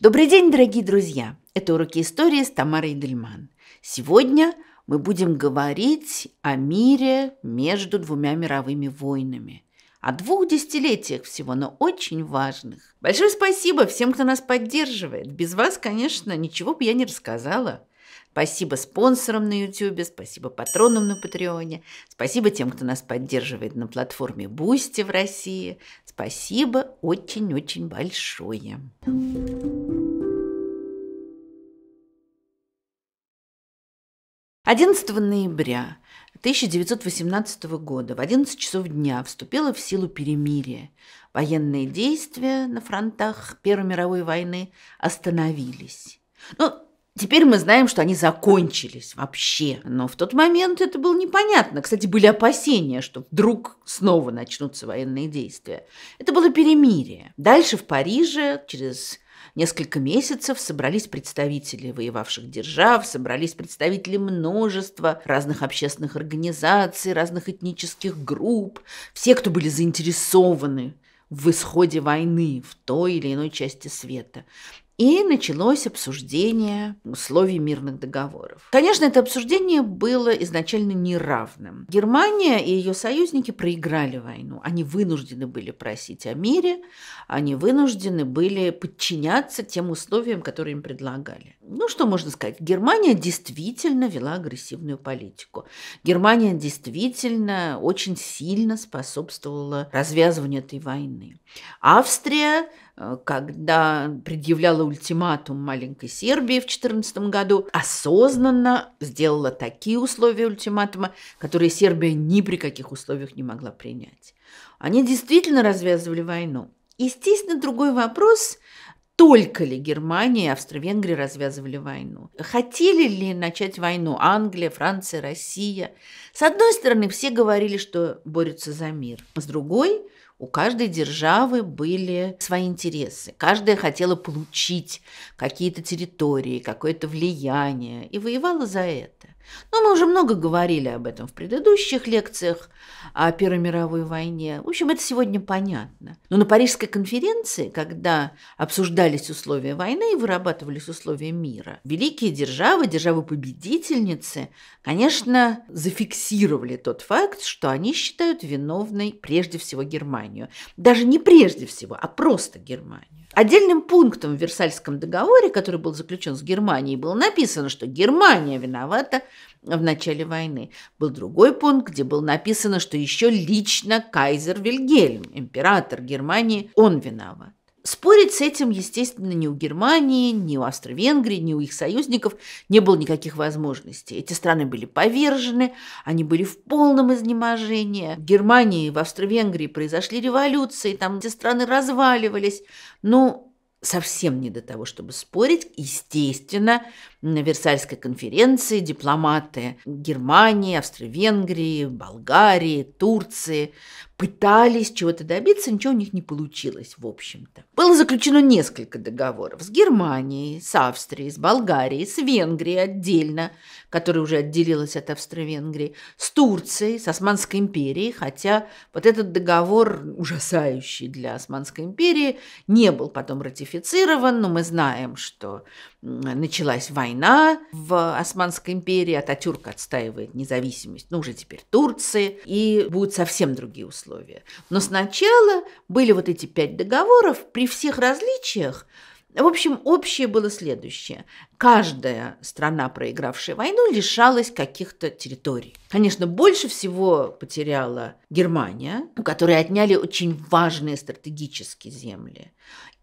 Добрый день, дорогие друзья! Это уроки истории с Тамарой Дельман. Сегодня мы будем говорить о мире между двумя мировыми войнами. О двух десятилетиях всего, но очень важных. Большое спасибо всем, кто нас поддерживает. Без вас, конечно, ничего бы я не рассказала. Спасибо спонсорам на YouTube, спасибо патронам на Патреоне, спасибо тем, кто нас поддерживает на платформе Бусти в России. Спасибо очень-очень большое. 11 ноября 1918 года в 11 часов дня вступило в силу перемирие. Военные действия на фронтах Первой мировой войны остановились. Ну, Теперь мы знаем, что они закончились вообще. Но в тот момент это было непонятно. Кстати, были опасения, что вдруг снова начнутся военные действия. Это было перемирие. Дальше в Париже через Несколько месяцев собрались представители воевавших держав, собрались представители множества разных общественных организаций, разных этнических групп, все, кто были заинтересованы в исходе войны в той или иной части света. И началось обсуждение условий мирных договоров. Конечно, это обсуждение было изначально неравным. Германия и ее союзники проиграли войну. Они вынуждены были просить о мире, они вынуждены были подчиняться тем условиям, которые им предлагали. Ну, что можно сказать? Германия действительно вела агрессивную политику. Германия действительно очень сильно способствовала развязыванию этой войны. Австрия Э, когда предъявляла ультиматум маленькой Сербии в 2014 году, осознанно сделала такие условия ультиматума, которые Сербия ни при каких условиях не могла принять. Они действительно развязывали войну. Естественно, другой вопрос, только ли Германия и Австро-Венгрия развязывали войну? Хотели ли начать войну Англия, Франция, Россия? С одной стороны, все говорили, что борются за мир. С другой – у каждой державы были свои интересы. Каждая хотела получить какие-то территории, какое-то влияние и воевала за это. Но мы уже много говорили об этом в предыдущих лекциях о Первой мировой войне. В общем, это сегодня понятно. Но на Парижской конференции, когда обсуждались условия войны и вырабатывались условия мира, великие державы, державы-победительницы, конечно, зафиксировали тот факт, что они считают виновной прежде всего Германию. Даже не прежде всего, а просто Германию. Отдельным пунктом в Версальском договоре, который был заключен с Германией, было написано, что Германия виновата в начале войны. Был другой пункт, где было написано, что еще лично кайзер Вильгельм, император Германии, он виноват. Спорить с этим, естественно, ни у Германии, ни у Австро-Венгрии, ни у их союзников не было никаких возможностей. Эти страны были повержены, они были в полном изнеможении. В Германии и в Австро-Венгрии произошли революции, там эти страны разваливались. Ну, совсем не до того, чтобы спорить. Естественно, на Версальской конференции дипломаты Германии, Австро-Венгрии, Болгарии, Турции пытались чего-то добиться, ничего у них не получилось, в общем-то. Было заключено несколько договоров с Германией, с Австрией, с Болгарией, с Венгрией отдельно, которая уже отделилась от Австро-Венгрии, с Турцией, с Османской империей, хотя вот этот договор, ужасающий для Османской империи, не был потом ратифицирован, но мы знаем, что началась война в Османской империи, Ататюрк отстаивает независимость, ну уже теперь Турции, и будут совсем другие условия. Но сначала были вот эти пять договоров, при всех различиях, в общем, общее было следующее. Каждая страна, проигравшая войну, лишалась каких-то территорий. Конечно, больше всего потеряла Германия, у которой отняли очень важные стратегические земли.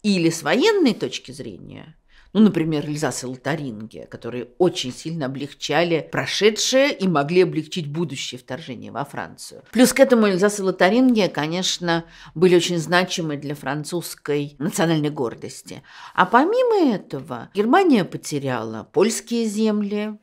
Или с военной точки зрения ну, например, Эльзас и Лотаринге, которые очень сильно облегчали прошедшее и могли облегчить будущее вторжение во Францию. Плюс к этому Эльзас и Лотаринге, конечно, были очень значимы для французской национальной гордости. А помимо этого Германия потеряла польские земли,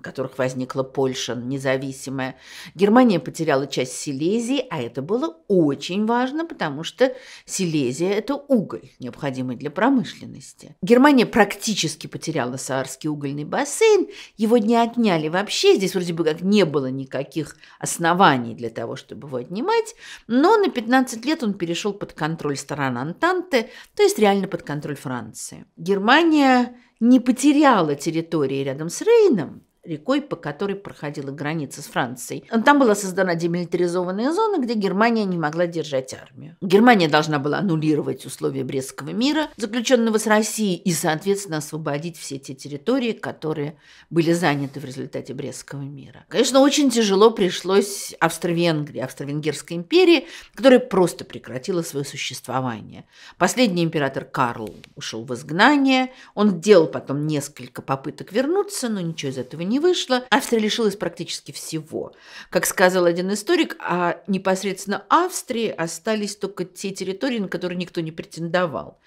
которых возникла Польша независимая. Германия потеряла часть Силезии, а это было очень важно, потому что Силезия – это уголь, необходимый для промышленности. Германия практически потеряла Саарский угольный бассейн, его не отняли вообще, здесь вроде бы как не было никаких оснований для того, чтобы его отнимать, но на 15 лет он перешел под контроль стран Антанты, то есть реально под контроль Франции. Германия не потеряла территории рядом с Рейном, рекой, по которой проходила граница с Францией. Там была создана демилитаризованная зона, где Германия не могла держать армию. Германия должна была аннулировать условия Брестского мира, заключенного с Россией, и, соответственно, освободить все те территории, которые были заняты в результате Брестского мира. Конечно, очень тяжело пришлось Австро-Венгрии, Австро-Венгерской империи, которая просто прекратила свое существование. Последний император Карл ушел в изгнание, он сделал сделал потом несколько попыток вернуться, но ничего из этого не вышло. Австрия лишилась практически всего. Как сказал один историк, а непосредственно Австрии остались только те территории, на которые никто не претендовал.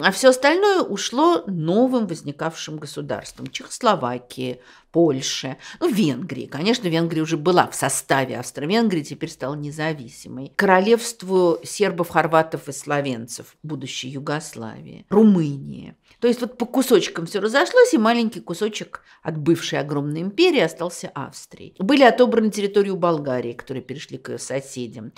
А все остальное ушло новым возникавшим государством. Чехословакии, Польше, ну, Венгрии. Конечно, Венгрия уже была в составе Австро-Венгрии, теперь стала независимой. Королевству сербов, хорватов и словенцев будущей Югославии, Румынии. То есть вот по кусочкам все разошлось, и маленький кусочек от бывшей огромной империи остался Австрией. Были отобраны территорию Болгарии, которые перешли к ее соседям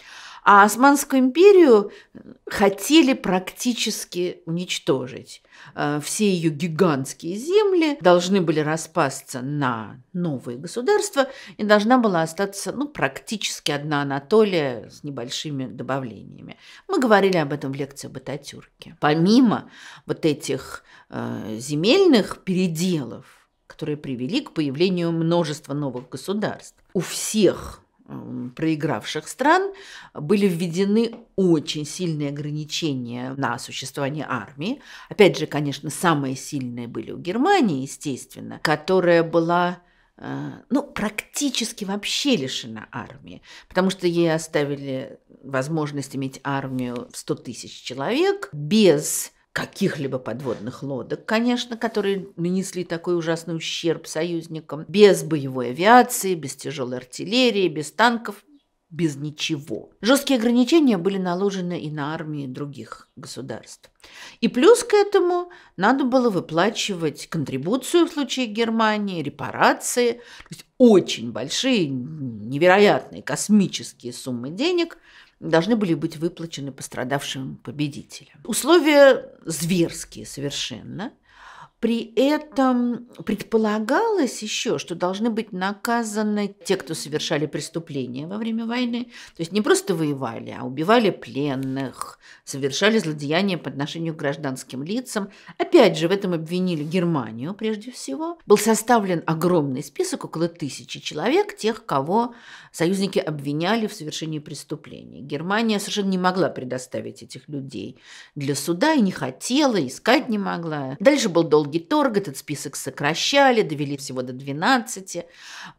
а Османскую империю э, хотели практически уничтожить. Э, все ее гигантские земли должны были распасться на новые государства, и должна была остаться ну, практически одна Анатолия с небольшими добавлениями. Мы говорили об этом в лекции об Ататюрке. Помимо вот этих э, земельных переделов, которые привели к появлению множества новых государств, у всех проигравших стран были введены очень сильные ограничения на существование армии. Опять же, конечно, самые сильные были у Германии, естественно, которая была э, ну, практически вообще лишена армии, потому что ей оставили возможность иметь армию в 100 тысяч человек без каких-либо подводных лодок, конечно, которые нанесли такой ужасный ущерб союзникам, без боевой авиации, без тяжелой артиллерии, без танков, без ничего. Жесткие ограничения были наложены и на армии других государств. И плюс к этому надо было выплачивать контрибуцию в случае Германии, репарации, то есть очень большие, невероятные космические суммы денег – должны были быть выплачены пострадавшим победителям. Условия зверские совершенно – при этом предполагалось еще, что должны быть наказаны те, кто совершали преступления во время войны. То есть не просто воевали, а убивали пленных, совершали злодеяния по отношению к гражданским лицам. Опять же, в этом обвинили Германию прежде всего. Был составлен огромный список, около тысячи человек, тех, кого союзники обвиняли в совершении преступлений. Германия совершенно не могла предоставить этих людей для суда и не хотела, искать не могла. Дальше был долг долгий торг, этот список сокращали, довели всего до 12.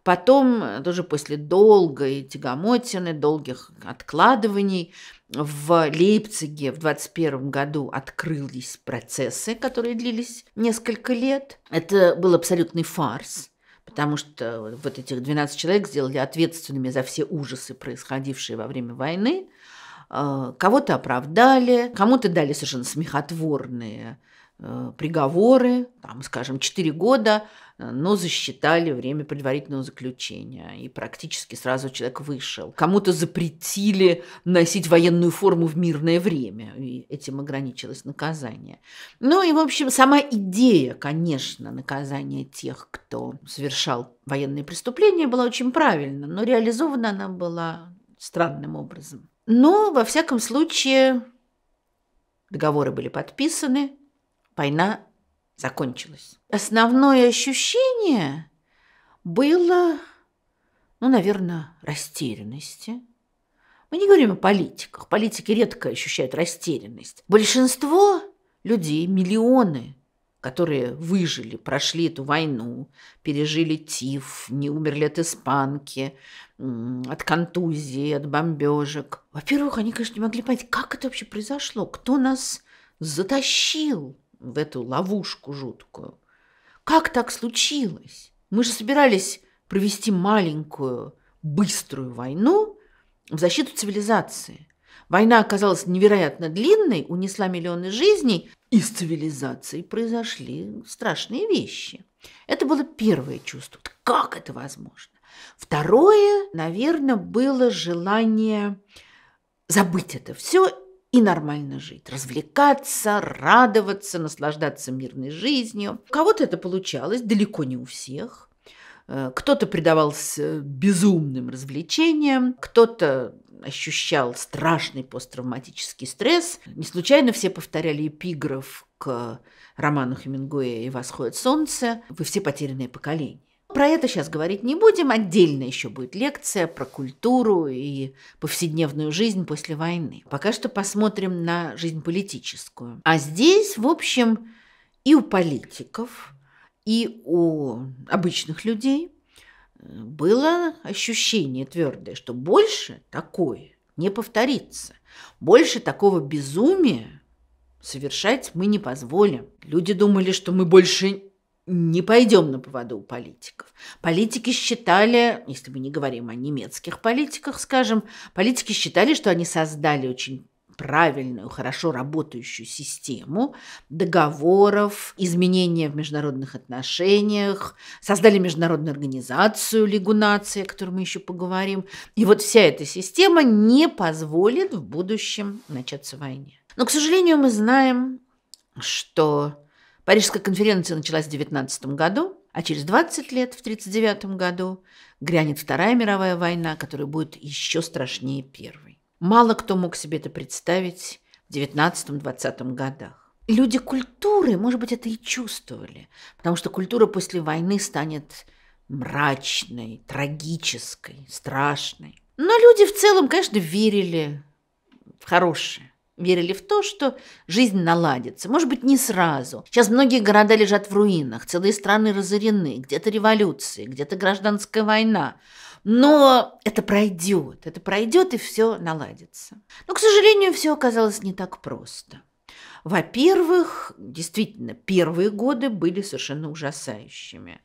Потом, э, тоже после долгой тягомотины, долгих откладываний, в Лейпциге в 21 году открылись процессы, которые длились несколько лет. Это был абсолютный фарс потому что вот этих 12 человек сделали ответственными за все ужасы, происходившие во время войны. Э, кого-то оправдали, кому-то дали совершенно смехотворные Э, приговоры, там, скажем, 4 года, э, но засчитали время предварительного заключения. И практически сразу человек вышел. Кому-то запретили носить военную форму в мирное время. И этим ограничилось наказание. Ну и, в общем, сама идея, конечно, наказания тех, кто совершал военные преступления, была очень правильна. Но реализована она была странным образом. Но, во всяком случае, договоры были подписаны – Война закончилась. Основное ощущение было, ну, наверное, растерянности. Мы не говорим о политиках. Политики редко ощущают растерянность. Большинство людей, миллионы, которые выжили, прошли эту войну, пережили тиф, не умерли от испанки, от контузии, от бомбежек. Во-первых, они, конечно, не могли понять, как это вообще произошло, кто нас затащил в эту ловушку жуткую. Как так случилось? Мы же собирались провести маленькую, быструю войну в защиту цивилизации. Война оказалась невероятно длинной, унесла миллионы жизней, и с цивилизацией произошли страшные вещи. Это было первое чувство. Как это возможно? Второе, наверное, было желание забыть это все и нормально жить, развлекаться, радоваться, наслаждаться мирной жизнью. У кого-то это получалось, далеко не у всех. Э, кто-то предавался э, безумным развлечениям, кто-то ощущал страшный посттравматический стресс. Не случайно все повторяли эпиграф к роману Хемингуэя «И восходит солнце» «Вы все потерянное поколение». Про это сейчас говорить не будем, отдельно еще будет лекция про культуру и повседневную жизнь после войны. Пока что посмотрим на жизнь политическую. А здесь, в общем, и у политиков, и у обычных людей э, было ощущение твердое, что больше такое не повторится. Больше такого безумия совершать мы не позволим. Люди думали, что мы больше не пойдем на поводу у политиков. Политики считали, если мы не говорим о немецких политиках, скажем, политики считали, что они создали очень правильную, хорошо работающую систему договоров, изменения в международных отношениях, создали международную организацию Лигу нации, о которой мы еще поговорим. И вот вся эта система не позволит в будущем начаться войне. Но, к сожалению, мы знаем, что Парижская конференция началась в 19 году, а через 20 лет, в 1939 году, грянет Вторая мировая война, которая будет еще страшнее первой. Мало кто мог себе это представить в 19-20 годах. Люди культуры, может быть, это и чувствовали, потому что культура после войны станет мрачной, трагической, страшной. Но люди в целом, конечно, верили в хорошее верили в то, что жизнь наладится. Может быть, не сразу. Сейчас многие города лежат в руинах, целые страны разорены, где-то революции, где-то гражданская война. Но это пройдет, это пройдет и все наладится. Но, к сожалению, все оказалось не так просто. Во-первых, действительно, первые годы были совершенно ужасающими.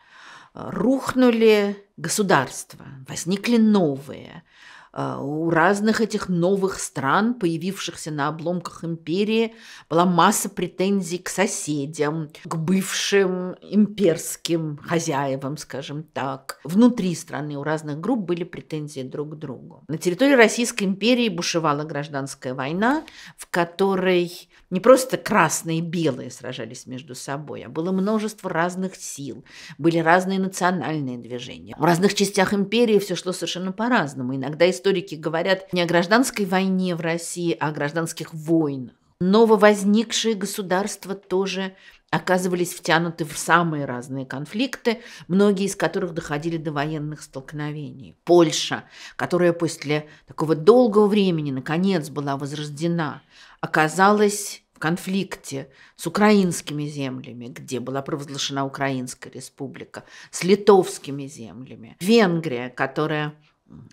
Рухнули государства, возникли новые – а, у разных этих новых стран, появившихся на обломках империи, была масса претензий к соседям, к бывшим имперским хозяевам, скажем так. Внутри страны у разных групп были претензии друг к другу. На территории Российской империи бушевала гражданская война, в которой не просто красные и белые сражались между собой, а было множество разных сил, были разные национальные движения. В разных частях империи все шло совершенно по-разному. Иногда историки говорят не о гражданской войне в России, а о гражданских войнах. Нововозникшие государства тоже оказывались втянуты в самые разные конфликты, многие из которых доходили до военных столкновений. Польша, которая после такого долгого времени наконец была возрождена, оказалась в конфликте с украинскими землями, где была провозглашена Украинская республика, с литовскими землями, Венгрия, которая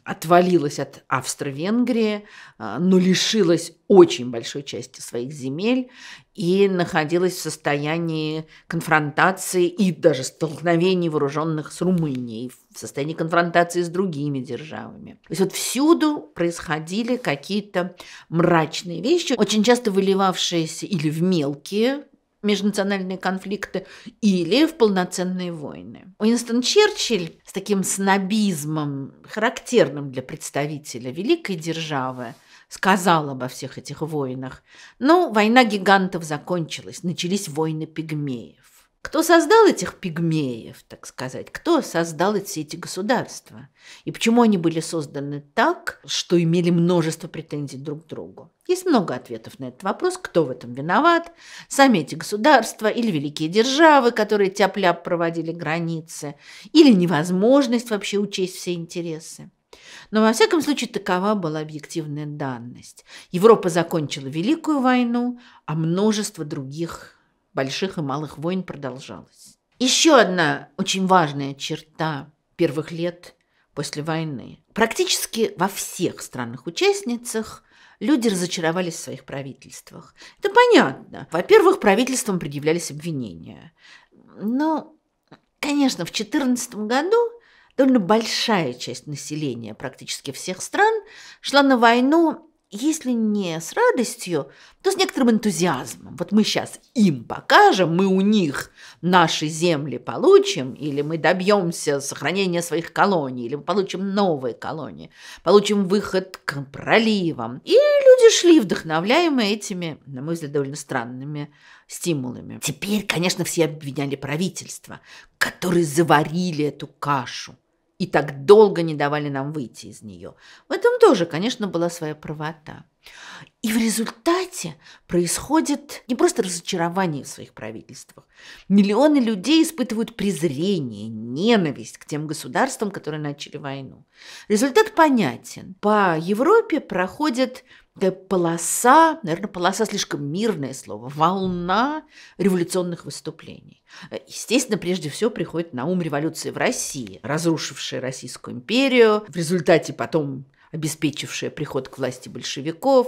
отвалилась от Австро-Венгрии, а, но лишилась очень большой части своих земель и находилась в состоянии конфронтации и даже столкновений вооруженных с Румынией, в состоянии конфронтации с другими державами. То есть вот всюду происходили какие-то мрачные вещи, очень часто выливавшиеся или в мелкие межнациональные конфликты или в полноценные войны. Уинстон Черчилль с таким снобизмом, характерным для представителя великой державы, сказал обо всех этих войнах. "Ну, война гигантов закончилась, начались войны пигмеев. Кто создал этих пигмеев, так сказать? Кто создал все эти государства? И почему они были созданы так, что имели множество претензий друг к другу? Есть много ответов на этот вопрос. Кто в этом виноват? Сами эти государства или великие державы, которые тяп проводили границы, или невозможность вообще учесть все интересы. Но во всяком случае такова была объективная данность. Европа закончила Великую войну, а множество других больших и малых войн продолжалось. Еще одна очень важная черта первых лет после войны. Практически во всех странах-участницах люди разочаровались в своих правительствах. Это понятно. Во-первых, правительствам предъявлялись обвинения. Но, конечно, в 2014 году довольно большая часть населения практически всех стран шла на войну если не с радостью, то с некоторым энтузиазмом. Вот мы сейчас им покажем, мы у них наши земли получим, или мы добьемся сохранения своих колоний, или мы получим новые колонии, получим выход к проливам. И люди шли, вдохновляемые этими, на мой взгляд, довольно странными стимулами. Теперь, конечно, все обвиняли правительство, которые заварили эту кашу и так долго не давали нам выйти из нее. В этом тоже, конечно, была своя правота. И в результате происходит не просто разочарование в своих правительствах. Миллионы людей испытывают презрение, ненависть к тем государствам, которые начали войну. Результат понятен. По Европе проходит такая полоса, наверное, полоса слишком мирное слово, волна революционных выступлений. Естественно, прежде всего приходит на ум революции в России, разрушившая Российскую империю, в результате потом обеспечившая приход к власти большевиков,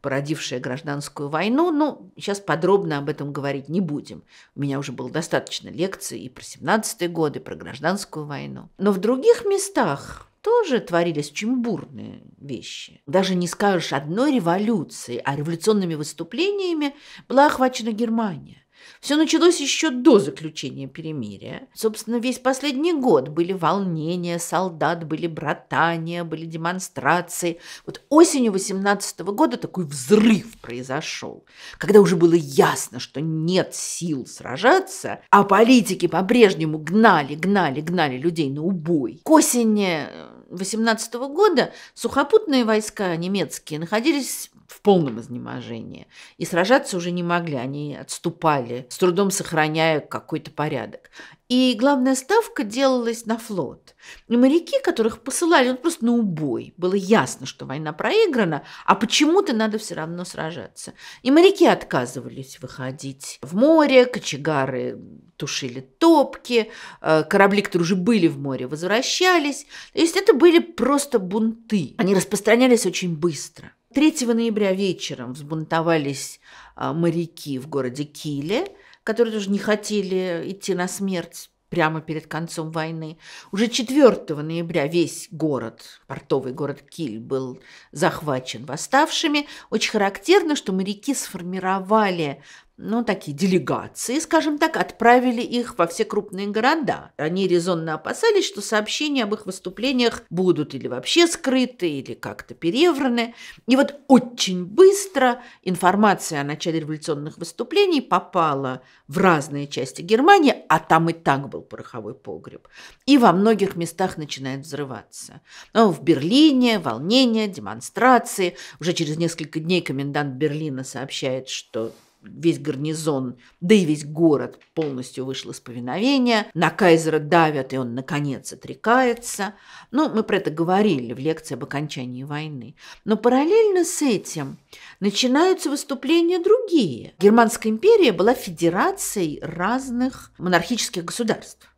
породившая гражданскую войну. Ну, сейчас подробно об этом говорить не будем. У меня уже было достаточно лекций и про 17-е годы, и про гражданскую войну. Но в других местах тоже творились очень бурные вещи. Даже не скажешь одной революции, а революционными выступлениями была охвачена Германия. Все началось еще до заключения перемирия. Собственно, весь последний год были волнения солдат, были братания, были демонстрации. Вот осенью 18 года такой взрыв произошел, когда уже было ясно, что нет сил сражаться, а политики по-прежнему гнали, гнали, гнали людей на убой. К осени э, 18 года сухопутные войска немецкие находились в полном изнеможении. И сражаться уже не могли, они отступали, с трудом сохраняя какой-то порядок. И главная ставка делалась на флот. И моряки, которых посылали, он ну, просто на убой. Было ясно, что война проиграна, а почему-то надо все равно сражаться. И моряки отказывались выходить в море, кочегары тушили топки, э, корабли, которые уже были в море, возвращались. То есть это были просто бунты. Они распространялись очень быстро. 3 ноября вечером взбунтовались э, моряки в городе Киле – которые тоже не хотели идти на смерть прямо перед концом войны. Уже 4 ноября весь город, портовый город Киль, был захвачен восставшими. Очень характерно, что моряки сформировали ну, такие делегации, скажем так, отправили их во все крупные города. Они резонно опасались, что сообщения об их выступлениях будут или вообще скрыты, или как-то перевраны. И вот очень быстро информация о начале революционных выступлений попала в разные части Германии, а там и так был пороховой погреб. И во многих местах начинает взрываться. Ну, в Берлине волнения, демонстрации. Уже через несколько дней комендант Берлина сообщает, что весь гарнизон, да и весь город полностью вышел из повиновения. На кайзера давят, и он, наконец, отрекается. Ну, мы про это говорили в лекции об окончании войны. Но параллельно с этим начинаются выступления другие. Германская империя была федерацией разных монархических государств.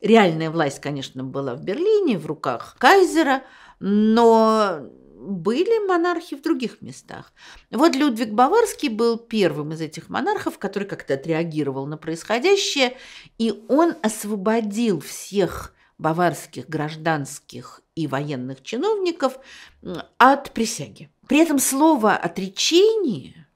Реальная власть, конечно, была в Берлине, в руках кайзера, но были монархи в других местах. Вот Людвиг Баварский был первым из этих монархов, который как-то отреагировал на происходящее, и он освободил всех баварских гражданских и военных чиновников от присяги. При этом слово «отречение»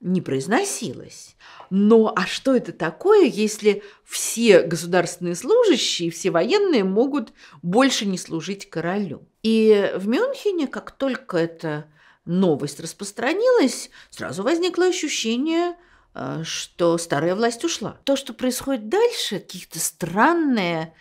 не произносилось, но а что это такое, если все государственные служащие, все военные могут больше не служить королю? И в Мюнхене, как только эта новость распространилась, сразу возникло ощущение, э, что старая власть ушла. То, что происходит дальше, какие-то странные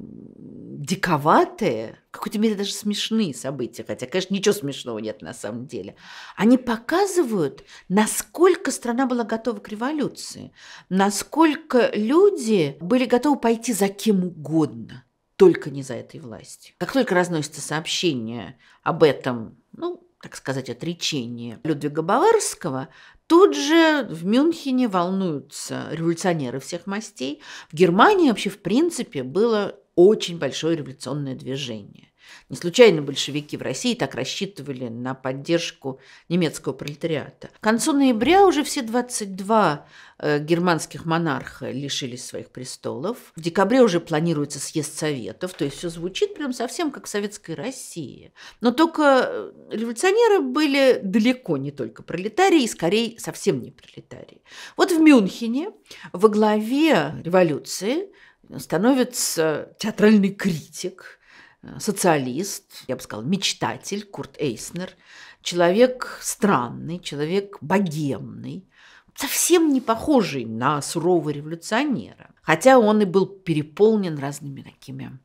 диковатые, в какой-то мере даже смешные события, хотя, конечно, ничего смешного нет на самом деле, они показывают, насколько страна была готова к революции, насколько люди были готовы пойти за кем угодно, только не за этой властью. Как только разносится сообщение об этом, ну, так сказать, отречении Людвига Баварского, Тут же в Мюнхене волнуются революционеры всех мастей. В Германии вообще, в принципе, было очень большое революционное движение. Не случайно большевики в России так рассчитывали на поддержку немецкого пролетариата. К концу ноября уже все 22 э, германских монарха лишились своих престолов. В декабре уже планируется съезд Советов, то есть все звучит прям совсем как в советской России. Но только э, революционеры были далеко не только пролетарии, и скорее совсем не пролетарии. Вот в Мюнхене во главе революции – становится театральный критик, э, социалист, я бы сказала, мечтатель Курт Эйснер, человек странный, человек богемный, совсем не похожий на сурового революционера, хотя он и был переполнен разными такими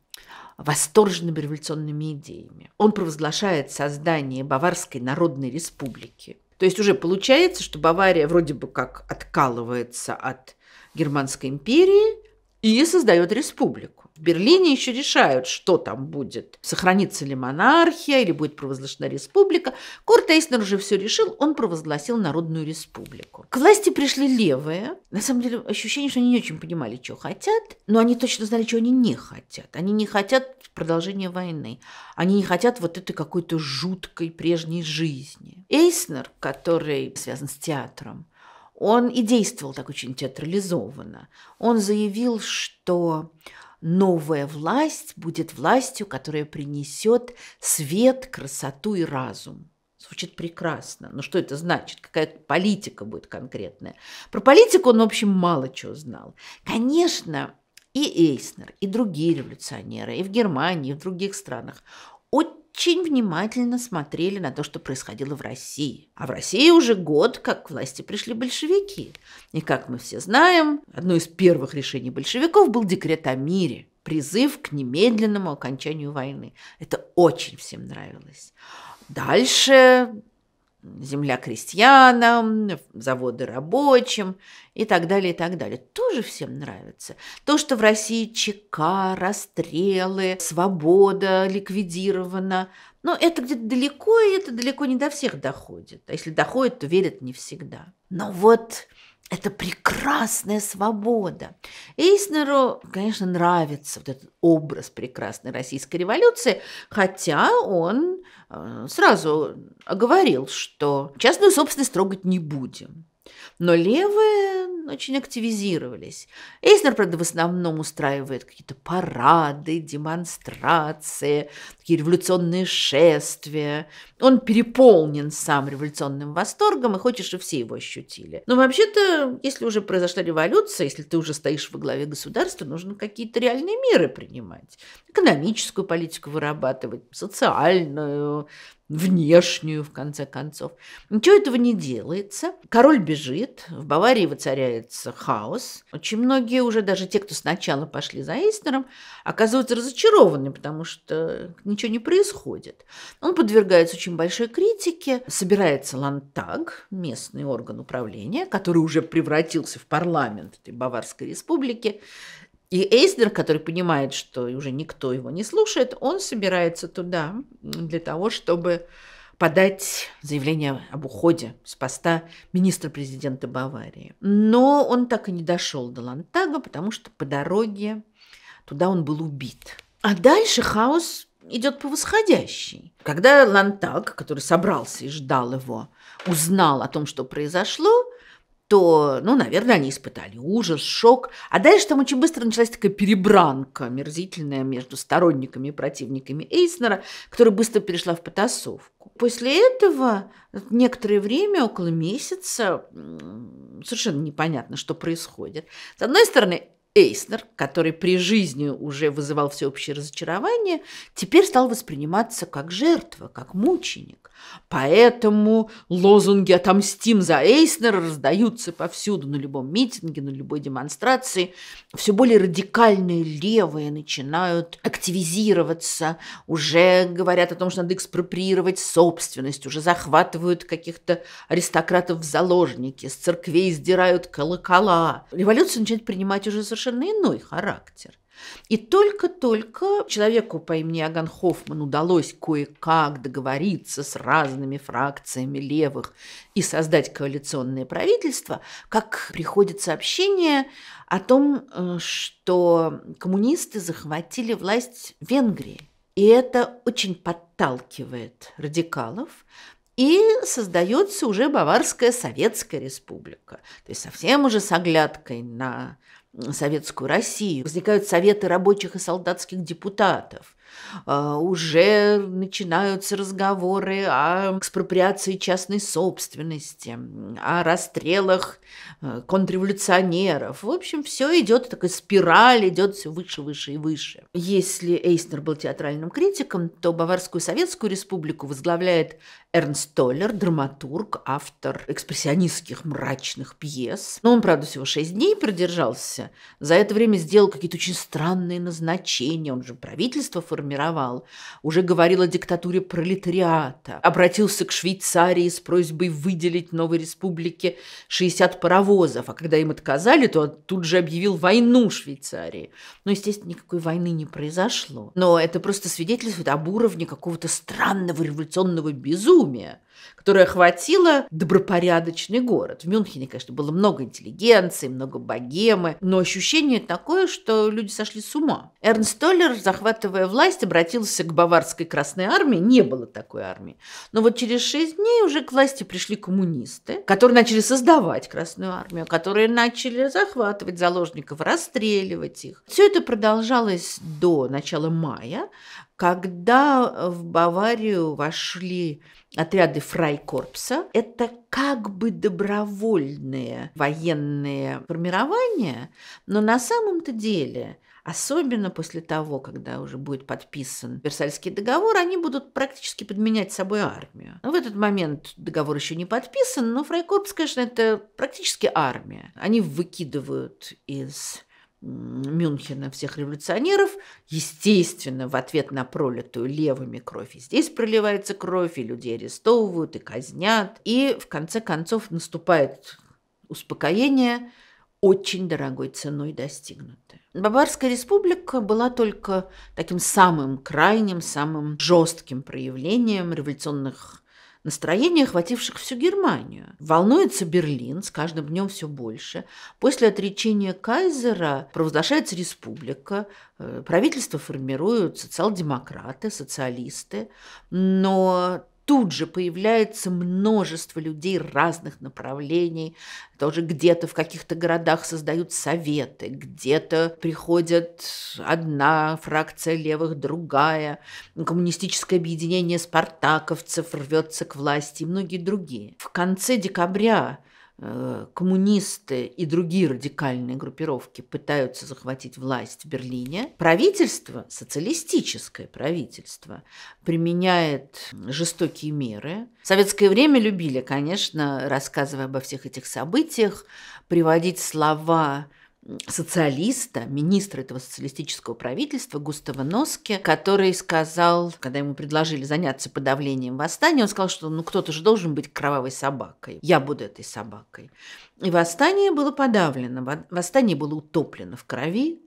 восторженными революционными идеями. Он провозглашает создание Баварской Народной Республики. То есть уже получается, что Бавария вроде бы как откалывается от Германской империи – и создает республику. В Берлине еще решают, что там будет. Сохранится ли монархия или будет провозглашена республика. Курт Эйснер уже все решил, он провозгласил Народную республику. К власти пришли левые. На самом деле ощущение, что они не очень понимали, чего хотят, но они точно знали, чего они не хотят. Они не хотят продолжения войны. Они не хотят вот этой какой-то жуткой прежней жизни. Эйснер, который связан с театром, он и действовал так очень театрализованно. Он заявил, что новая власть будет властью, которая принесет свет, красоту и разум. Звучит прекрасно. Но что это значит? Какая политика будет конкретная? Про политику он, в общем, мало чего знал. Конечно, и Эйснер, и другие революционеры, и в Германии, и в других странах очень очень внимательно смотрели на то, что происходило в России. А в России уже год, как к власти пришли большевики. И, как мы все знаем, одно из первых решений большевиков был декрет о мире, призыв к немедленному окончанию войны. Это очень всем нравилось. Дальше земля крестьянам, заводы рабочим и так далее, и так далее. Тоже всем нравится. То, что в России ЧК, расстрелы, свобода ликвидирована, но это где-то далеко, и это далеко не до всех доходит. А если доходит, то верят не всегда. Но вот это прекрасная свобода. Эйснеру, конечно, нравится вот этот образ прекрасной российской революции, хотя он э, сразу оговорил, что частную собственность трогать не будем. Но левые очень активизировались. Эйснер, правда, в основном устраивает какие-то парады, демонстрации, такие революционные шествия. Он переполнен сам революционным восторгом, и хочешь, чтобы все его ощутили. Но вообще-то, если уже произошла революция, если ты уже стоишь во главе государства, нужно какие-то реальные меры принимать. Экономическую политику вырабатывать, социальную, внешнюю, в конце концов. Ничего этого не делается. Король бежит, в Баварии воцаряется хаос. Очень многие уже, даже те, кто сначала пошли за Эйснером, оказываются разочарованы, потому что ничего не происходит. Он подвергается очень большой критике. Собирается Лантаг, местный орган управления, который уже превратился в парламент этой Баварской республики, и Эйснер, который понимает, что уже никто его не слушает, он собирается туда для того, чтобы подать заявление об уходе с поста министра-президента Баварии. Но он так и не дошел до Лантага, потому что по дороге туда он был убит. А дальше хаос идет по восходящей. Когда Лантаг, который собрался и ждал его, узнал о том, что произошло, то, ну, наверное, они испытали ужас, шок. А дальше там очень быстро началась такая перебранка мерзительная между сторонниками и противниками Эйснера, которая быстро перешла в потасовку. После этого некоторое время, около месяца, совершенно непонятно, что происходит. С одной стороны, Эйснер, который при жизни уже вызывал всеобщее разочарование, теперь стал восприниматься как жертва, как мученик. Поэтому лозунги «Отомстим за Эйснера» раздаются повсюду, на любом митинге, на любой демонстрации. Все более радикальные левые начинают активизироваться, уже говорят о том, что надо экспроприировать собственность, уже захватывают каких-то аристократов в заложники, с церквей сдирают колокола. Революцию начинают принимать уже совершенно совершенно иной характер. И только-только человеку по имени Аган Хоффман удалось кое-как договориться с разными фракциями левых и создать коалиционное правительство, как приходит сообщение о том, э, что коммунисты захватили власть в Венгрии. И это очень подталкивает радикалов, и создается уже Баварская Советская Республика. То есть совсем уже с оглядкой на советскую Россию, возникают советы рабочих и солдатских депутатов, а, уже начинаются разговоры о экспроприации частной собственности, о расстрелах э, контрреволюционеров. В общем, все идет такая спираль, идет все выше, выше и выше. Если Эйснер был театральным критиком, то Баварскую Советскую Республику возглавляет Эрнст Толлер, драматург, автор экспрессионистских мрачных пьес. Но он, правда, всего шесть дней продержался. За это время сделал какие-то очень странные назначения. Он же правительство формировал. Уже говорил о диктатуре пролетариата. Обратился к Швейцарии с просьбой выделить новой республике 60 паровозов. А когда им отказали, то тут же объявил войну Швейцарии. Но, естественно, никакой войны не произошло. Но это просто свидетельствует об уровне какого-то странного революционного безумия безумие, которое охватило добропорядочный город. В Мюнхене, конечно, было много интеллигенции, много богемы, но ощущение такое, что люди сошли с ума. Эрнст Толлер, захватывая власть, обратился к баварской Красной Армии. Не было такой армии. Но вот через шесть дней уже к власти пришли коммунисты, которые начали создавать Красную Армию, которые начали захватывать заложников, расстреливать их. Все это продолжалось до начала мая, когда в Баварию вошли отряды фрайкорпса. Это как бы добровольные военные формирования, но на самом-то деле особенно после того, когда уже будет подписан Версальский договор, они будут практически подменять собой армию. в этот момент договор еще не подписан, но Фрайкорпс, конечно, это практически армия. Они выкидывают из Мюнхена всех революционеров, естественно, в ответ на пролитую левыми кровь и здесь проливается кровь, и людей арестовывают, и казнят. И в конце концов наступает успокоение, очень дорогой ценой достигнутое. Баварская республика была только таким самым крайним, самым жестким проявлением революционных настроение, охвативших всю Германию. Волнуется Берлин, с каждым днем все больше. После отречения Кайзера провозглашается республика, э, правительство формируют социал-демократы, социалисты, но тут же появляется множество людей разных направлений. Тоже где-то в каких-то городах создают советы, где-то приходят одна фракция левых, другая. Коммунистическое объединение спартаковцев рвется к власти и многие другие. В конце декабря Э, коммунисты и другие радикальные группировки пытаются захватить власть в Берлине, правительство, социалистическое правительство, применяет жестокие меры. В советское время любили, конечно, рассказывая обо всех этих событиях, приводить слова социалиста, министра этого социалистического правительства Густава Носки, который сказал, когда ему предложили заняться подавлением восстания, он сказал, что ну кто-то же должен быть кровавой собакой. Я буду этой собакой. И восстание было подавлено, восстание было утоплено в крови,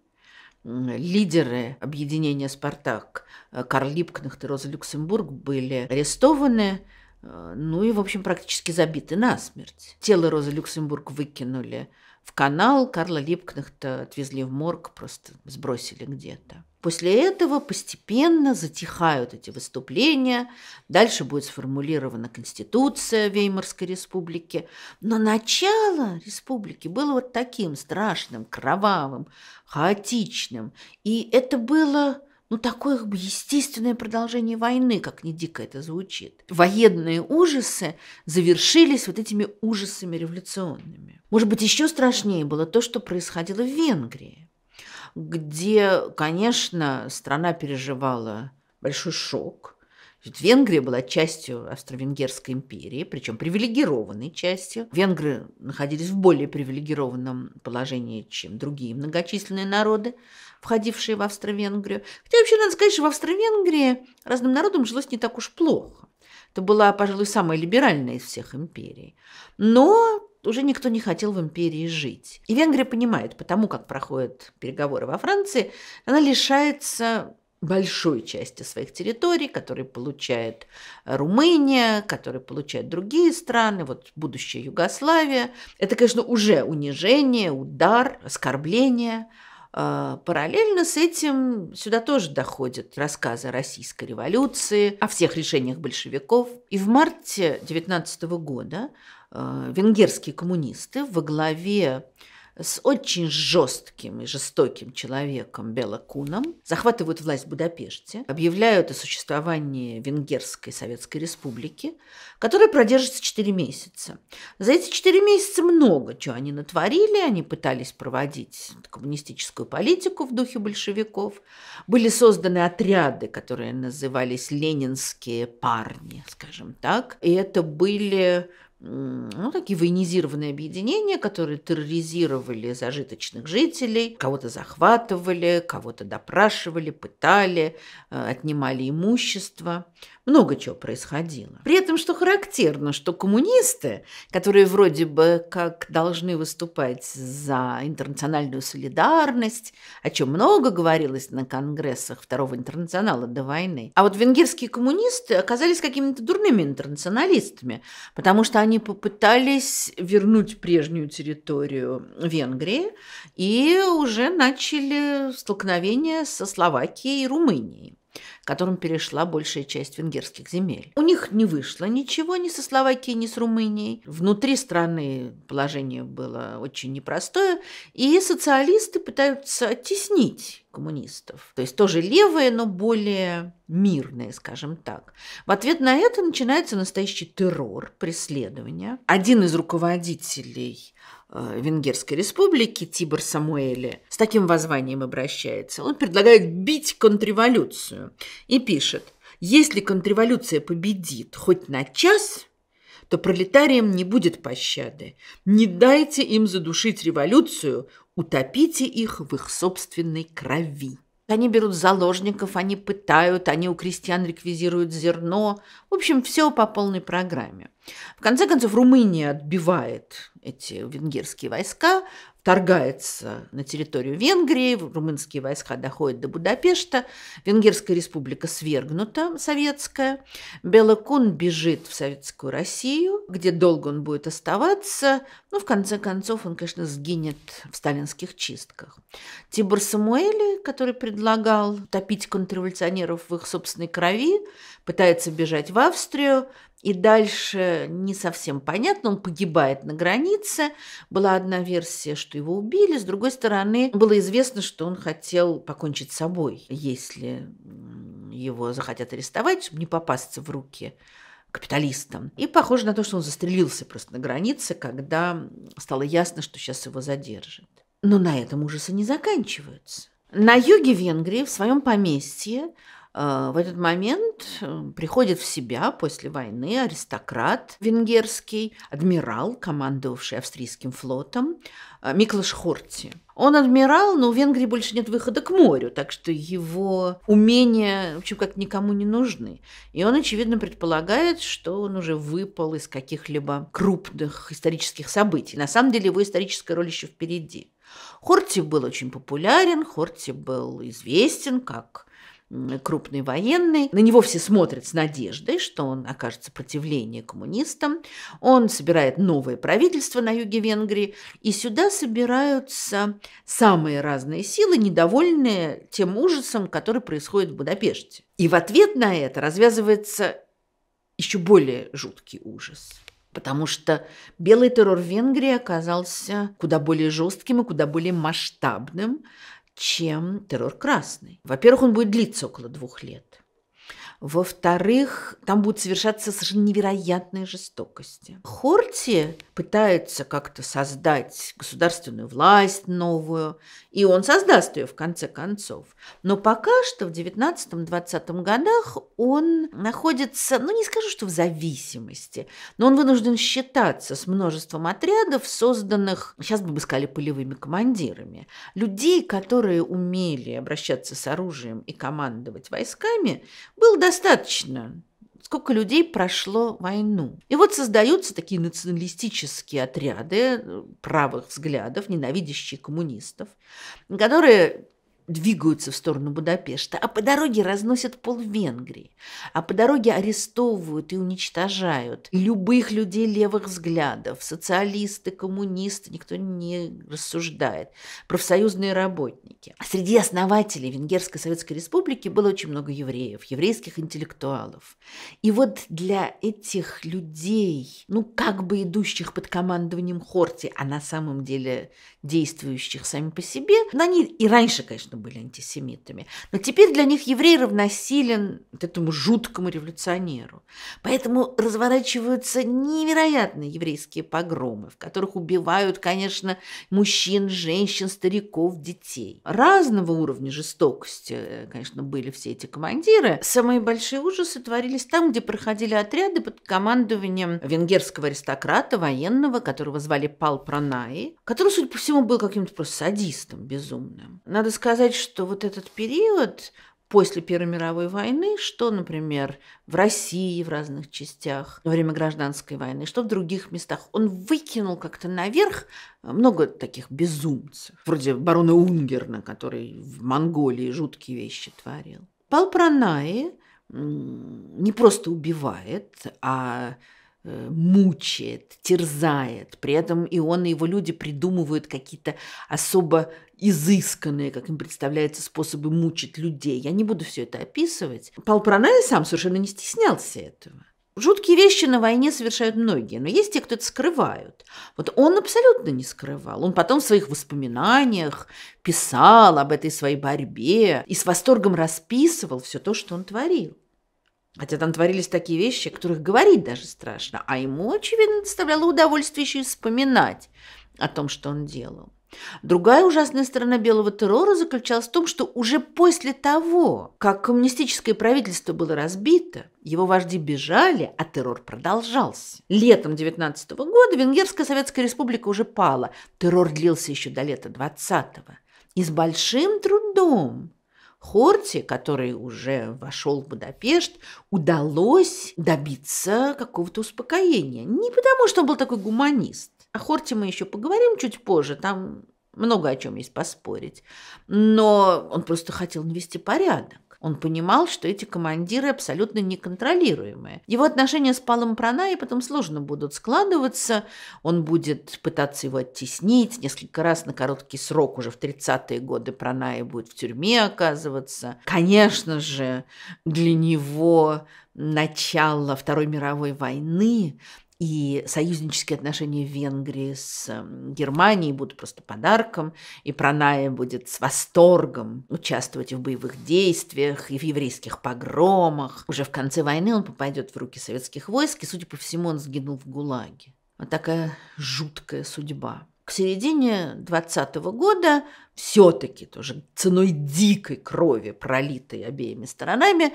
лидеры объединения «Спартак» э, Карл Липкнахт и Роза Люксембург были арестованы, э, ну и, в общем, практически забиты насмерть. Тело Розы Люксембург выкинули в канал, Карла Липкнахта отвезли в морг, просто сбросили где-то. После этого постепенно затихают эти выступления. Дальше будет сформулирована Конституция Веймарской республики. Но начало республики было вот таким страшным, кровавым, хаотичным. И это было ну, такое как бы естественное продолжение войны, как не дико это звучит. Военные ужасы завершились вот этими ужасами революционными. Может быть, еще страшнее было то, что происходило в Венгрии, где, конечно, страна переживала большой шок – Ведь Венгрия была частью Австро-Венгерской империи, причем привилегированной частью. Венгры находились в более привилегированном положении, чем другие многочисленные народы входившие в Австро-Венгрию. Хотя вообще надо сказать, что в Австро-Венгрии разным народам жилось не так уж плохо. Это была, пожалуй, самая либеральная из всех империй. Но уже никто не хотел в империи жить. И Венгрия понимает, потому как проходят переговоры во Франции, она лишается большой части своих территорий, которые получает Румыния, которые получают другие страны, вот будущая Югославия. Это, конечно, уже унижение, удар, оскорбление – а, параллельно с этим сюда тоже доходят рассказы о российской революции, о всех решениях большевиков. И в марте 19 года а, венгерские коммунисты во главе с очень жестким и жестоким человеком Белокуном захватывают власть в Будапеште, объявляют о существовании Венгерской Советской Республики, которая продержится 4 месяца. За эти 4 месяца много чего они натворили, они пытались проводить коммунистическую политику в духе большевиков, были созданы отряды, которые назывались «Ленинские парни», скажем так, и это были ну, такие военизированные объединения, которые терроризировали зажиточных жителей, кого-то захватывали, кого-то допрашивали, пытали, э, отнимали имущество много чего происходило. При этом, что характерно, что коммунисты, которые вроде бы как должны выступать за интернациональную солидарность, о чем много говорилось на конгрессах Второго интернационала до войны, а вот венгерские коммунисты оказались какими-то дурными интернационалистами, потому что они попытались вернуть прежнюю территорию Венгрии и уже начали столкновение со Словакией и Румынией которым перешла большая часть венгерских земель. У них не вышло ничего ни со Словакией, ни с Румынией. Внутри страны положение было очень непростое, и социалисты пытаются оттеснить коммунистов. То есть тоже левые, но более мирные, скажем так. В ответ на это начинается настоящий террор, преследование. Один из руководителей Э, Венгерской республики Тибор Самуэле с таким воззванием обращается. Он предлагает бить контрреволюцию и пишет, если контрреволюция победит хоть на час, то пролетариям не будет пощады. Не дайте им задушить революцию, утопите их в их собственной крови. Они берут заложников, они пытают, они у крестьян реквизируют зерно. В общем, все по полной программе. В конце концов, Румыния отбивает эти венгерские войска, вторгается на территорию Венгрии, румынские войска доходят до Будапешта, Венгерская республика свергнута, советская, Белокун бежит в советскую Россию, где долго он будет оставаться, но ну, в конце концов он, конечно, сгинет в сталинских чистках. Тибор Самуэли, который предлагал топить контрреволюционеров в их собственной крови, пытается бежать в Австрию, и дальше не совсем понятно, он погибает на границе. Была одна версия, что его убили. С другой стороны, было известно, что он хотел покончить с собой, если его захотят арестовать, чтобы не попасться в руки капиталистам. И похоже на то, что он застрелился просто на границе, когда стало ясно, что сейчас его задержат. Но на этом ужасы не заканчиваются. На юге Венгрии, в своем поместье, а, в этот момент э, приходит в себя после войны аристократ венгерский, адмирал, командовавший австрийским флотом, э, Миклаш Хорти. Он адмирал, но у Венгрии больше нет выхода к морю, так что его умения, в общем, как никому не нужны. И он, очевидно, предполагает, что он уже выпал из каких-либо крупных исторических событий. На самом деле его историческая роль еще впереди. Хорти был очень популярен, Хорти был известен как крупный военный. На него все смотрят с надеждой, что он окажет сопротивление коммунистам. Он собирает новое правительство на юге Венгрии, и сюда собираются самые разные силы, недовольные тем ужасом, который происходит в Будапеште. И в ответ на это развязывается еще более жуткий ужас потому что белый террор в Венгрии оказался куда более жестким и куда более масштабным, чем террор красный. Во-первых, он будет длиться около двух лет. Во-вторых, там будут совершаться совершенно невероятные жестокости. Хорти пытается как-то создать государственную власть новую, и он создаст ее в конце концов. Но пока что в 19-20 годах он находится, ну не скажу, что в зависимости, но он вынужден считаться с множеством отрядов, созданных, сейчас бы мы сказали, полевыми командирами. Людей, которые умели обращаться с оружием и командовать войсками, было достаточно Достаточно, сколько людей прошло войну. И вот создаются такие националистические отряды э, правых взглядов, ненавидящие коммунистов, которые двигаются в сторону Будапешта, а по дороге разносят пол Венгрии, а по дороге арестовывают и уничтожают любых людей левых взглядов, социалисты, коммунисты, никто не рассуждает, профсоюзные работники. среди основателей Венгерской Советской Республики было очень много евреев, еврейских интеллектуалов. И вот для этих людей, ну как бы идущих под командованием Хорти, а на самом деле действующих сами по себе, ну, они и раньше, конечно, конечно, были антисемитами. Но теперь для них еврей равносилен вот этому жуткому революционеру. Поэтому разворачиваются невероятные еврейские погромы, в которых убивают, конечно, мужчин, женщин, стариков, детей. Разного уровня жестокости, э, конечно, были все эти командиры. Самые большие ужасы творились там, где проходили отряды под командованием венгерского аристократа, военного, которого звали Пал Пранаи, который, судя по всему, был каким-то просто садистом безумным. Надо сказать, сказать, что вот этот период после Первой мировой войны, что, например, в России в разных частях во время гражданской войны, что в других местах. Он выкинул как-то наверх э, много таких безумцев, вроде барона Унгерна, который в Монголии жуткие вещи творил. Пал Пранаи не просто убивает, а э, мучает, терзает. При этом и он, и его люди придумывают какие-то особо изысканные, как им представляется, способы мучить людей. Я не буду все это описывать. Пал Пранелли сам совершенно не стеснялся этого. Жуткие вещи на войне совершают многие, но есть те, кто это скрывают. Вот он абсолютно не скрывал. Он потом в своих воспоминаниях писал об этой своей борьбе и с восторгом расписывал все то, что он творил. Хотя там творились такие вещи, о которых говорить даже страшно, а ему, очевидно, доставляло удовольствие еще и вспоминать о том, что он делал. Другая ужасная сторона белого террора заключалась в том, что уже после того, как коммунистическое правительство было разбито, его вожди бежали, а террор продолжался. Летом 19 года Венгерская Советская Республика уже пала. Террор длился еще до лета 20-го. И с большим трудом Хорти, который уже вошел в Будапешт, удалось добиться какого-то успокоения. Не потому, что он был такой гуманист, о Хорте мы еще поговорим чуть позже, там много о чем есть поспорить. Но он просто хотел навести порядок. Он понимал, что эти командиры абсолютно неконтролируемые. Его отношения с Палом Пранаи потом сложно будут складываться. Он будет пытаться его оттеснить. Несколько раз на короткий срок уже в 30-е годы Пранаи будет в тюрьме оказываться. Конечно же, для него начало Второй мировой войны и союзнические отношения Венгрии с Германией будут просто подарком, и Праная будет с восторгом участвовать в боевых действиях и в еврейских погромах. Уже в конце войны он попадет в руки советских войск, и, судя по всему, он сгинул в ГУЛАГе. Вот такая жуткая судьба. К середине 20 года все-таки тоже ценой дикой крови, пролитой обеими сторонами,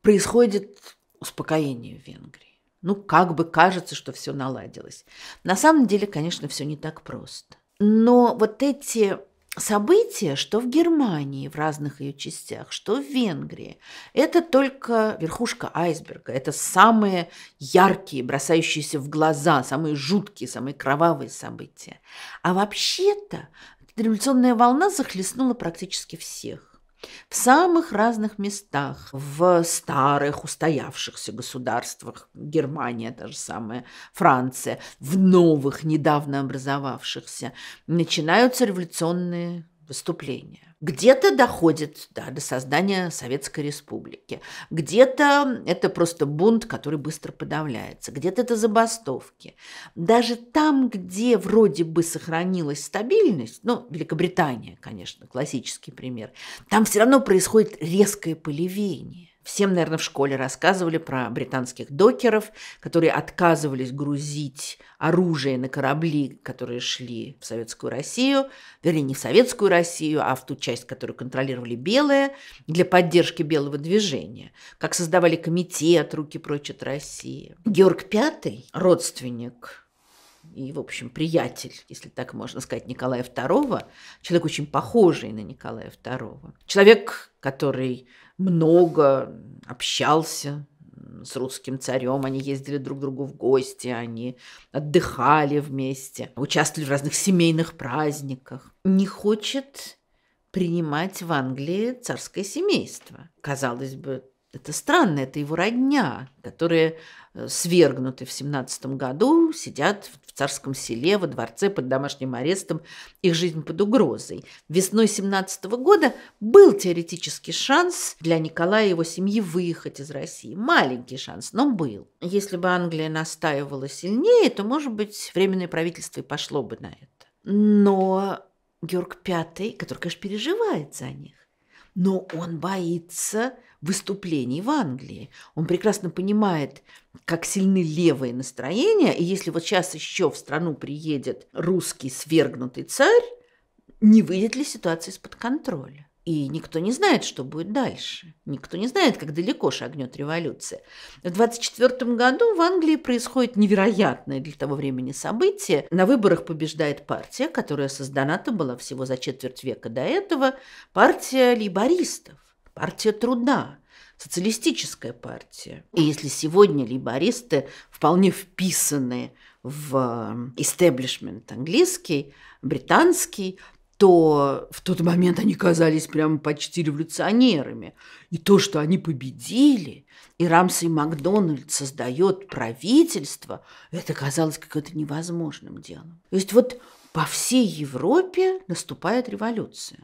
происходит успокоение в Венгрии. Ну, как бы кажется, что все наладилось. На самом деле, конечно, все не так просто. Но вот эти события, что в Германии, в разных ее частях, что в Венгрии, это только верхушка айсберга. Это самые яркие, бросающиеся в глаза, самые жуткие, самые кровавые события. А вообще-то революционная волна захлестнула практически всех в самых разных местах, в старых устоявшихся государствах, Германия та же самая, Франция, в новых, недавно образовавшихся, начинаются революционные выступления. Где-то доходит да, до создания Советской Республики. Где-то это просто бунт, который быстро подавляется. Где-то это забастовки. Даже там, где вроде бы сохранилась стабильность, ну, Великобритания, конечно, классический пример, там все равно происходит резкое полевение. Всем, наверное, в школе рассказывали про британских докеров, которые отказывались грузить оружие на корабли, которые шли в Советскую Россию, вернее, не в Советскую Россию, а в ту часть, которую контролировали белые, для поддержки белого движения, как создавали комитет «Руки прочь от России». Георг V, родственник и, в общем, приятель, если так можно сказать, Николая II, человек очень похожий на Николая II, человек, который много общался с русским царем, они ездили друг к другу в гости, они отдыхали вместе, участвовали в разных семейных праздниках. Не хочет принимать в Англии царское семейство. Казалось бы, это странно, это его родня, которые э, свергнуты в семнадцатом году, сидят в царском селе, во дворце под домашним арестом, их жизнь под угрозой. Весной семнадцатого года был теоретический шанс для Николая и его семьи выехать из России. Маленький шанс, но был. Если бы Англия настаивала сильнее, то, может быть, Временное правительство и пошло бы на это. Но Георг V, который, конечно, переживает за них, но он боится выступлений в Англии. Он прекрасно понимает, как сильны левые настроения, и если вот сейчас еще в страну приедет русский свергнутый царь, не выйдет ли ситуация из-под контроля. И никто не знает, что будет дальше. Никто не знает, как далеко шагнет революция. В 1924 году в Англии происходит невероятное для того времени событие. На выборах побеждает партия, которая создана-то была всего за четверть века до этого, партия лейбористов партия труда, социалистическая партия. И если сегодня лейбористы вполне вписаны в истеблишмент английский, британский, то в тот момент они казались прямо почти революционерами. И то, что они победили, и Рамсей Макдональд создает правительство, это казалось каким-то невозможным делом. То есть вот по всей Европе наступает революция.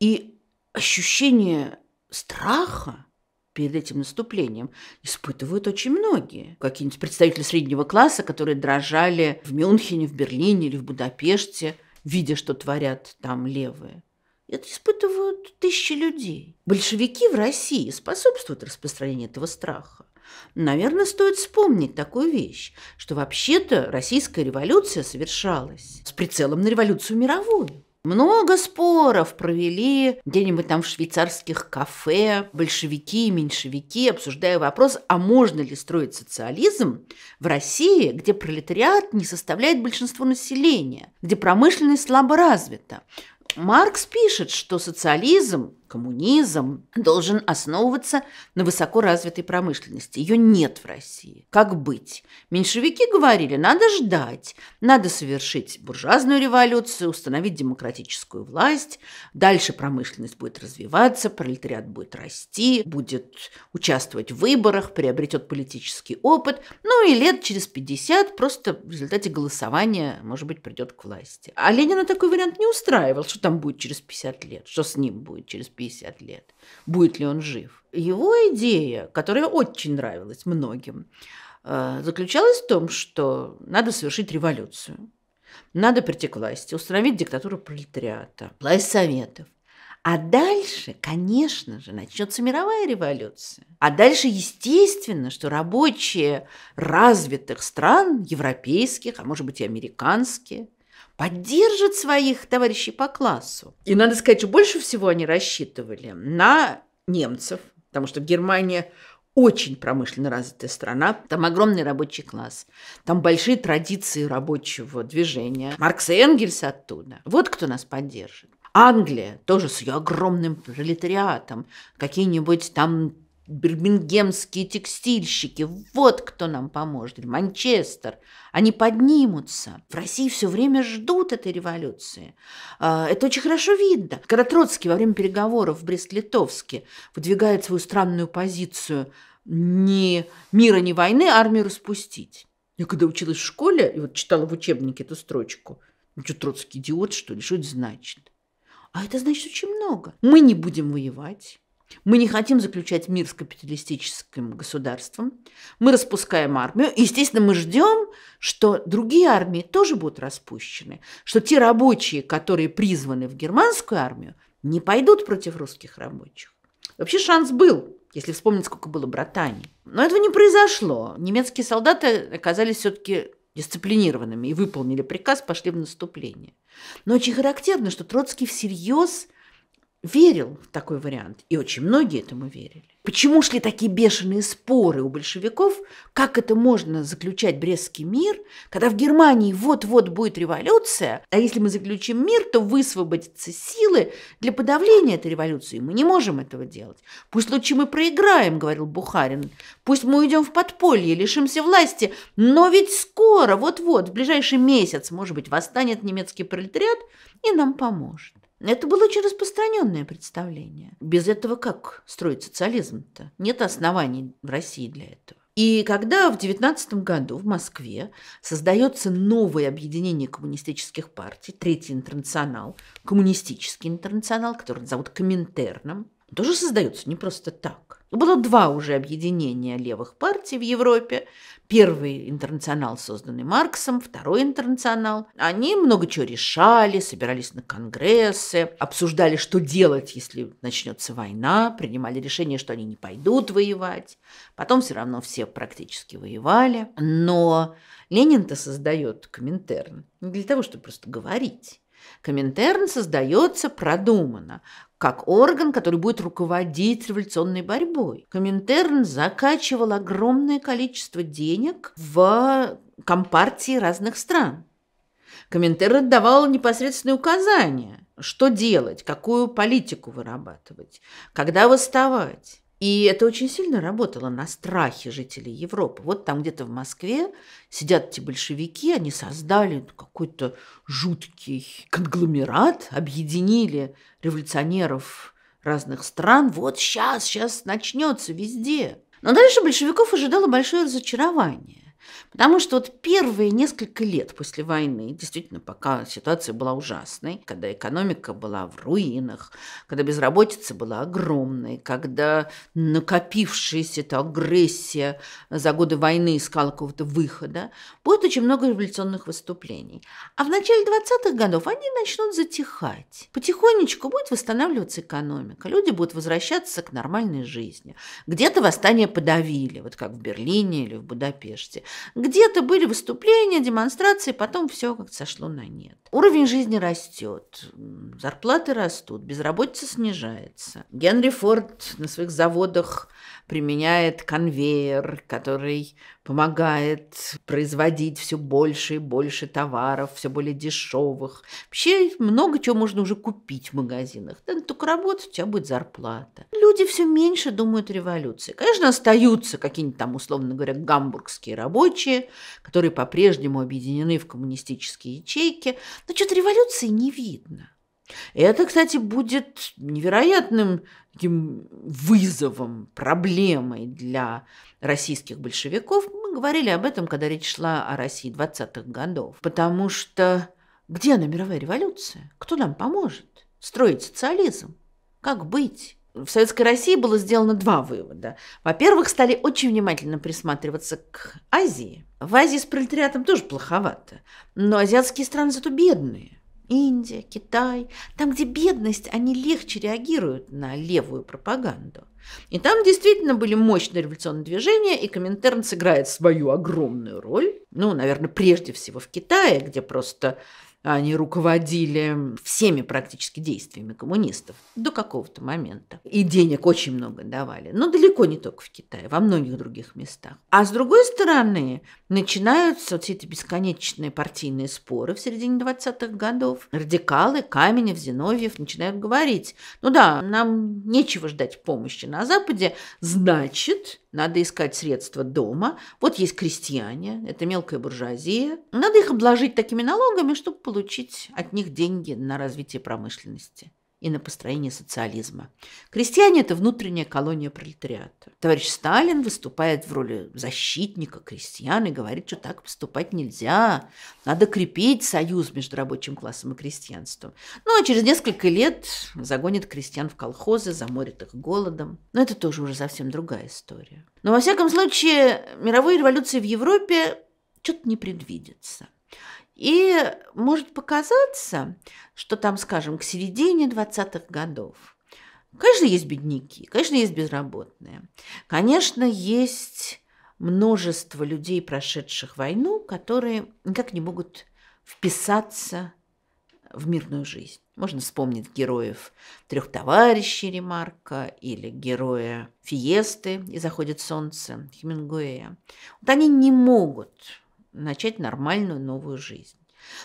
И ощущение страха перед этим наступлением испытывают очень многие. Какие-нибудь представители среднего класса, которые дрожали в Мюнхене, в Берлине или в Будапеште, видя, что творят там левые. Это испытывают тысячи людей. Большевики в России способствуют распространению этого страха. Наверное, стоит вспомнить такую вещь, что вообще-то российская революция совершалась с прицелом на революцию мировую. Много споров провели где-нибудь там в швейцарских кафе большевики и меньшевики, обсуждая вопрос, а можно ли строить социализм в России, где пролетариат не составляет большинство населения, где промышленность слабо развита. Маркс пишет, что социализм Коммунизм должен основываться на высоко развитой промышленности. Ее нет в России. Как быть? Меньшевики говорили, надо ждать, надо совершить буржуазную революцию, установить демократическую власть, дальше промышленность будет развиваться, пролетариат будет расти, будет участвовать в выборах, приобретет политический опыт, ну и лет через 50 просто в результате голосования, может быть, придет к власти. А Ленина такой вариант не устраивал, что там будет через 50 лет, что с ним будет через 50 50 лет, будет ли он жив. Его идея, которая очень нравилась многим, э, заключалась в том, что надо совершить революцию, надо прийти к власти, установить диктатуру пролетариата, власть советов. А дальше, конечно же, начнется мировая революция. А дальше, естественно, что рабочие развитых стран, европейских, а может быть и американские – поддержит своих товарищей по классу. И надо сказать, что больше всего они рассчитывали на немцев, потому что Германия очень промышленно развитая страна, там огромный рабочий класс, там большие традиции рабочего движения. Маркс и Энгельс оттуда. Вот кто нас поддержит. Англия тоже с ее огромным пролетариатом, какие-нибудь там бирмингемские текстильщики, вот кто нам поможет, Манчестер, они поднимутся. В России все время ждут этой революции. А, это очень хорошо видно. Когда Троцкий во время переговоров в Брест-Литовске выдвигает свою странную позицию ни мира, ни войны, армию распустить. Я когда училась в школе и вот читала в учебнике эту строчку, ну что, Троцкий идиот, что ли, что это значит? А это значит очень много. Мы не будем воевать, мы не хотим заключать мир с капиталистическим государством. Мы распускаем армию. И, естественно, мы ждем, что другие армии тоже будут распущены. Что те рабочие, которые призваны в германскую армию, не пойдут против русских рабочих. Вообще шанс был, если вспомнить, сколько было братаний. Но этого не произошло. Немецкие солдаты оказались все-таки дисциплинированными и выполнили приказ, пошли в наступление. Но очень характерно, что Троцкий всерьез – верил в такой вариант, и очень многие этому верили. Почему шли такие бешеные споры у большевиков, как это можно заключать Брестский мир, когда в Германии вот-вот будет революция, а если мы заключим мир, то высвободятся силы для подавления этой революции, мы не можем этого делать. Пусть лучше мы проиграем, говорил Бухарин, пусть мы уйдем в подполье, лишимся власти, но ведь скоро, вот-вот, в ближайший месяц, может быть, восстанет немецкий пролетариат и нам поможет. Это было очень распространенное представление. Без этого как строить социализм-то? Нет оснований в России для этого. И когда в 19 году в Москве создается новое объединение коммунистических партий, Третий интернационал, коммунистический интернационал, который зовут Коминтерном, тоже создается не просто так. Было два уже объединения левых партий в Европе. Первый интернационал, созданный Марксом, второй интернационал. Они много чего решали, собирались на конгрессы, обсуждали, что делать, если начнется война, принимали решение, что они не пойдут воевать. Потом все равно все практически воевали. Но Ленин-то создает Коминтерн не для того, чтобы просто говорить. Коминтерн создается продуманно как орган, который будет руководить революционной борьбой. Коминтерн закачивал огромное количество денег в компартии разных стран. Коминтерн давал непосредственные указания, что делать, какую политику вырабатывать, когда восставать. И это очень сильно работало на страхе жителей Европы. Вот там где-то в Москве сидят эти большевики, они создали какой-то жуткий конгломерат, объединили революционеров разных стран. Вот сейчас, сейчас начнется везде. Но дальше большевиков ожидало большое разочарование. Потому что вот первые несколько лет после войны, действительно, пока ситуация была ужасной, когда экономика была в руинах, когда безработица была огромной, когда накопившаяся эта агрессия за годы войны искала какого-то выхода, будет очень много революционных выступлений. А в начале 20-х годов они начнут затихать. Потихонечку будет восстанавливаться экономика, люди будут возвращаться к нормальной жизни. Где-то восстание подавили, вот как в Берлине или в Будапеште. Где-то были выступления, демонстрации, потом все как сошло на нет. Уровень жизни растет, зарплаты растут, безработица снижается. Генри Форд на своих заводах применяет конвейер, который помогает производить все больше и больше товаров, все более дешевых. Вообще много чего можно уже купить в магазинах. Да ну, только работать, у тебя будет зарплата. Люди все меньше думают о революции. Конечно, остаются какие-нибудь там, условно говоря, гамбургские рабочие, которые по-прежнему объединены в коммунистические ячейки. Но что-то революции не видно. Это, кстати, будет невероятным таким вызовом, проблемой для российских большевиков. Мы говорили об этом, когда речь шла о России 20-х годов. Потому что где она, мировая революция? Кто нам поможет строить социализм? Как быть? в Советской России было сделано два вывода. Во-первых, стали очень внимательно присматриваться к Азии. В Азии с пролетариатом тоже плоховато, но азиатские страны зато бедные. Индия, Китай, там, где бедность, они легче реагируют на левую пропаганду. И там действительно были мощные революционные движения, и Коминтерн сыграет свою огромную роль. Ну, наверное, прежде всего в Китае, где просто они руководили всеми практически действиями коммунистов до какого-то момента. И денег очень много давали. Но далеко не только в Китае, во многих других местах. А с другой стороны, Начинаются вот эти бесконечные партийные споры в середине 20-х годов. Радикалы, Каменев, Зиновьев начинают говорить, ну да, нам нечего ждать помощи на Западе, значит, надо искать средства дома. Вот есть крестьяне, это мелкая буржуазия. Надо их обложить такими налогами, чтобы получить от них деньги на развитие промышленности и на построение социализма. Крестьяне – это внутренняя колония пролетариата. Товарищ Сталин выступает в роли защитника крестьян и говорит, что так поступать нельзя. Надо крепить союз между рабочим классом и крестьянством. Ну, а через несколько лет загонит крестьян в колхозы, заморит их голодом. Но это тоже уже совсем другая история. Но, во всяком случае, мировой революции в Европе что-то не предвидится – и может показаться, что там, скажем, к середине 20-х годов, конечно, есть бедняки, конечно, есть безработные, конечно, есть множество людей, прошедших войну, которые никак не могут вписаться в мирную жизнь. Можно вспомнить героев трех товарищей Ремарка или героя Фиесты и заходит солнце Хемингуэя. Вот они не могут начать нормальную новую жизнь.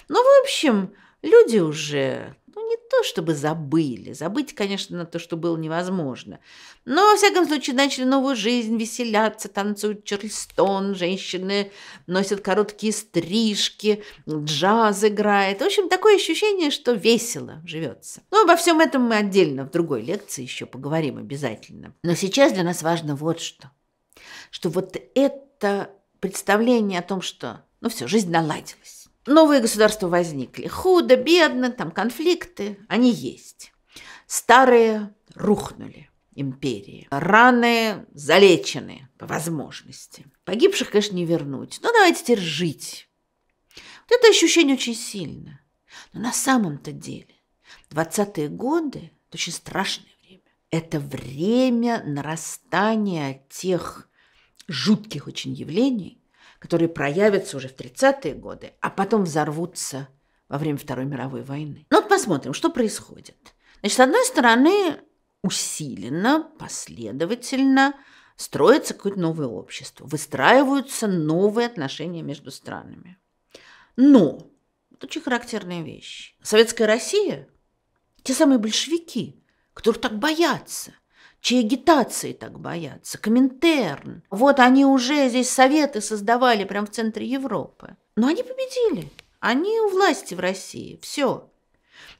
Ну, в общем, люди уже ну, не то чтобы забыли. Забыть, конечно, на то, что было невозможно. Но, во всяком случае, начали новую жизнь, веселятся, танцуют чарльстон, женщины носят короткие стрижки, джаз играет. В общем, такое ощущение, что весело живется. Но ну, обо всем этом мы отдельно в другой лекции еще поговорим обязательно. Но сейчас для нас важно вот что. Что вот это представление о том, что, ну все, жизнь наладилась. Новые государства возникли. Худо, бедно, там конфликты, они есть. Старые рухнули империи. Раны залечены по возможности. Погибших, конечно, не вернуть. Но давайте теперь жить. Вот это ощущение очень сильно. Но на самом-то деле 20-е годы – это очень страшное время. Это время нарастания тех жутких очень явлений, которые проявятся уже в 30-е годы, а потом взорвутся во время Второй мировой войны. Ну вот посмотрим, что происходит. Значит, с одной стороны, усиленно, последовательно строится какое-то новое общество, выстраиваются новые отношения между странами. Но это очень характерная вещь. Советская Россия, те самые большевики, которых так боятся – чьи агитации так боятся, Коминтерн. Вот они уже здесь советы создавали прямо в центре Европы. Но они победили. Они у власти в России. Все.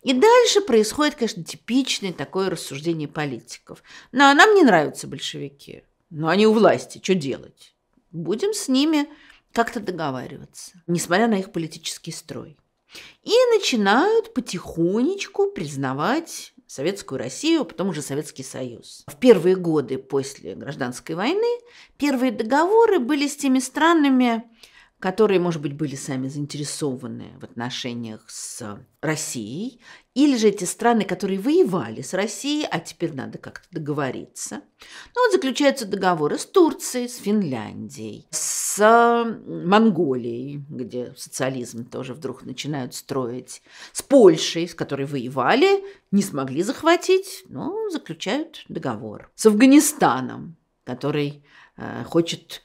И дальше происходит, конечно, типичное такое рассуждение политиков. Но «Ну, а нам не нравятся большевики. Но они у власти. Что делать? Будем с ними как-то договариваться, несмотря на их политический строй. И начинают потихонечку признавать Советскую Россию, потом уже Советский Союз. В первые годы после гражданской войны первые договоры были с теми странами, которые, может быть, были сами заинтересованы в отношениях с Россией, или же эти страны, которые воевали с Россией, а теперь надо как-то договориться. Ну вот заключаются договоры с Турцией, с Финляндией, с Монголией, где социализм тоже вдруг начинают строить, с Польшей, с которой воевали, не смогли захватить, но заключают договор. С Афганистаном, который э, хочет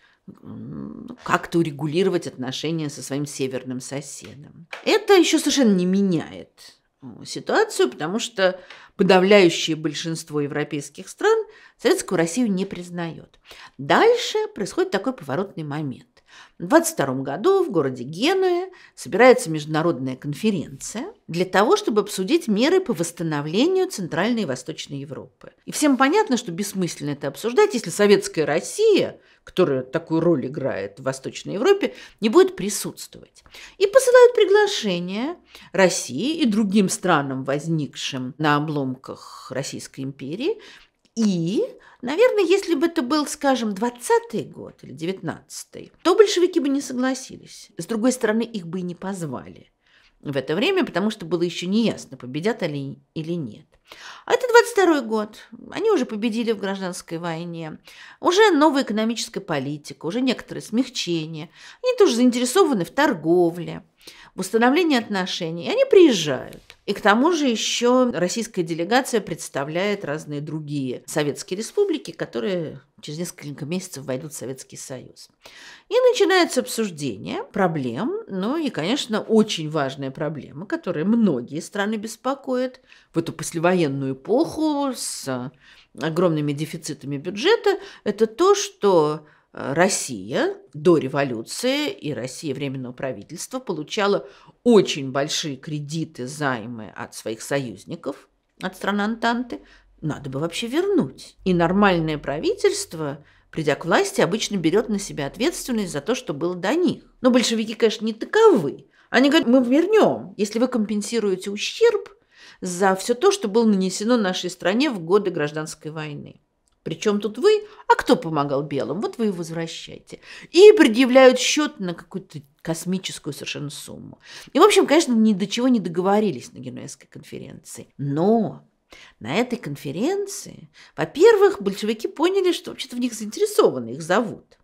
как-то урегулировать отношения со своим северным соседом. Это еще совершенно не меняет э, ситуацию, потому что подавляющее большинство европейских стран Советскую Россию не признает. Дальше происходит такой поворотный момент. В 22 году в городе Генуя собирается международная конференция для того, чтобы обсудить меры по восстановлению Центральной и Восточной Европы. И всем понятно, что бессмысленно это обсуждать, если советская Россия, которая такую роль играет в Восточной Европе, не будет присутствовать. И посылают приглашение России и другим странам, возникшим на обломках Российской империи, и, наверное, если бы это был, скажем, 20-й год или 19-й, то большевики бы не согласились. С другой стороны, их бы и не позвали в это время, потому что было еще неясно, победят они или нет. А это 22 год. Они уже победили в гражданской войне. Уже новая экономическая политика, уже некоторые смягчения. Они тоже заинтересованы в торговле установление отношений. И они приезжают. И к тому же еще российская делегация представляет разные другие советские республики, которые через несколько месяцев войдут в Советский Союз. И начинается обсуждение проблем, ну и, конечно, очень важная проблема, которая многие страны беспокоит в эту послевоенную эпоху с огромными дефицитами бюджета, это то, что Э, Россия до революции и Россия Временного правительства получала очень большие кредиты, займы от своих союзников, от стран Антанты. Надо бы вообще вернуть. И нормальное правительство, придя к власти, обычно берет на себя ответственность за то, что было до них. Но большевики, конечно, не таковы. Они говорят, мы вернем, если вы компенсируете ущерб за все то, что было нанесено нашей стране в годы гражданской войны. Причем тут вы? А кто помогал белым? Вот вы и возвращаете. И предъявляют счет на какую-то космическую совершенно сумму. И, в общем, конечно, ни до чего не договорились на Генуэзской конференции. Но на этой конференции, во-первых, большевики поняли, что вообще-то в них заинтересованы, их зовут.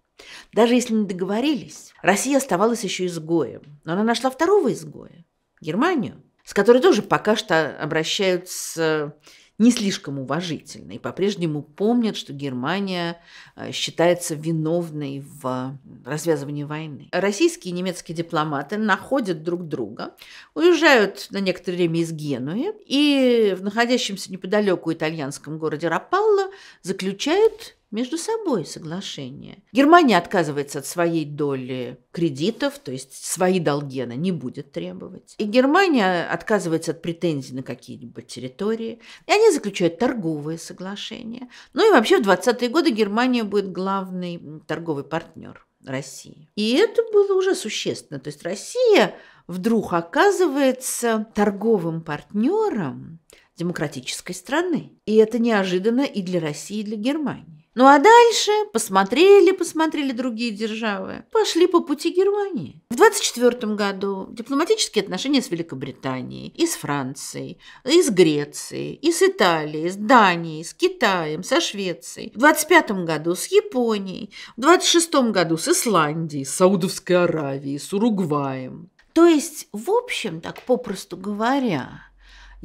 Даже если не договорились, Россия оставалась еще изгоем. Но она нашла второго изгоя – Германию, с которой тоже пока что обращаются не слишком уважительно и по-прежнему помнят, что Германия э, считается виновной в э, развязывании войны. Российские и немецкие дипломаты находят друг друга, уезжают на некоторое время из Генуи и в находящемся неподалеку итальянском городе Рапалло заключают между собой соглашение. Германия отказывается от своей доли кредитов, то есть свои долги она не будет требовать. И Германия отказывается от претензий на какие нибудь территории. И они заключают торговые соглашения. Ну и вообще в 20-е годы Германия будет главный торговый партнер России. И это было уже существенно. То есть Россия вдруг оказывается торговым партнером демократической страны. И это неожиданно и для России, и для Германии. Ну а дальше посмотрели, посмотрели другие державы, пошли по пути Германии. В 24 году дипломатические отношения с Великобританией, и с Францией, и с Грецией, и с Италией, с Данией, с Китаем, со Швецией. В 25 году с Японией, в 26 году с Исландией, с Саудовской Аравией, с Уругваем. То есть, в общем, так попросту говоря,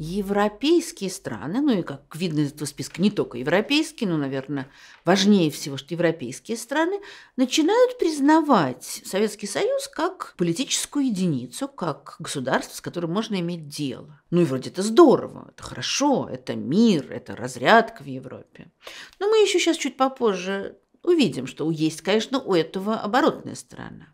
европейские страны, ну и как видно из этого списка, не только европейские, но, наверное, важнее всего, что европейские страны, начинают признавать Советский Союз как политическую единицу, как государство, с которым можно иметь дело. Ну и вроде это здорово, это хорошо, это мир, это разрядка в Европе. Но мы еще сейчас чуть попозже увидим, что есть, конечно, у этого оборотная сторона.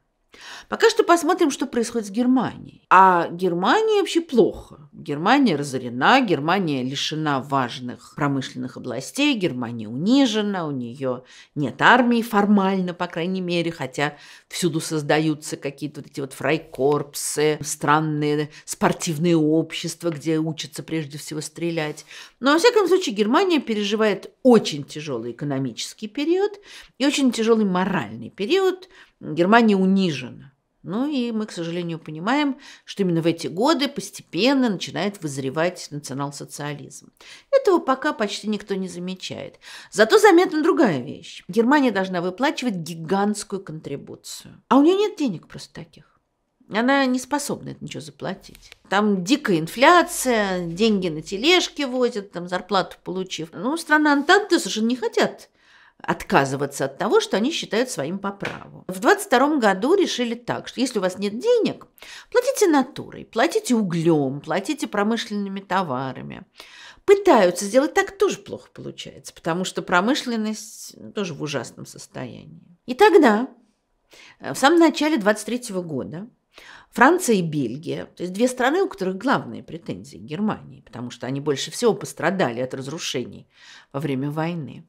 Пока что посмотрим, что происходит с Германией. А Германия вообще плохо. Германия разорена, Германия лишена важных промышленных областей, Германия унижена, у нее нет армии формально, по крайней мере, хотя всюду создаются какие-то вот эти вот фрайкорпсы, странные спортивные общества, где учатся прежде всего стрелять. Но, во всяком случае, Германия переживает очень тяжелый экономический период и очень тяжелый моральный период – Германия унижена. Ну и мы, к сожалению, понимаем, что именно в эти годы постепенно начинает вызревать национал-социализм. Этого пока почти никто не замечает. Зато заметна другая вещь. Германия должна выплачивать гигантскую контрибуцию. А у нее нет денег просто таких. Она не способна это ничего заплатить. Там дикая инфляция, деньги на тележке возят, там зарплату получив. Ну, страны Антанты совершенно не хотят отказываться от того, что они считают своим по праву. В 22 году решили так, что если у вас нет денег, платите натурой, платите углем, платите промышленными товарами. Пытаются сделать так, тоже плохо получается, потому что промышленность ну, тоже в ужасном состоянии. И тогда, э, в самом начале 23 года, Франция и Бельгия, то есть две страны, у которых главные претензии к Германии, потому что они больше всего пострадали от разрушений во время войны.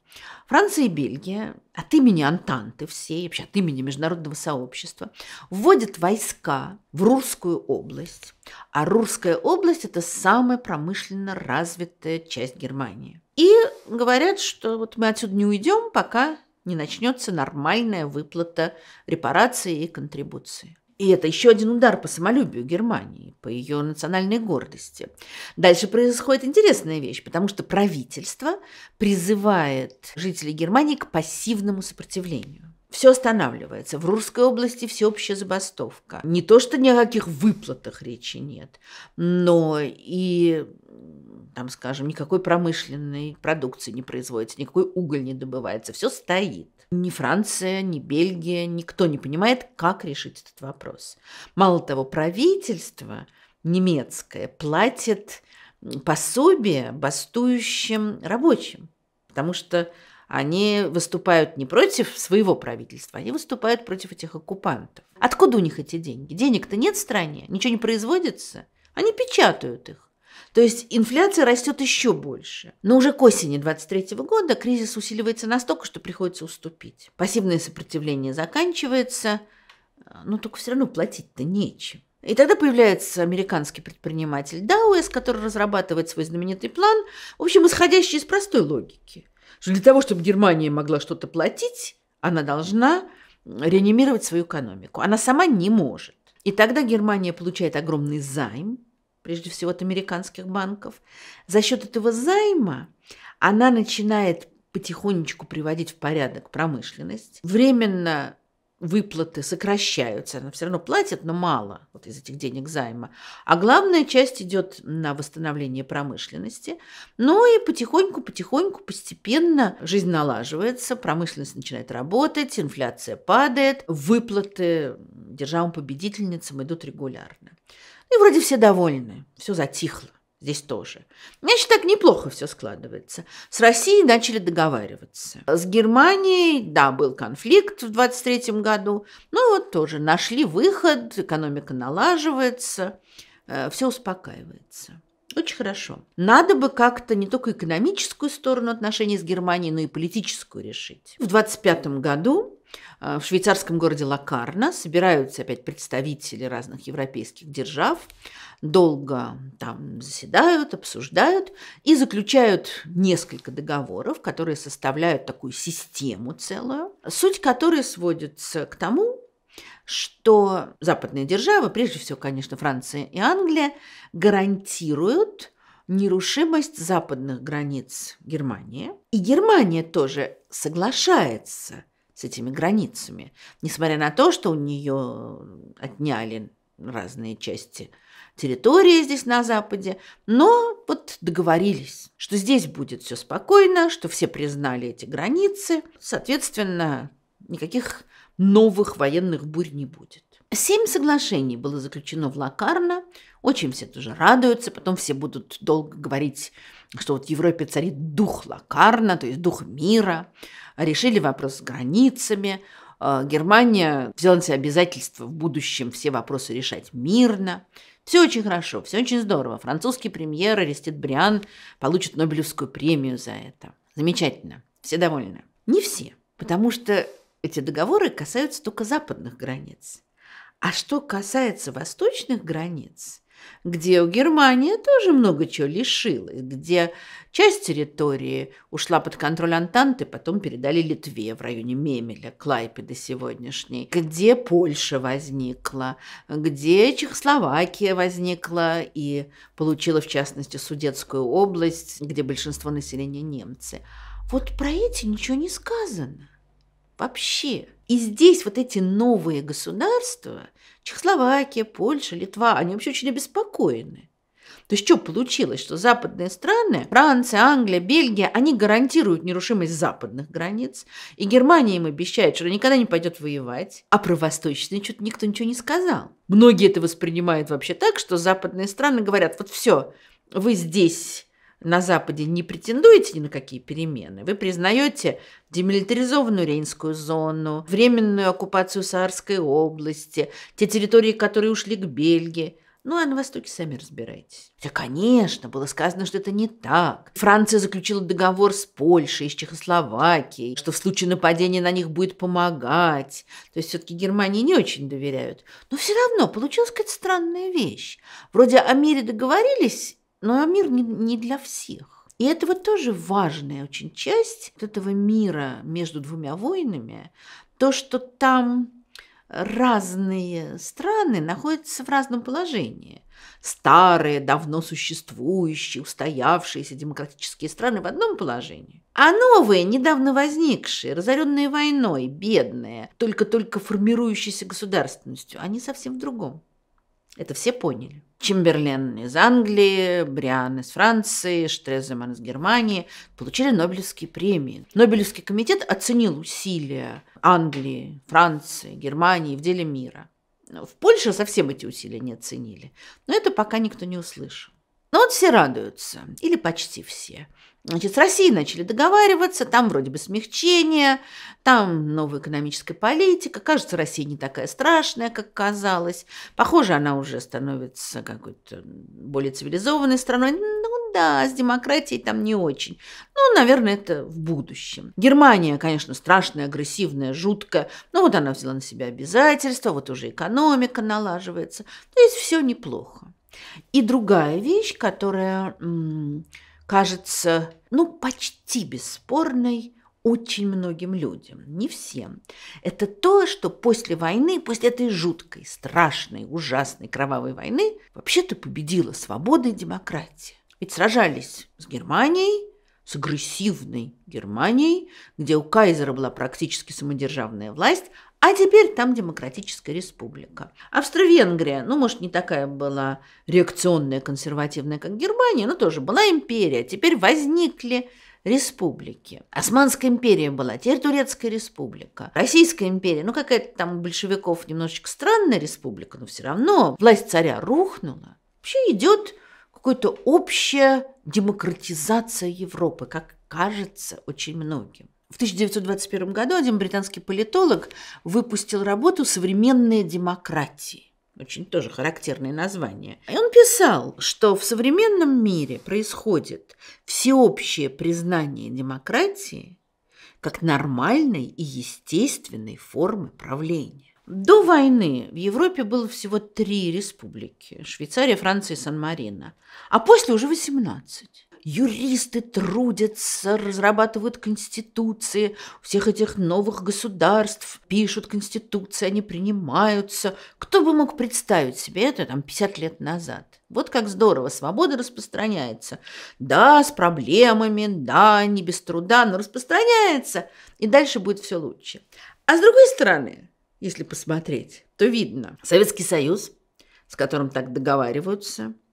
Франция и Бельгия от имени Антанты всей, вообще от имени международного сообщества, вводят войска в русскую область. А русская область – это самая промышленно развитая часть Германии. И говорят, что вот мы отсюда не уйдем, пока не начнется нормальная выплата репарации и контрибуции. И это еще один удар по самолюбию Германии, по ее национальной гордости. Дальше происходит интересная вещь, потому что правительство призывает жителей Германии к пассивному сопротивлению. Все останавливается. В Рурской области всеобщая забастовка. Не то, что ни о каких выплатах речи нет, но и там, скажем, никакой промышленной продукции не производится, никакой уголь не добывается, все стоит ни Франция, ни Бельгия, никто не понимает, как решить этот вопрос. Мало того, правительство немецкое платит пособие бастующим рабочим, потому что они выступают не против своего правительства, они выступают против этих оккупантов. Откуда у них эти деньги? Денег-то нет в стране, ничего не производится. Они печатают их. То есть инфляция растет еще больше. Но уже к осени 2023 года кризис усиливается настолько, что приходится уступить. Пассивное сопротивление заканчивается, э, но только все равно платить-то нечем. И тогда появляется американский предприниматель Дауэс, который разрабатывает свой знаменитый план, в общем, исходящий из простой логики, что для того, чтобы Германия могла что-то платить, она должна реанимировать свою экономику. Она сама не может. И тогда Германия получает огромный займ, прежде всего от американских банков, за счет этого займа она начинает потихонечку приводить в порядок промышленность. Временно выплаты сокращаются, она все равно платит, но мало вот из этих денег займа. А главная часть идет на восстановление промышленности. Ну и потихоньку, потихоньку, постепенно жизнь налаживается, промышленность начинает работать, инфляция падает, выплаты державам-победительницам идут регулярно. И вроде все довольны, все затихло. Здесь тоже. Значит, так неплохо все складывается. С Россией начали договариваться. С Германией, да, был конфликт в 23 году. но ну вот тоже нашли выход, экономика налаживается, э, все успокаивается. Очень хорошо. Надо бы как-то не только экономическую сторону отношений с Германией, но и политическую решить. В 25 году Э, в швейцарском городе Лакарна собираются опять представители разных европейских держав, долго там заседают, обсуждают и заключают несколько договоров, которые составляют такую систему целую, суть которой сводится к тому, что западные державы, прежде всего, конечно, Франция и Англия, гарантируют нерушимость западных границ Германии. И Германия тоже соглашается – с этими границами. Несмотря на то, что у нее отняли разные части территории здесь на Западе, но вот договорились, что здесь будет все спокойно, что все признали эти границы, соответственно, никаких новых военных бурь не будет. Семь соглашений было заключено в Лакарно. Очень все тоже радуются. Потом все будут долго говорить, что вот в Европе царит дух Лакарна, то есть дух мира решили вопрос с границами, а, Германия взяла на себя обязательство в будущем все вопросы решать мирно. Все очень хорошо, все очень здорово. Французский премьер Арестит Бриан получит Нобелевскую премию за это. Замечательно. Все довольны. Не все, потому что эти договоры касаются только западных границ. А что касается восточных границ, где у Германии тоже много чего лишилась, где часть территории ушла под контроль Антанты, потом передали Литве в районе Мемеля, Клайпеда сегодняшней, где Польша возникла, где Чехословакия возникла и получила, в частности, Судетскую область, где большинство населения немцы. Вот про эти ничего не сказано вообще. И здесь вот эти новые государства, Чехословакия, Польша, Литва, они вообще очень обеспокоены. То есть что получилось, что западные страны, Франция, Англия, Бельгия, они гарантируют нерушимость западных границ, и Германия им обещает, что она никогда не пойдет воевать, а про восточные что-то никто ничего не сказал. Многие это воспринимают вообще так, что западные страны говорят, вот все, вы здесь на Западе не претендуете ни на какие перемены. Вы признаете демилитаризованную Рейнскую зону, временную оккупацию Саарской области, те территории, которые ушли к Бельгии. Ну, а на Востоке сами разбирайтесь. Да, конечно, было сказано, что это не так. Франция заключила договор с Польшей и с Чехословакией, что в случае нападения на них будет помогать. То есть все-таки Германии не очень доверяют. Но все равно получилась какая-то странная вещь. Вроде о мире договорились, но а мир не, не для всех. И это вот тоже важная очень часть вот этого мира между двумя войнами, то, что там разные страны находятся в разном положении. Старые, давно существующие, устоявшиеся демократические страны в одном положении, а новые, недавно возникшие, разоренные войной, бедные, только-только формирующиеся государственностью, они совсем в другом. Это все поняли. Чемберлен из Англии, Бриан из Франции, Штреземан из Германии получили Нобелевские премии. Нобелевский комитет оценил усилия Англии, Франции, Германии в деле мира. В Польше совсем эти усилия не оценили, но это пока никто не услышал. Но вот все радуются, или почти все. Значит, с Россией начали договариваться, там вроде бы смягчение, там новая экономическая политика. Кажется, Россия не такая страшная, как казалось. Похоже, она уже становится какой-то более цивилизованной страной. Ну да, с демократией там не очень. Ну, наверное, это в будущем. Германия, конечно, страшная, агрессивная, жуткая. Но ну, вот она взяла на себя обязательства, вот уже экономика налаживается. То есть все неплохо. И другая вещь, которая кажется, ну, почти бесспорной очень многим людям, не всем. Это то, что после войны, после этой жуткой, страшной, ужасной кровавой войны, вообще-то победила свобода и демократия. Ведь сражались с Германией, с агрессивной Германией, где у кайзера была практически самодержавная власть, а теперь там демократическая республика. Австро-Венгрия, ну, может, не такая была реакционная, консервативная, как Германия, но тоже была империя. Теперь возникли республики. Османская империя была, теперь Турецкая республика. Российская империя, ну, какая-то там у большевиков немножечко странная республика, но все равно власть царя рухнула. Вообще идет какая-то общая демократизация Европы, как кажется очень многим. В 1921 году один британский политолог выпустил работу «Современные демократии». Очень тоже характерное название. И он писал, что в современном мире происходит всеобщее признание демократии как нормальной и естественной формы правления. До войны в Европе было всего три республики – Швейцария, Франция и Сан-Марино. А после уже 18. Юристы трудятся, разрабатывают конституции всех этих новых государств, пишут конституции, они принимаются. Кто бы мог представить себе это там 50 лет назад? Вот как здорово, свобода распространяется. Да, с проблемами, да, не без труда, но распространяется, и дальше будет все лучше. А с другой стороны, если посмотреть, то видно, Советский Союз, с которым так договариваются –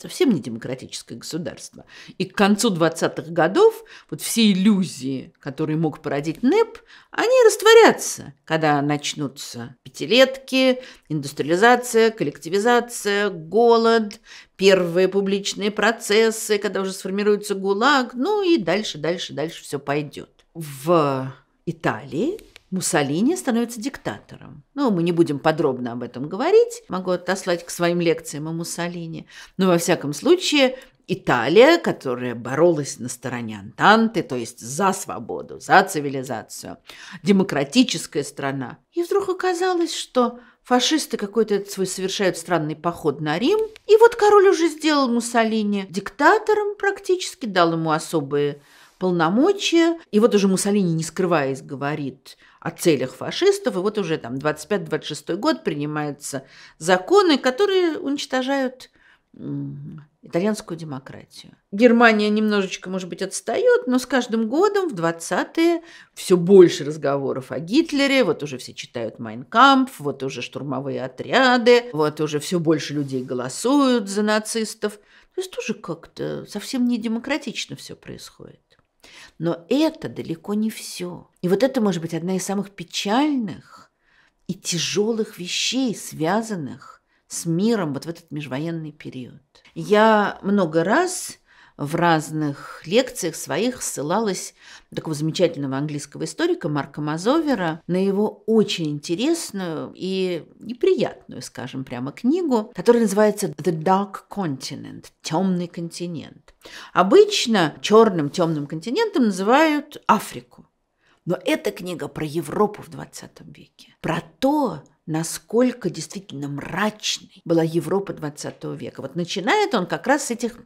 совсем не демократическое государство. И к концу 20-х годов вот все иллюзии, которые мог породить НЭП, они растворятся, когда начнутся пятилетки, индустриализация, коллективизация, голод, первые публичные процессы, когда уже сформируется ГУЛАГ, ну и дальше, дальше, дальше все пойдет. В Италии Муссолини становится диктатором. Ну, мы не будем подробно об этом говорить. Могу отослать к своим лекциям о Муссолини. Но, во всяком случае, Италия, которая боролась на стороне Антанты, то есть за свободу, за цивилизацию, демократическая страна. И вдруг оказалось, что фашисты какой-то свой совершают странный поход на Рим. И вот король уже сделал Муссолини диктатором практически, дал ему особые полномочия. И вот уже Муссолини, не скрываясь, говорит – о целях фашистов. И вот уже там 25-26 год принимаются законы, которые уничтожают итальянскую демократию. Германия немножечко, может быть, отстает, но с каждым годом в 20-е все больше разговоров о Гитлере, вот уже все читают майнкамп, вот уже штурмовые отряды, вот уже все больше людей голосуют за нацистов. То есть тоже как-то совсем не демократично все происходит. Но это далеко не все. И вот это может быть одна из самых печальных и тяжелых вещей, связанных с миром вот в этот межвоенный период. Я много раз в разных лекциях своих ссылалась такого замечательного английского историка Марка Мазовера на его очень интересную и неприятную, скажем прямо, книгу, которая называется «The Dark Continent» – «Темный континент». Обычно черным темным континентом называют Африку. Но эта книга про Европу в 20 веке, про то, насколько действительно мрачной была Европа 20 века. Вот начинает он как раз с этих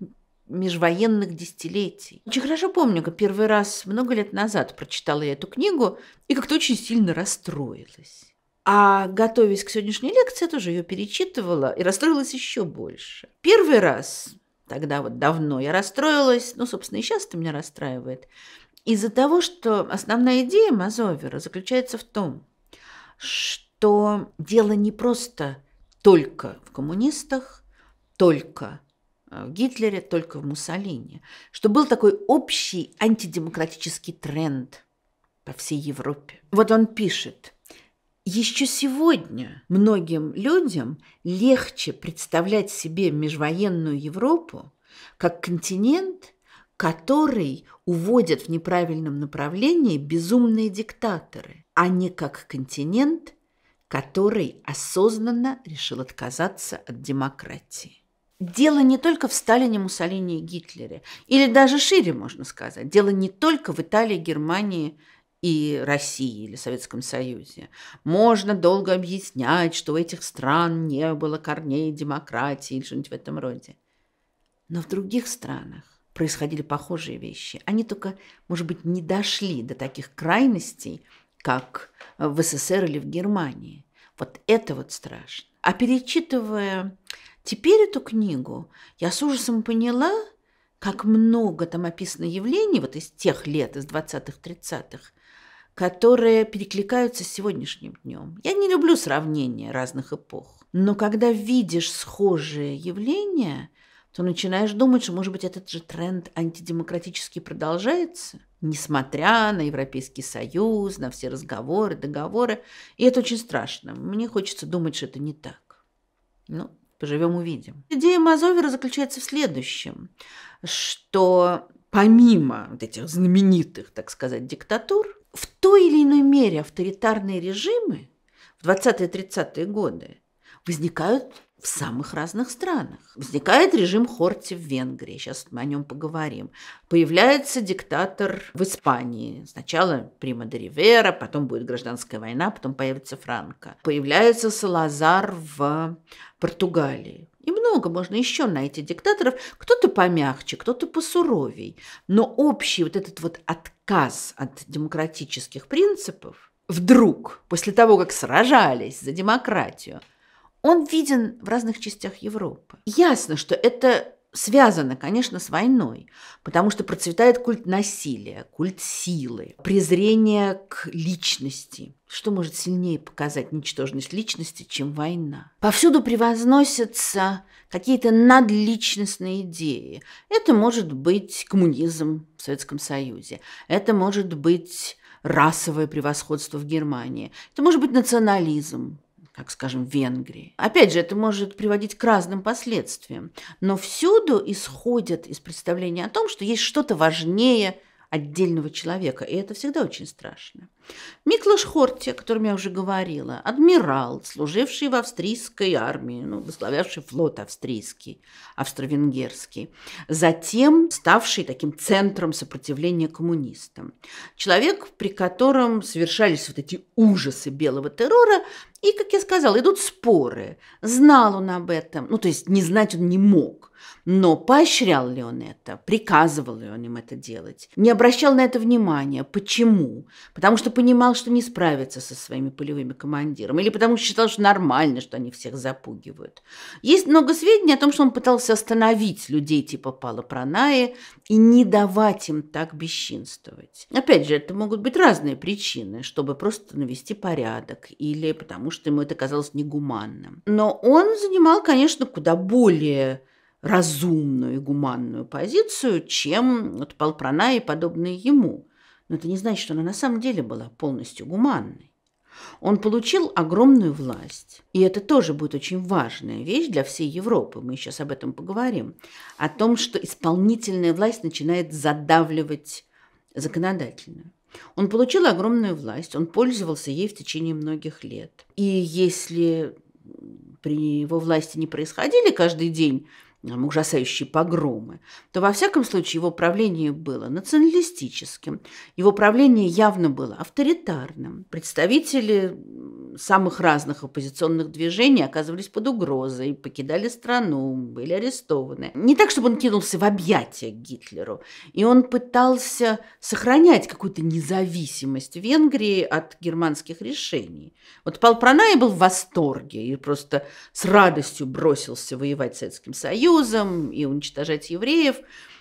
межвоенных десятилетий. Очень хорошо помню, как первый раз много лет назад прочитала я эту книгу и как-то очень сильно расстроилась. А готовясь к сегодняшней лекции, я тоже ее перечитывала и расстроилась еще больше. Первый раз, тогда вот давно, я расстроилась, ну, собственно, и сейчас это меня расстраивает, из-за того, что основная идея Мазовера заключается в том, что дело не просто только в коммунистах, только Э, в Гитлере, только в Муссолини, что был такой общий антидемократический тренд по всей Европе. Вот он пишет. Еще сегодня многим людям легче представлять себе межвоенную Европу как континент, который уводят в неправильном направлении безумные диктаторы, а не как континент, который осознанно решил отказаться от демократии. Дело не только в Сталине, Муссолини и Гитлере. Или даже шире, можно сказать. Дело не только в Италии, Германии и России или Советском Союзе. Можно долго объяснять, что у этих стран не было корней демократии или что-нибудь в этом роде. Но в других странах происходили похожие вещи. Они только, может быть, не дошли до таких крайностей, как в СССР или в Германии. Вот это вот страшно. А перечитывая Теперь эту книгу я с ужасом поняла, как много там описано явлений вот из тех лет, из 20-30-х, которые перекликаются с сегодняшним днем. Я не люблю сравнения разных эпох, но когда видишь схожие явления, то начинаешь думать, что, может быть, этот же тренд антидемократический продолжается, несмотря на Европейский Союз, на все разговоры, договоры. И это очень страшно. Мне хочется думать, что это не так. Ну, Поживем, увидим. Идея Мазовера заключается в следующем, что помимо вот этих знаменитых, так сказать, диктатур, в той или иной мере авторитарные режимы в 20-30-е годы возникают в самых разных странах. Возникает режим Хорти в Венгрии, сейчас мы о нем поговорим. Появляется диктатор в Испании. Сначала Прима де Ривера, потом будет гражданская война, потом появится Франко. Появляется Салазар в Португалии. И много можно еще найти диктаторов. Кто-то помягче, кто-то посуровей. Но общий вот этот вот отказ от демократических принципов вдруг, после того, как сражались за демократию – он виден в разных частях Европы. Ясно, что это связано, конечно, с войной, потому что процветает культ насилия, культ силы, презрение к личности. Что может сильнее показать ничтожность личности, чем война? Повсюду превозносятся какие-то надличностные идеи. Это может быть коммунизм в Советском Союзе, это может быть расовое превосходство в Германии, это может быть национализм так скажем, Венгрии. Опять же, это может приводить к разным последствиям, но всюду исходят из представления о том, что есть что-то важнее – отдельного человека, и это всегда очень страшно. Миклаш Хорти, о котором я уже говорила, адмирал, служивший в австрийской армии, ну, возглавлявший флот австрийский, австро-венгерский, затем ставший таким центром сопротивления коммунистам. Человек, при котором совершались вот эти ужасы белого террора, и, как я сказала, идут споры. Знал он об этом, ну, то есть не знать он не мог но поощрял ли он это? Приказывал ли он им это делать? Не обращал на это внимания. Почему? Потому что понимал, что не справится со своими полевыми командирами. Или потому что считал, что нормально, что они всех запугивают. Есть много сведений о том, что он пытался остановить людей типа Пала Пранаи и не давать им так бесчинствовать. Опять же, это могут быть разные причины, чтобы просто навести порядок или потому что ему это казалось негуманным. Но он занимал, конечно, куда более разумную и гуманную позицию, чем вот Палпрана и подобные ему. Но это не значит, что она на самом деле была полностью гуманной. Он получил огромную власть, и это тоже будет очень важная вещь для всей Европы, мы сейчас об этом поговорим, о том, что исполнительная власть начинает задавливать законодательную. Он получил огромную власть, он пользовался ей в течение многих лет. И если при его власти не происходили каждый день ужасающие погромы, то во всяком случае его правление было националистическим, его правление явно было авторитарным. Представители самых разных оппозиционных движений оказывались под угрозой, покидали страну, были арестованы. Не так, чтобы он кинулся в объятия к Гитлеру, и он пытался сохранять какую-то независимость Венгрии от германских решений. Вот Пал Пранай был в восторге и просто с радостью бросился воевать с Советским Союзом, союзом и уничтожать евреев,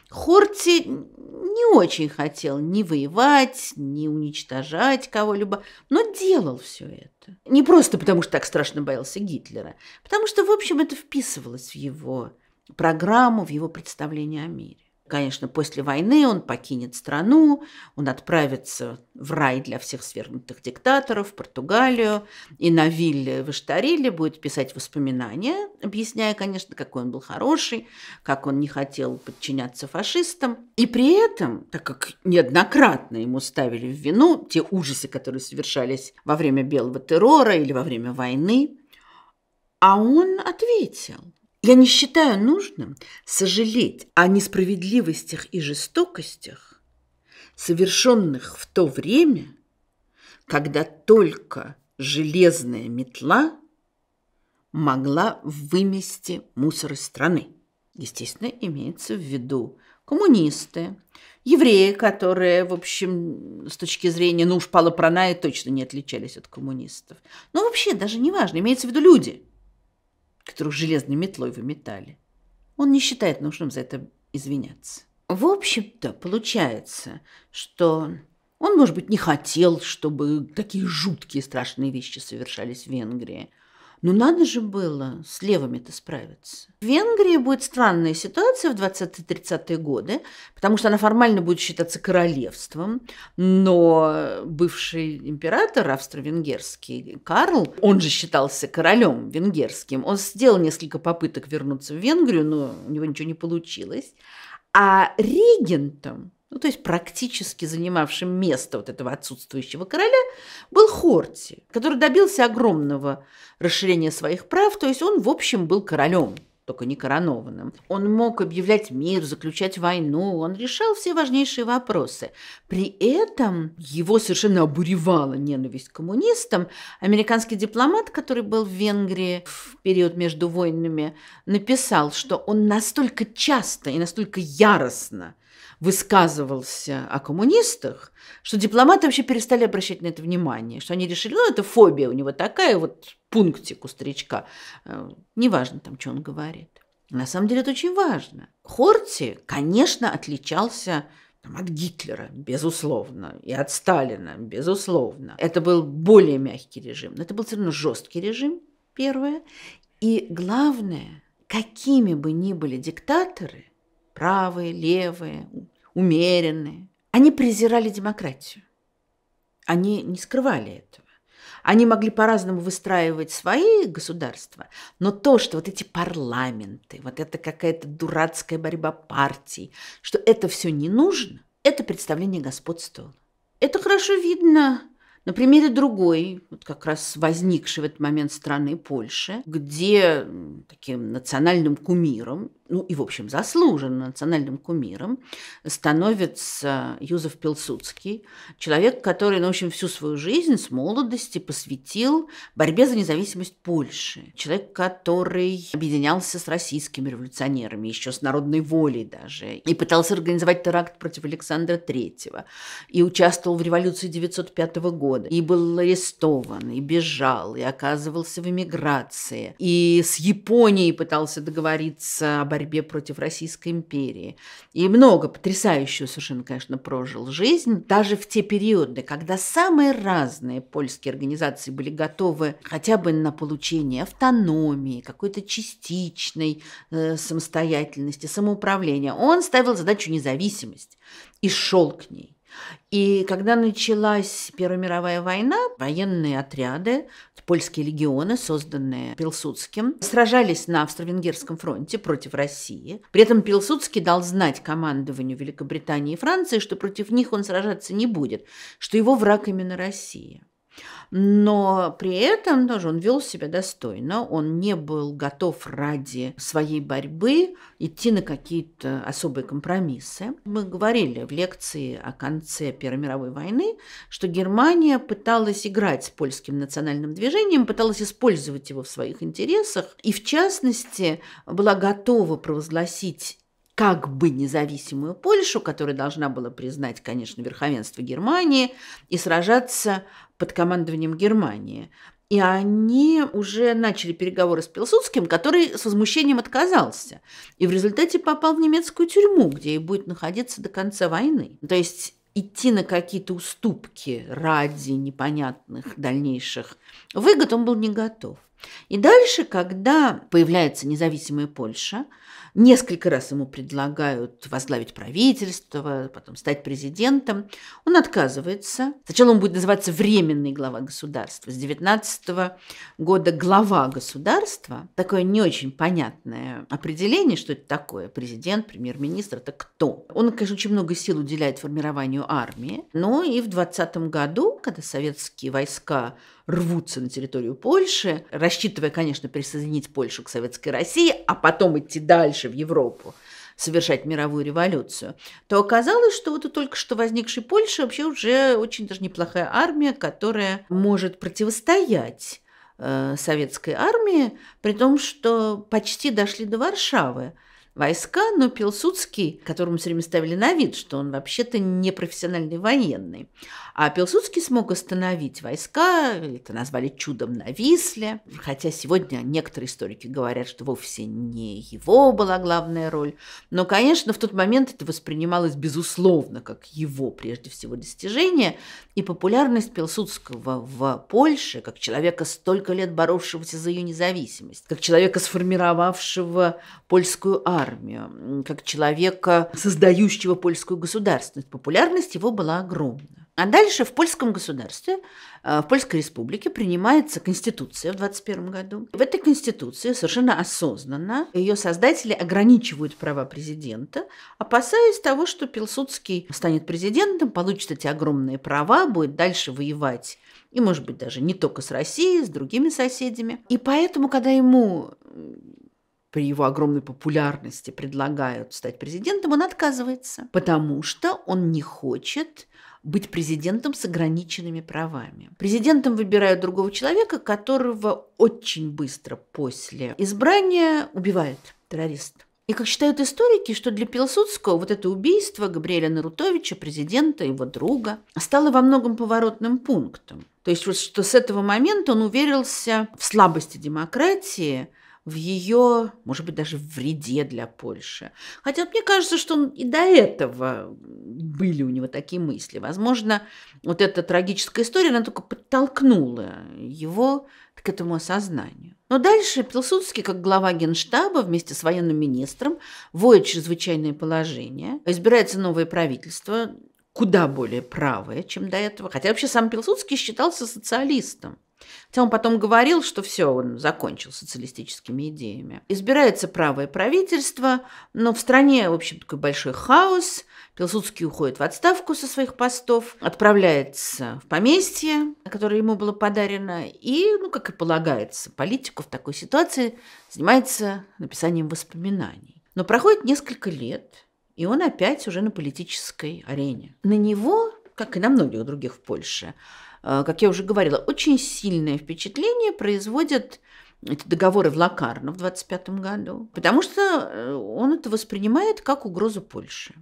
Хорти не очень хотел ни воевать, ни уничтожать кого-либо, но делал все это. Не просто потому, что так страшно боялся Гитлера, потому что, в общем, это вписывалось в его программу, в его представление о мире. Конечно, после войны он покинет страну, он отправится в рай для всех свергнутых диктаторов, в Португалию, и на вилле в Иштариле будет писать воспоминания, объясняя, конечно, какой он был хороший, как он не хотел подчиняться фашистам. И при этом, так как неоднократно ему ставили в вину те ужасы, которые совершались во время белого террора или во время войны, а он ответил – я не считаю нужным сожалеть о несправедливостях и жестокостях, совершенных в то время, когда только железная метла могла вымести мусор из страны. Естественно, имеется в виду коммунисты, евреи, которые, в общем, с точки зрения, ну уж Палапраная точно не отличались от коммунистов. Но ну, вообще даже не важно, имеется в виду люди – которых железной метлой выметали. Он не считает нужным за это извиняться. В общем-то, получается, что он, может быть, не хотел, чтобы такие жуткие страшные вещи совершались в Венгрии. Но ну, надо же было с левыми-то справиться. В Венгрии будет странная ситуация в 20-30-е годы, потому что она формально будет считаться королевством, но бывший император австро-венгерский Карл, он же считался королем венгерским, он сделал несколько попыток вернуться в Венгрию, но у него ничего не получилось. А регентом ну, то есть практически занимавшим место вот этого отсутствующего короля, был Хорти, который добился огромного расширения своих прав, то есть он, в общем, был королем, только не коронованным. Он мог объявлять мир, заключать войну, он решал все важнейшие вопросы. При этом его совершенно обуревала ненависть к коммунистам. Американский дипломат, который был в Венгрии в период между войнами, написал, что он настолько часто и настолько яростно – высказывался о коммунистах, что дипломаты вообще перестали обращать на это внимание, что они решили, ну, это фобия у него такая, вот пунктик у старичка. Э, неважно там, что он говорит. На самом деле это очень важно. Хорти, конечно, отличался там, от Гитлера, безусловно, и от Сталина, безусловно. Это был более мягкий режим, но это был все равно жесткий режим, первое. И главное, какими бы ни были диктаторы – правые, левые, умеренные. Они презирали демократию. Они не скрывали этого. Они могли по-разному выстраивать свои государства, но то, что вот эти парламенты, вот это какая-то дурацкая борьба партий, что это все не нужно, это представление господствовало. Это хорошо видно на примере другой, вот как раз возникшей в этот момент страны Польши, где таким национальным кумиром ну и, в общем, заслуженно национальным кумиром становится Юзеф Пилсудский, человек, который, ну, в общем, всю свою жизнь с молодости посвятил борьбе за независимость Польши. Человек, который объединялся с российскими революционерами, еще с народной волей даже, и пытался организовать теракт против Александра III, и участвовал в революции 1905 года, и был арестован, и бежал, и оказывался в эмиграции, и с Японией пытался договориться об борьбе против Российской империи. И много потрясающую совершенно, конечно, прожил жизнь. Даже в те периоды, когда самые разные польские организации были готовы хотя бы на получение автономии, какой-то частичной э, самостоятельности, самоуправления, он ставил задачу независимость и шел к ней. И когда началась Первая мировая война, военные отряды, польские легионы, созданные Пилсудским, сражались на Австро-Венгерском фронте против России. При этом Пилсудский дал знать командованию Великобритании и Франции, что против них он сражаться не будет, что его враг именно Россия но при этом тоже он вел себя достойно, он не был готов ради своей борьбы идти на какие-то особые компромиссы. Мы говорили в лекции о конце Первой мировой войны, что Германия пыталась играть с польским национальным движением, пыталась использовать его в своих интересах, и в частности была готова провозгласить как бы независимую Польшу, которая должна была признать, конечно, верховенство Германии и сражаться под командованием Германии. И они уже начали переговоры с Пилсудским, который с возмущением отказался. И в результате попал в немецкую тюрьму, где и будет находиться до конца войны. То есть идти на какие-то уступки ради непонятных дальнейших выгод он был не готов. И дальше, когда появляется независимая Польша – Несколько раз ему предлагают возглавить правительство, потом стать президентом. Он отказывается. Сначала он будет называться временный глава государства. С 19 года глава государства. Такое не очень понятное определение, что это такое. Президент, премьер-министр, это кто? Он, конечно, очень много сил уделяет формированию армии. Но и в 20 году, когда советские войска рвутся на территорию Польши, рассчитывая, конечно, присоединить Польшу к Советской России, а потом идти дальше в Европу совершать мировую революцию, то оказалось, что вот у только что возникшей Польши вообще уже очень даже неплохая армия, которая может противостоять э, советской армии, при том, что почти дошли до Варшавы войска, но Пилсудский, которому все время ставили на вид, что он вообще-то не профессиональный военный, а Пилсудский смог остановить войска, это назвали чудом на Висле, хотя сегодня некоторые историки говорят, что вовсе не его была главная роль. Но, конечно, в тот момент это воспринималось безусловно как его, прежде всего, достижение, и популярность Пилсудского в Польше, как человека, столько лет боровшегося за ее независимость, как человека, сформировавшего польскую армию, как человека, создающего польскую государственность, популярность его была огромна. А дальше в польском государстве, э, в Польской республике принимается конституция в 21 году. В этой конституции совершенно осознанно ее создатели ограничивают права президента, опасаясь того, что Пилсудский станет президентом, получит эти огромные права, будет дальше воевать и, может быть, даже не только с Россией, с другими соседями. И поэтому, когда ему при его огромной популярности предлагают стать президентом, он отказывается, потому что он не хочет быть президентом с ограниченными правами. Президентом выбирают другого человека, которого очень быстро после избрания убивают террорист. И как считают историки, что для Пилсудского вот это убийство Габриэля Нарутовича, президента, его друга, стало во многом поворотным пунктом. То есть вот что с этого момента он уверился в слабости демократии, в ее, может быть, даже вреде для Польши. Хотя мне кажется, что он и до этого были у него такие мысли. Возможно, вот эта трагическая история, она только подтолкнула его к этому осознанию. Но дальше Пилсудский, как глава генштаба, вместе с военным министром, вводит чрезвычайное положение, избирается новое правительство, куда более правое, чем до этого. Хотя вообще сам Пилсудский считался социалистом. Хотя он потом говорил, что все, он закончил социалистическими идеями. Избирается правое правительство, но в стране, в общем, такой большой хаос. Пилсудский уходит в отставку со своих постов, отправляется в поместье, которое ему было подарено, и, ну, как и полагается, политику в такой ситуации занимается написанием воспоминаний. Но проходит несколько лет, и он опять уже на политической арене. На него, как и на многих других в Польше, Э, как я уже говорила, очень сильное впечатление производят эти договоры в Лакарно в 25 году, потому что э, он это воспринимает как угрозу Польши.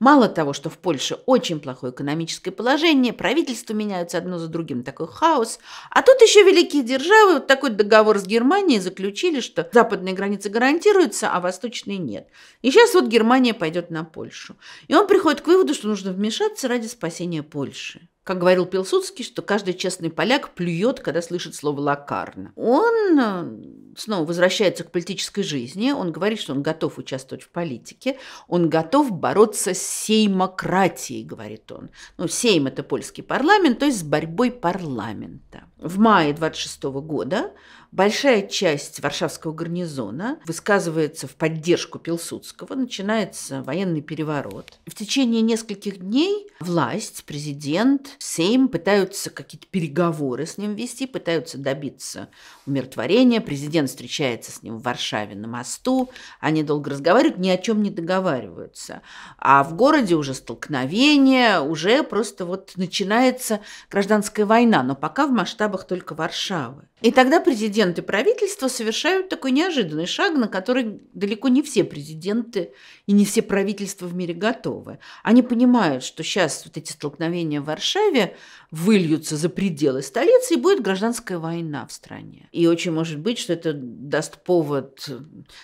Мало того, что в Польше очень плохое экономическое положение, правительства меняются одно за другим, такой хаос. А тут еще великие державы вот такой договор с Германией заключили, что западные границы гарантируются, а восточные нет. И сейчас вот Германия пойдет на Польшу. И он приходит к выводу, что нужно вмешаться ради спасения Польши. Как говорил Пилсудский, что каждый честный поляк плюет, когда слышит слово «лакарно». Он э, снова возвращается к политической жизни, он говорит, что он готов участвовать в политике, он готов бороться с сеймократией, говорит он. Ну, сейм – это польский парламент, то есть с борьбой парламента. В мае 26 года Большая часть Варшавского гарнизона высказывается в поддержку Пилсудского, начинается военный переворот. В течение нескольких дней власть, президент, Сейм пытаются какие-то переговоры с ним вести, пытаются добиться умиротворения. Президент встречается с ним в Варшаве на мосту, они долго разговаривают, ни о чем не договариваются. А в городе уже столкновение, уже просто вот начинается гражданская война, но пока в масштабах только Варшавы. И тогда президенты правительства совершают такой неожиданный шаг, на который далеко не все президенты и не все правительства в мире готовы. Они понимают, что сейчас вот эти столкновения в Варшаве выльются за пределы столицы и будет гражданская война в стране. И очень может быть, что это даст повод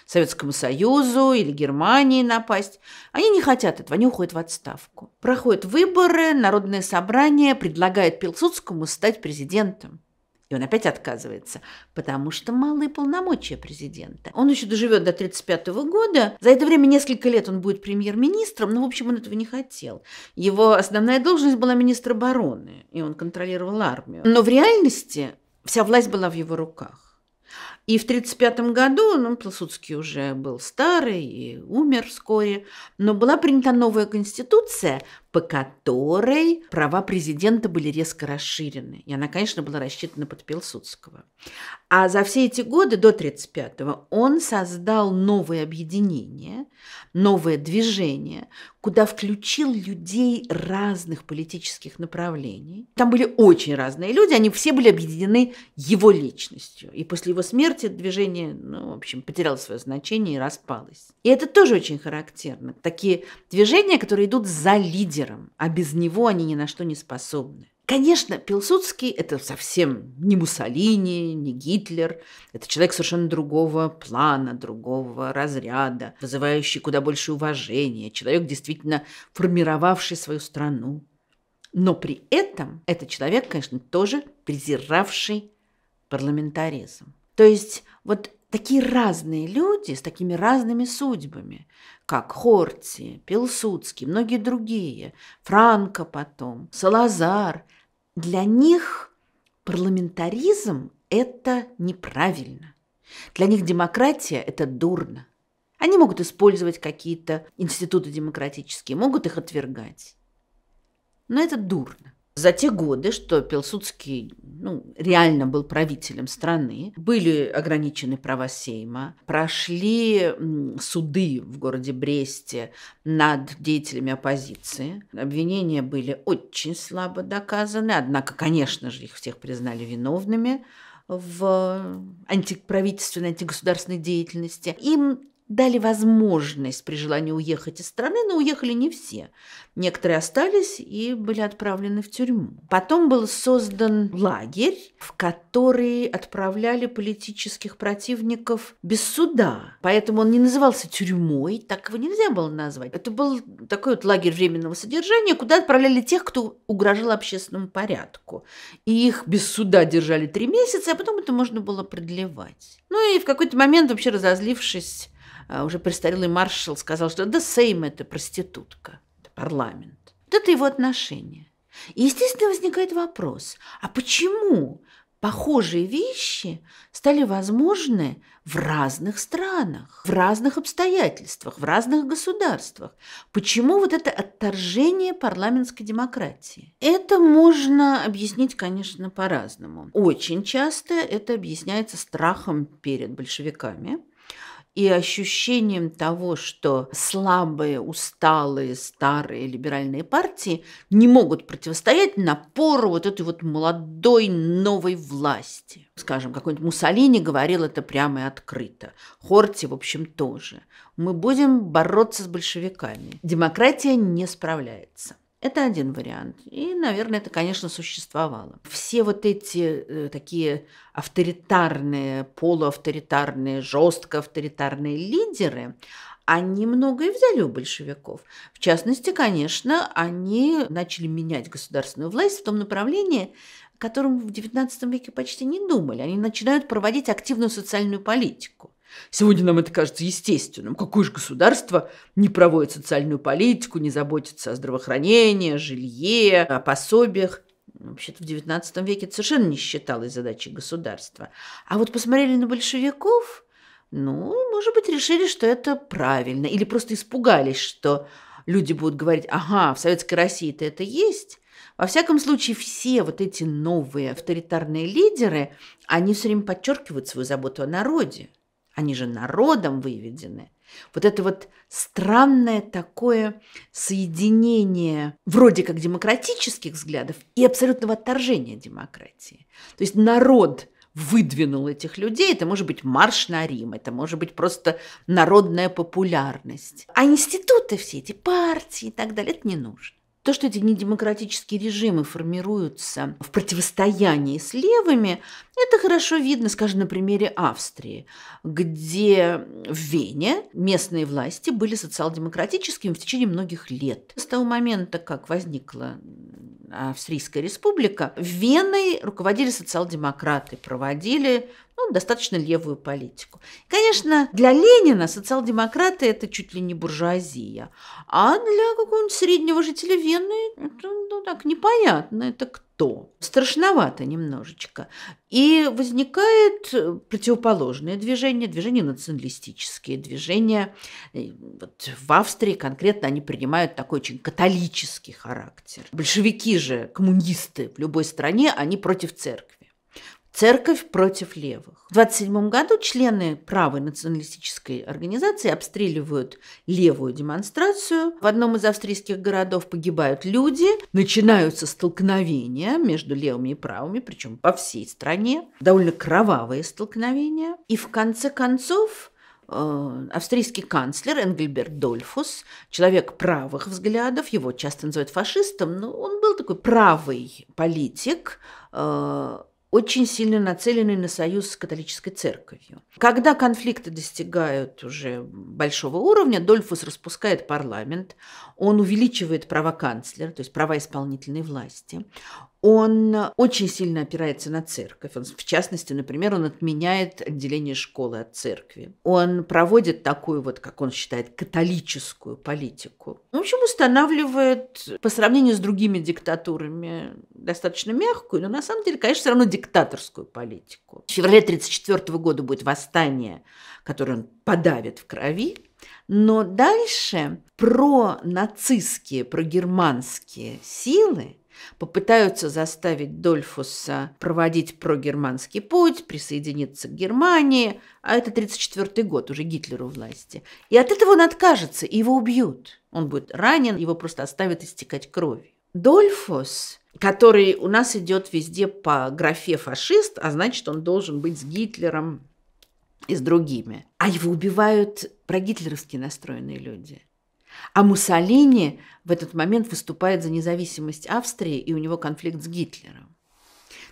Советскому Союзу или Германии напасть. Они не хотят этого, они уходят в отставку. Проходят выборы, народное собрание предлагает Пилсудскому стать президентом. И он опять отказывается, потому что малые полномочия президента. Он еще доживет до 1935 года. За это время несколько лет он будет премьер-министром, но, в общем, он этого не хотел. Его основная должность была министр обороны, и он контролировал армию. Но в реальности вся власть была в его руках. И в 1935 году, ну, Пласудский уже был старый и умер вскоре, но была принята новая конституция, по которой права президента были резко расширены. И она, конечно, была рассчитана под Пилсудского. А за все эти годы, до 1935-го, он создал новые объединения, новое движение, куда включил людей разных политических направлений. Там были очень разные люди, они все были объединены его личностью. И после его смерти движение, ну, в общем, потеряло свое значение и распалось. И это тоже очень характерно. Такие движения, которые идут за лидером лидером, а без него они ни на что не способны. Конечно, Пилсудский – это совсем не Муссолини, не Гитлер. Это человек совершенно другого плана, другого разряда, вызывающий куда больше уважения, человек, действительно формировавший свою страну. Но при этом это человек, конечно, тоже презиравший парламентаризм. То есть вот такие разные люди с такими разными судьбами, как Хорти, Пилсудский, многие другие, Франко потом, Салазар. Для них парламентаризм – это неправильно. Для них демократия – это дурно. Они могут использовать какие-то институты демократические, могут их отвергать. Но это дурно за те годы, что Пилсудский ну, реально был правителем страны, были ограничены права Сейма, прошли суды в городе Бресте над деятелями оппозиции. Обвинения были очень слабо доказаны, однако, конечно же, их всех признали виновными в антиправительственной, антигосударственной деятельности. Им дали возможность при желании уехать из страны, но уехали не все. Некоторые остались и были отправлены в тюрьму. Потом был создан лагерь, в который отправляли политических противников без суда. Поэтому он не назывался тюрьмой, так его нельзя было назвать. Это был такой вот лагерь временного содержания, куда отправляли тех, кто угрожал общественному порядку. И их без суда держали три месяца, а потом это можно было продлевать. Ну и в какой-то момент, вообще разозлившись, а, уже престарелый маршал сказал, что да Сейм это проститутка, это парламент. Вот это его отношение. И, естественно, возникает вопрос, а почему похожие вещи стали возможны в разных странах, в разных обстоятельствах, в разных государствах. Почему вот это отторжение парламентской демократии? Это можно объяснить, конечно, по-разному. Очень часто это объясняется страхом перед большевиками – и ощущением того, что слабые, усталые, старые либеральные партии не могут противостоять напору вот этой вот молодой новой власти. Скажем, какой-нибудь Муссолини говорил это прямо и открыто. Хорти, в общем, тоже. Мы будем бороться с большевиками. Демократия не справляется. Это один вариант. И, наверное, это, конечно, существовало. Все вот эти э, такие авторитарные, полуавторитарные, жестко авторитарные лидеры, они многое взяли у большевиков. В частности, конечно, они начали менять государственную власть в том направлении, о котором в XIX веке почти не думали. Они начинают проводить активную социальную политику. Сегодня нам это кажется естественным. Какое же государство не проводит социальную политику, не заботится о здравоохранении, жилье, о пособиях? Вообще-то в XIX веке это совершенно не считалось задачей государства. А вот посмотрели на большевиков, ну, может быть, решили, что это правильно. Или просто испугались, что люди будут говорить, ага, в Советской России-то это есть. Во всяком случае, все вот эти новые авторитарные лидеры, они все время подчеркивают свою заботу о народе. Они же народом выведены. Вот это вот странное такое соединение вроде как демократических взглядов и абсолютного отторжения демократии. То есть народ выдвинул этих людей, это может быть марш на Рим, это может быть просто народная популярность. А институты все эти, партии и так далее, это не нужно то, что эти недемократические режимы формируются в противостоянии с левыми, это хорошо видно, скажем, на примере Австрии, где в Вене местные власти были социал-демократическими в течение многих лет. С того момента, как возникла Австрийская республика, Веной руководили социал-демократы, проводили ну, достаточно левую политику. Конечно, для Ленина социал-демократы – это чуть ли не буржуазия, а для какого-нибудь среднего жителя Вены это ну, так непонятно, это кто. Страшновато немножечко. И возникает противоположное движение, движение националистические, движения э, вот в Австрии конкретно они принимают такой очень католический характер. Большевики же, коммунисты в любой стране, они против церкви. Церковь против левых. В 1927 году члены правой националистической организации обстреливают левую демонстрацию. В одном из австрийских городов погибают люди. Начинаются столкновения между левыми и правыми, причем по всей стране. Довольно кровавые столкновения. И в конце концов э, австрийский канцлер Энгельберт Дольфус, человек правых взглядов, его часто называют фашистом, но он был такой правый политик, э, очень сильно нацеленный на союз с католической церковью. Когда конфликты достигают уже большого уровня, Дольфус распускает парламент, он увеличивает права канцлера, то есть права исполнительной власти, он очень сильно опирается на церковь. Он, в частности, например, он отменяет отделение школы от церкви. Он проводит такую вот, как он считает, католическую политику. В общем, устанавливает по сравнению с другими диктатурами достаточно мягкую, но на самом деле, конечно, все равно диктаторскую политику. В феврале 1934 года будет восстание, которое он подавит в крови. Но дальше про нацистские, про германские силы – попытаются заставить Дольфуса проводить прогерманский путь, присоединиться к Германии, а это 34 год, уже Гитлеру власти. И от этого он откажется, и его убьют. Он будет ранен, его просто оставят истекать кровью. Дольфус, который у нас идет везде по графе фашист, а значит, он должен быть с Гитлером и с другими. А его убивают прогитлеровски настроенные люди – а Муссолини в этот момент выступает за независимость Австрии, и у него конфликт с Гитлером.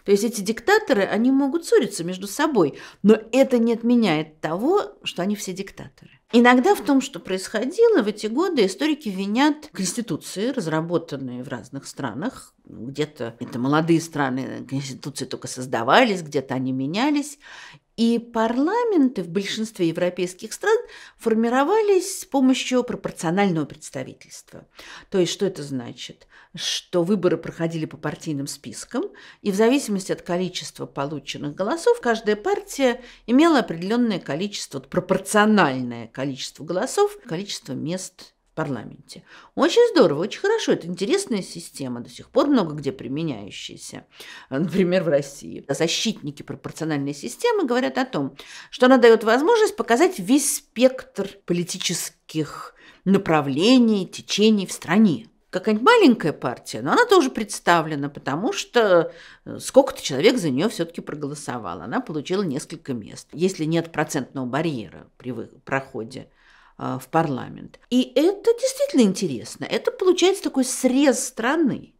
То есть эти диктаторы, они могут ссориться между собой, но это не отменяет того, что они все диктаторы. Иногда в том, что происходило в эти годы, историки винят конституции, разработанные в разных странах. Где-то это молодые страны, конституции только создавались, где-то они менялись. И парламенты в большинстве европейских стран формировались с помощью пропорционального представительства. То есть что это значит? Что выборы проходили по партийным спискам, и в зависимости от количества полученных голосов каждая партия имела определенное количество, пропорциональное количество голосов, количество мест парламенте. Очень здорово, очень хорошо. Это интересная система, до сих пор много где применяющаяся. Э, например, в России. Защитники пропорциональной системы говорят о том, что она дает возможность показать весь спектр политических направлений, течений в стране. Какая-нибудь маленькая партия, но она тоже представлена, потому что э, сколько-то человек за нее все-таки проголосовало. Она получила несколько мест. Если нет процентного барьера при проходе а, в парламент. И это действительно интересно. Это получается такой срез страны.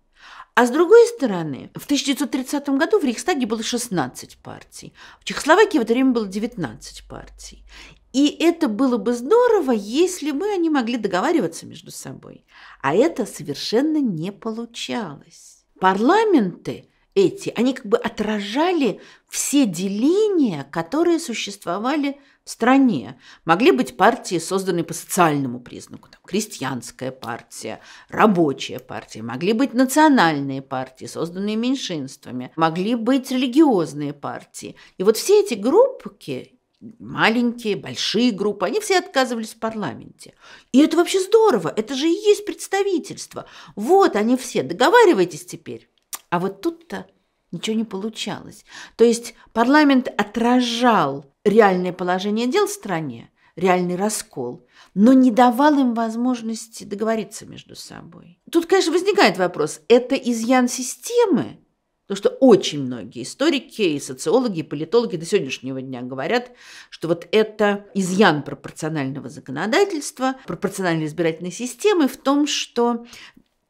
А с другой стороны, в 1930 году в Рейхстаге было 16 партий. В Чехословакии в это время было 19 партий. И это было бы здорово, если бы они могли договариваться между собой. А это совершенно не получалось. Парламенты эти, они как бы отражали все деления, которые существовали в стране. Могли быть партии, созданные по социальному признаку, там, крестьянская партия, рабочая партия, могли быть национальные партии, созданные меньшинствами, могли быть религиозные партии. И вот все эти группки, маленькие, большие группы, они все отказывались в парламенте. И это вообще здорово, это же и есть представительство. Вот они все, договаривайтесь теперь. А вот тут-то ничего не получалось. То есть парламент отражал реальное положение дел в стране, реальный раскол, но не давал им возможности договориться между собой. Тут, конечно, возникает вопрос, это изъян системы? То, что очень многие историки и социологи, и политологи до сегодняшнего дня говорят, что вот это изъян пропорционального законодательства, пропорциональной избирательной системы в том, что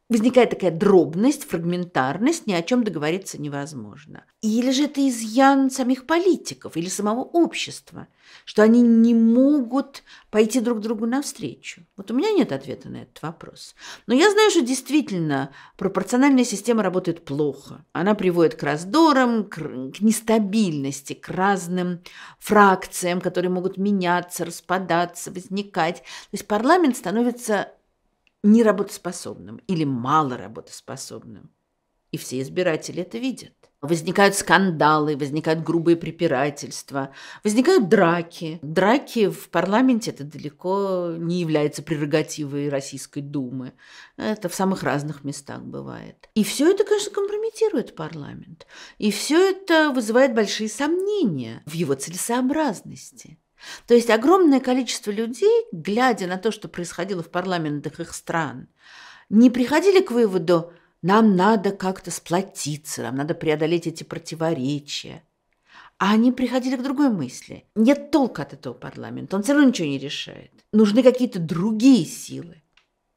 возникает такая дробность, фрагментарность, ни о чем договориться невозможно. Или же это изъян самих политиков или самого общества, что они не могут пойти друг другу навстречу. Вот у меня нет ответа на этот вопрос. Но я знаю, что действительно пропорциональная система работает плохо. Она приводит к раздорам, к нестабильности, к разным фракциям, которые могут меняться, распадаться, возникать. То есть парламент становится неработоспособным или малоработоспособным. И все избиратели это видят. Возникают скандалы, возникают грубые препирательства, возникают драки. Драки в парламенте это далеко не является прерогативой Российской Думы. Это в самых разных местах бывает. И все это, конечно, компрометирует парламент. И все это вызывает большие сомнения в его целесообразности. То есть огромное количество людей, глядя на то, что происходило в парламентах их стран, не приходили к выводу, нам надо как-то сплотиться, нам надо преодолеть эти противоречия. А они приходили к другой мысли. Нет толка от этого парламента, он все равно ничего не решает. Нужны какие-то другие силы,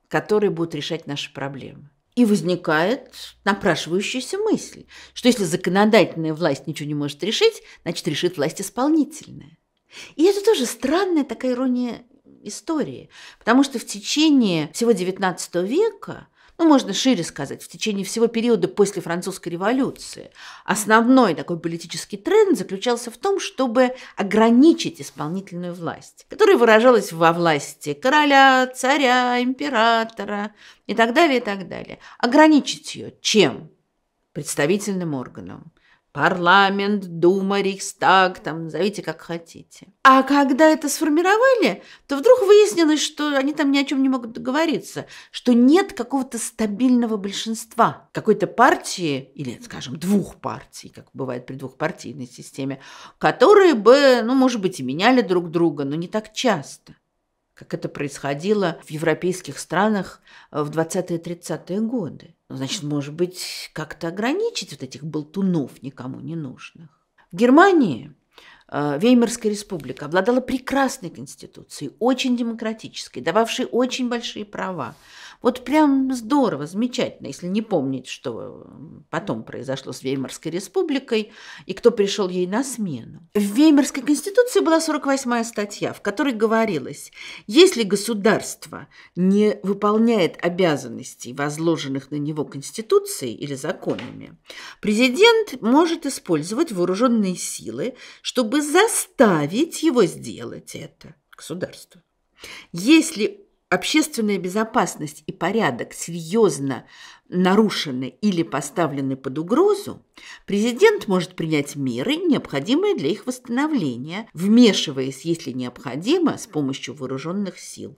которые будут решать наши проблемы. И возникает напрашивающаяся мысль, что если законодательная власть ничего не может решить, значит решит власть исполнительная. И это тоже странная такая ирония истории, потому что в течение всего XIX века ну, можно шире сказать, в течение всего периода после французской революции, основной такой политический тренд заключался в том, чтобы ограничить исполнительную власть, которая выражалась во власти короля, царя, императора и так далее, и так далее. Ограничить ее чем? Представительным органом парламент, дума, рейхстаг, там, назовите как хотите. А когда это сформировали, то вдруг выяснилось, что они там ни о чем не могут договориться, что нет какого-то стабильного большинства какой-то партии, или, скажем, двух партий, как бывает при двухпартийной системе, которые бы, ну, может быть, и меняли друг друга, но не так часто как это происходило в европейских странах в 20-30-е годы. Значит, может быть, как-то ограничить вот этих болтунов никому не нужных. В Германии э, Веймарская республика обладала прекрасной конституцией, очень демократической, дававшей очень большие права. Вот прям здорово, замечательно, если не помнить, что потом произошло с Веймарской республикой и кто пришел ей на смену. В Веймарской конституции была 48-я статья, в которой говорилось, если государство не выполняет обязанностей, возложенных на него конституцией или законами, президент может использовать вооруженные силы, чтобы заставить его сделать это государство. Если общественная безопасность и порядок серьезно нарушены или поставлены под угрозу, президент может принять меры, необходимые для их восстановления, вмешиваясь, если необходимо, с помощью вооруженных сил.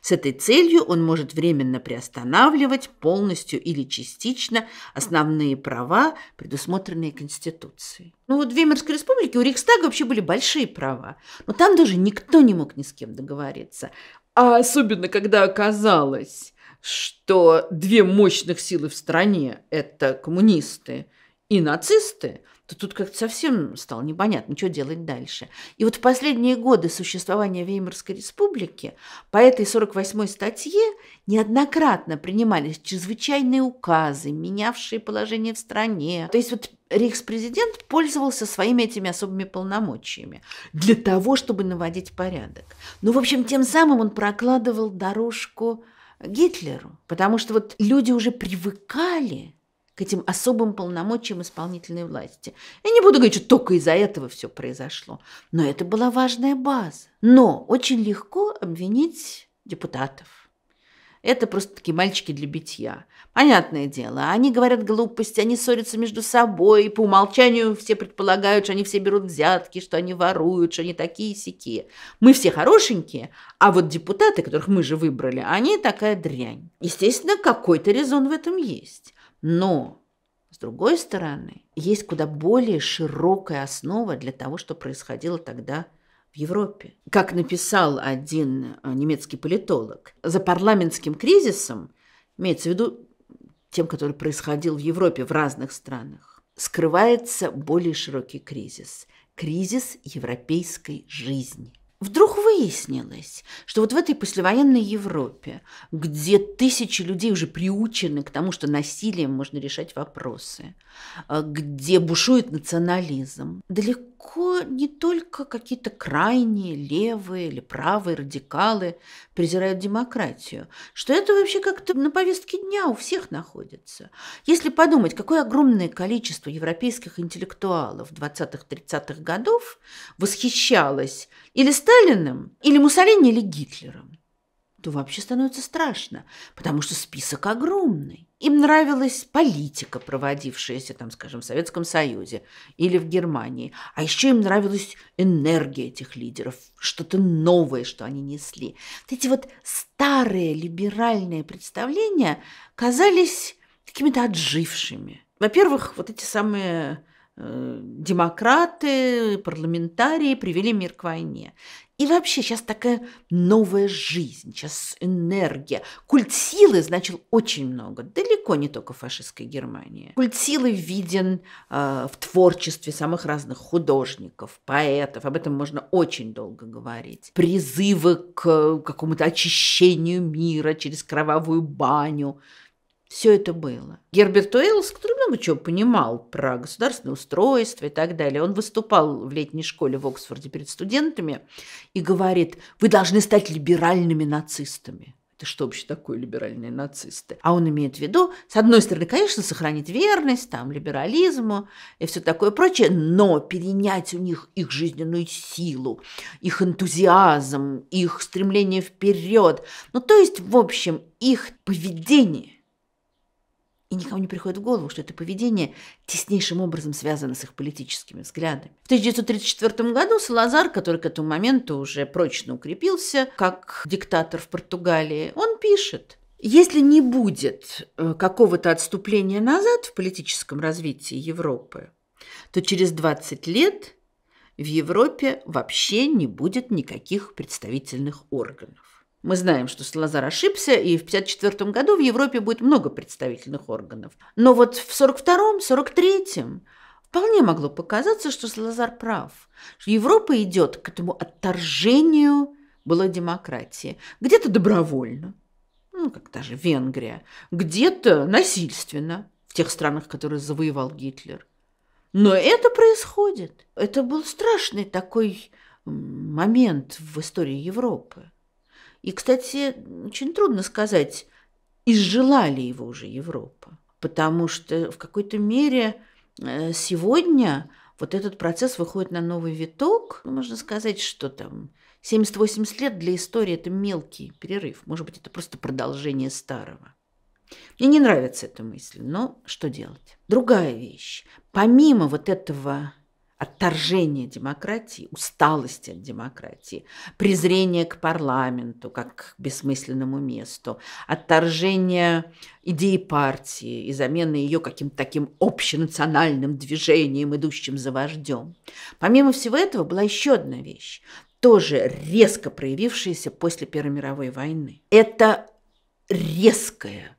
С этой целью он может временно приостанавливать полностью или частично основные права, предусмотренные Конституцией. Ну вот в Веймарской республике у Рейхстага вообще были большие права, но там даже никто не мог ни с кем договориться. А особенно, когда оказалось, что две мощных силы в стране – это коммунисты и нацисты – то тут как-то совсем стало непонятно, что делать дальше. И вот в последние годы существования Веймарской республики по этой 48-й статье неоднократно принимались чрезвычайные указы, менявшие положение в стране. То есть вот рейхспрезидент пользовался своими этими особыми полномочиями для того, чтобы наводить порядок. Ну, в общем, тем самым он прокладывал дорожку Гитлеру, потому что вот люди уже привыкали к этим особым полномочиям исполнительной власти. Я не буду говорить, что только из-за этого все произошло, но это была важная база. Но очень легко обвинить депутатов. Это просто такие мальчики для битья. Понятное дело, они говорят глупости, они ссорятся между собой, по умолчанию все предполагают, что они все берут взятки, что они воруют, что они такие сики. Мы все хорошенькие, а вот депутаты, которых мы же выбрали, они такая дрянь. Естественно, какой-то резон в этом есть. Но, с другой стороны, есть куда более широкая основа для того, что происходило тогда в Европе. Как написал один э, немецкий политолог, за парламентским кризисом, имеется в виду тем, который происходил в Европе в разных странах, скрывается более широкий кризис. Кризис европейской жизни. Вдруг выяснилось, что вот в этой послевоенной Европе, где тысячи людей уже приучены к тому, что насилием можно решать вопросы, э, где бушует национализм, далеко далеко не только какие-то крайние левые или правые радикалы презирают демократию, что это вообще как-то на повестке дня у всех находится. Если подумать, какое огромное количество европейских интеллектуалов 20-30-х годов восхищалось или Сталиным, или Муссолини, или Гитлером то вообще становится страшно, потому что список огромный. Им нравилась политика, проводившаяся там, скажем, в Советском Союзе или в Германии. А еще им нравилась энергия этих лидеров, что-то новое, что они несли. Вот эти вот старые либеральные представления казались какими-то отжившими. Во-первых, вот эти самые э, демократы, парламентарии привели мир к войне. И вообще сейчас такая новая жизнь, сейчас энергия. Культ силы значил очень много, далеко не только фашистской Германии. Культ силы виден э, в творчестве самых разных художников, поэтов. Об этом можно очень долго говорить. Призывы к э, какому-то очищению мира через кровавую баню – все это было. Герберт Уэллс, который много чего понимал про государственное устройство и так далее, он выступал в летней школе в Оксфорде перед студентами и говорит, вы должны стать либеральными нацистами. Это что вообще такое либеральные нацисты? А он имеет в виду, с одной стороны, конечно, сохранить верность там, либерализму и все такое прочее, но перенять у них их жизненную силу, их энтузиазм, их стремление вперед. Ну, то есть, в общем, их поведение и никому не приходит в голову, что это поведение теснейшим образом связано с их политическими взглядами. В 1934 году Салазар, который к этому моменту уже прочно укрепился, как диктатор в Португалии, он пишет. Если не будет э, какого-то отступления назад в политическом развитии Европы, то через 20 лет в Европе вообще не будет никаких представительных органов. Мы знаем, что Салазар ошибся, и в 1954 году в Европе будет много представительных органов. Но вот в 1942-м, 1943-м вполне могло показаться, что Салазар прав. Что Европа идет к этому отторжению была демократии. Где-то добровольно, ну, как даже Венгрия, где-то насильственно в тех странах, которые завоевал Гитлер. Но это происходит. Это был страшный такой момент в истории Европы. И, кстати, очень трудно сказать, изжила ли его уже Европа. Потому что в какой-то мере э, сегодня вот этот процесс выходит на новый виток. Можно сказать, что там 70-80 лет для истории – это мелкий перерыв. Может быть, это просто продолжение старого. Мне не нравится эта мысль, но что делать? Другая вещь. Помимо вот этого отторжение демократии, усталость от демократии, презрение к парламенту как к бессмысленному месту, отторжение идеи партии и замены ее каким-то таким общенациональным движением, идущим за вождем. Помимо всего этого была еще одна вещь, тоже резко проявившаяся после Первой мировой войны. Это резкое,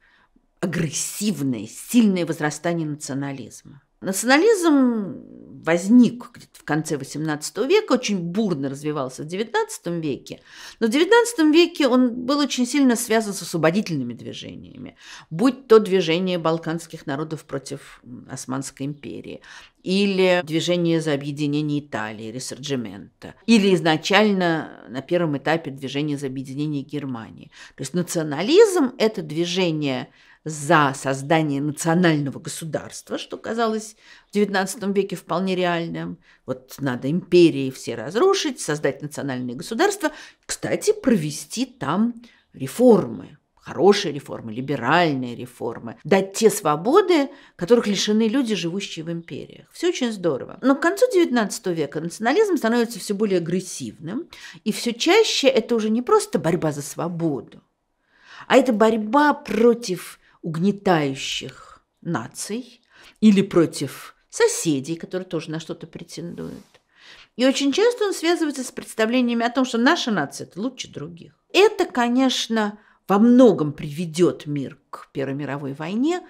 агрессивное, сильное возрастание национализма Национализм возник в конце XVIII века, очень бурно развивался в XIX веке. Но в XIX веке он был очень сильно связан с освободительными движениями, будь то движение балканских народов против Османской империи, или движение за объединение Италии, Ресорджимента, или изначально на первом этапе движение за объединение Германии. То есть национализм – это движение – за создание национального государства, что казалось в XIX веке вполне реальным. Вот надо империи все разрушить, создать национальное государство, кстати, провести там реформы, хорошие реформы, либеральные реформы, дать те свободы, которых лишены люди, живущие в империях. Все очень здорово. Но к концу XIX века национализм становится все более агрессивным, и все чаще это уже не просто борьба за свободу, а это борьба против угнетающих наций или против соседей, которые тоже на что-то претендуют. И очень часто он связывается с представлениями о том, что наша нация – это лучше других. Это, конечно, во многом приведет мир к Первой мировой войне,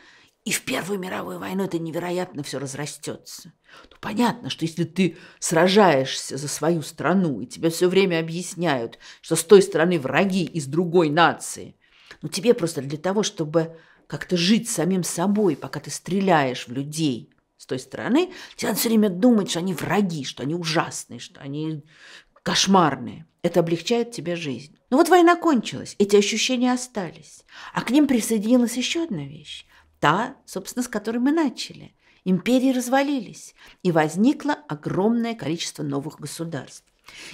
и в Первую мировую войну это невероятно все разрастется. Ну, понятно, что если ты сражаешься за свою страну, и тебе все время объясняют, что с той стороны враги из другой нации, ну тебе просто для того, чтобы как-то жить самим собой, пока ты стреляешь в людей с той стороны, тебе надо все время думать, что они враги, что они ужасные, что они кошмарные. Это облегчает тебе жизнь. Но ну вот война кончилась, эти ощущения остались. А к ним присоединилась еще одна вещь. Та, собственно, с которой мы начали. Империи развалились, и возникло огромное количество новых государств.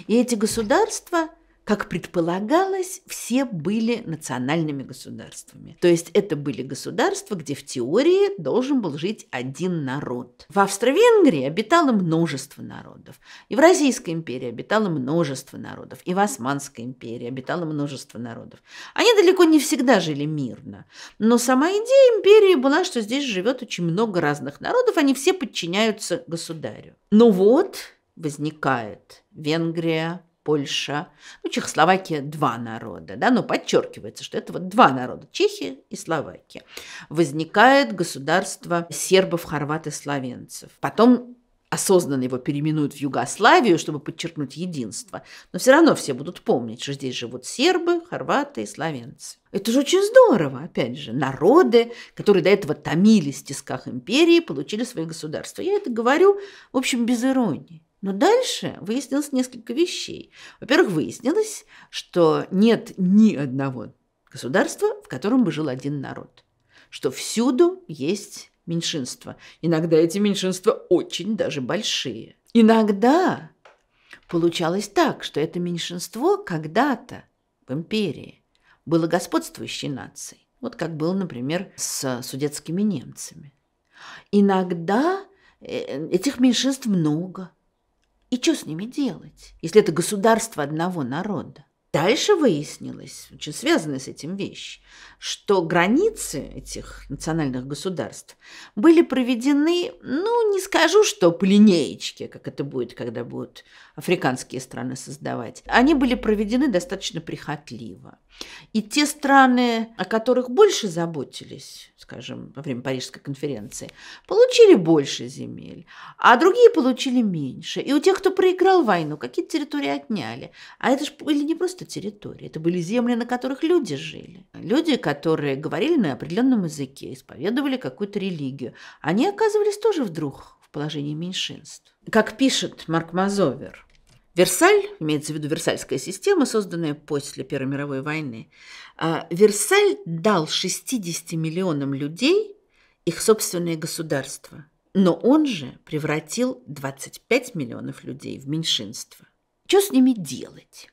И эти государства – как предполагалось, все были национальными государствами. То есть это были государства, где в теории должен был жить один народ. В Австро-Венгрии обитало множество народов. И в Российской империи обитало множество народов. И в Османской империи обитало множество народов. Они далеко не всегда жили мирно. Но сама идея империи была, что здесь живет очень много разных народов, они все подчиняются государю. Но вот возникает Венгрия, Польша, ну, Чехословакия – два народа, да, но ну, подчеркивается, что это вот два народа – Чехия и Словакия. Возникает государство сербов, хорват и словенцев. Потом осознанно его переименуют в Югославию, чтобы подчеркнуть единство. Но все равно все будут помнить, что здесь живут сербы, хорваты и словенцы. Это же очень здорово, опять же. Народы, которые до этого томились в тисках империи, получили свои государства. Я это говорю, в общем, без иронии. Но дальше выяснилось несколько вещей. Во-первых, выяснилось, что нет ни одного государства, в котором бы жил один народ. Что всюду есть меньшинства. Иногда эти меньшинства очень даже большие. Иногда получалось так, что это меньшинство когда-то в империи было господствующей нацией. Вот как было, например, с судетскими немцами. Иногда э, этих меньшинств много – и что с ними делать, если это государство одного народа? Дальше выяснилось, очень связанная с этим вещь, что границы этих национальных государств были проведены, ну, не скажу, что по линеечке, как это будет, когда будут африканские страны создавать. Они были проведены достаточно прихотливо. И те страны, о которых больше заботились, скажем, во время Парижской конференции, получили больше земель, а другие получили меньше. И у тех, кто проиграл войну, какие территории отняли. А это же были не просто территории, это были земли, на которых люди жили. Люди, которые говорили на определенном языке, исповедовали какую-то религию, они оказывались тоже вдруг в положении меньшинств. Как пишет Марк Мазовер, Версаль, имеется в виду Версальская система, созданная после Первой мировой войны, а, Версаль дал 60 миллионам людей их собственное государство, но он же превратил 25 миллионов людей в меньшинство. Что с ними делать?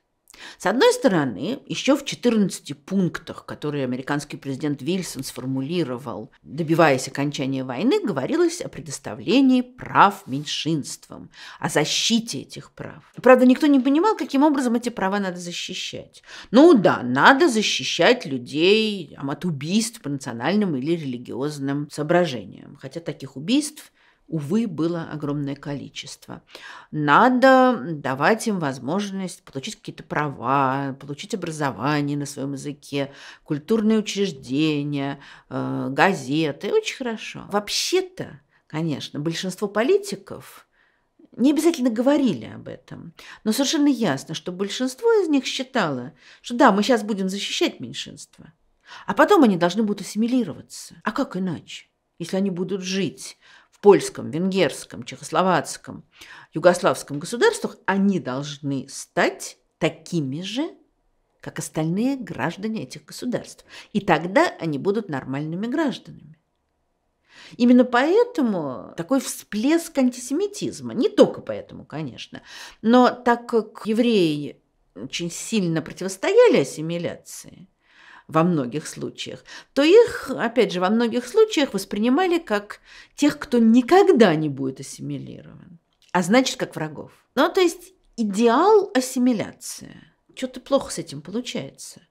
С одной стороны, еще в 14 пунктах, которые американский президент Вильсон сформулировал, добиваясь окончания войны, говорилось о предоставлении прав меньшинствам, о защите этих прав. Правда, никто не понимал, каким образом эти права надо защищать. Ну да, надо защищать людей от убийств по национальным или религиозным соображениям, хотя таких убийств увы, было огромное количество. Надо давать им возможность получить какие-то права, получить образование на своем языке, культурные учреждения, э, газеты. Очень хорошо. Вообще-то, конечно, большинство политиков не обязательно говорили об этом, но совершенно ясно, что большинство из них считало, что да, мы сейчас будем защищать меньшинство, а потом они должны будут ассимилироваться. А как иначе, если они будут жить польском, венгерском, чехословацком, югославском государствах, они должны стать такими же, как остальные граждане этих государств. И тогда они будут нормальными гражданами. Именно поэтому такой всплеск антисемитизма. Не только поэтому, конечно. Но так как евреи очень сильно противостояли ассимиляции, во многих случаях, то их, опять же, во многих случаях воспринимали как тех, кто никогда не будет ассимилирован, а значит, как врагов. Ну, то есть идеал ассимиляции Что-то плохо с этим получается.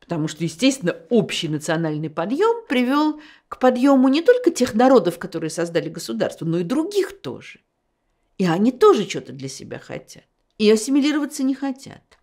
Потому что, естественно, общий национальный подъем привел к подъему не только тех народов, которые создали государство, но и других тоже. И они тоже что-то для себя хотят. И ассимилироваться не хотят.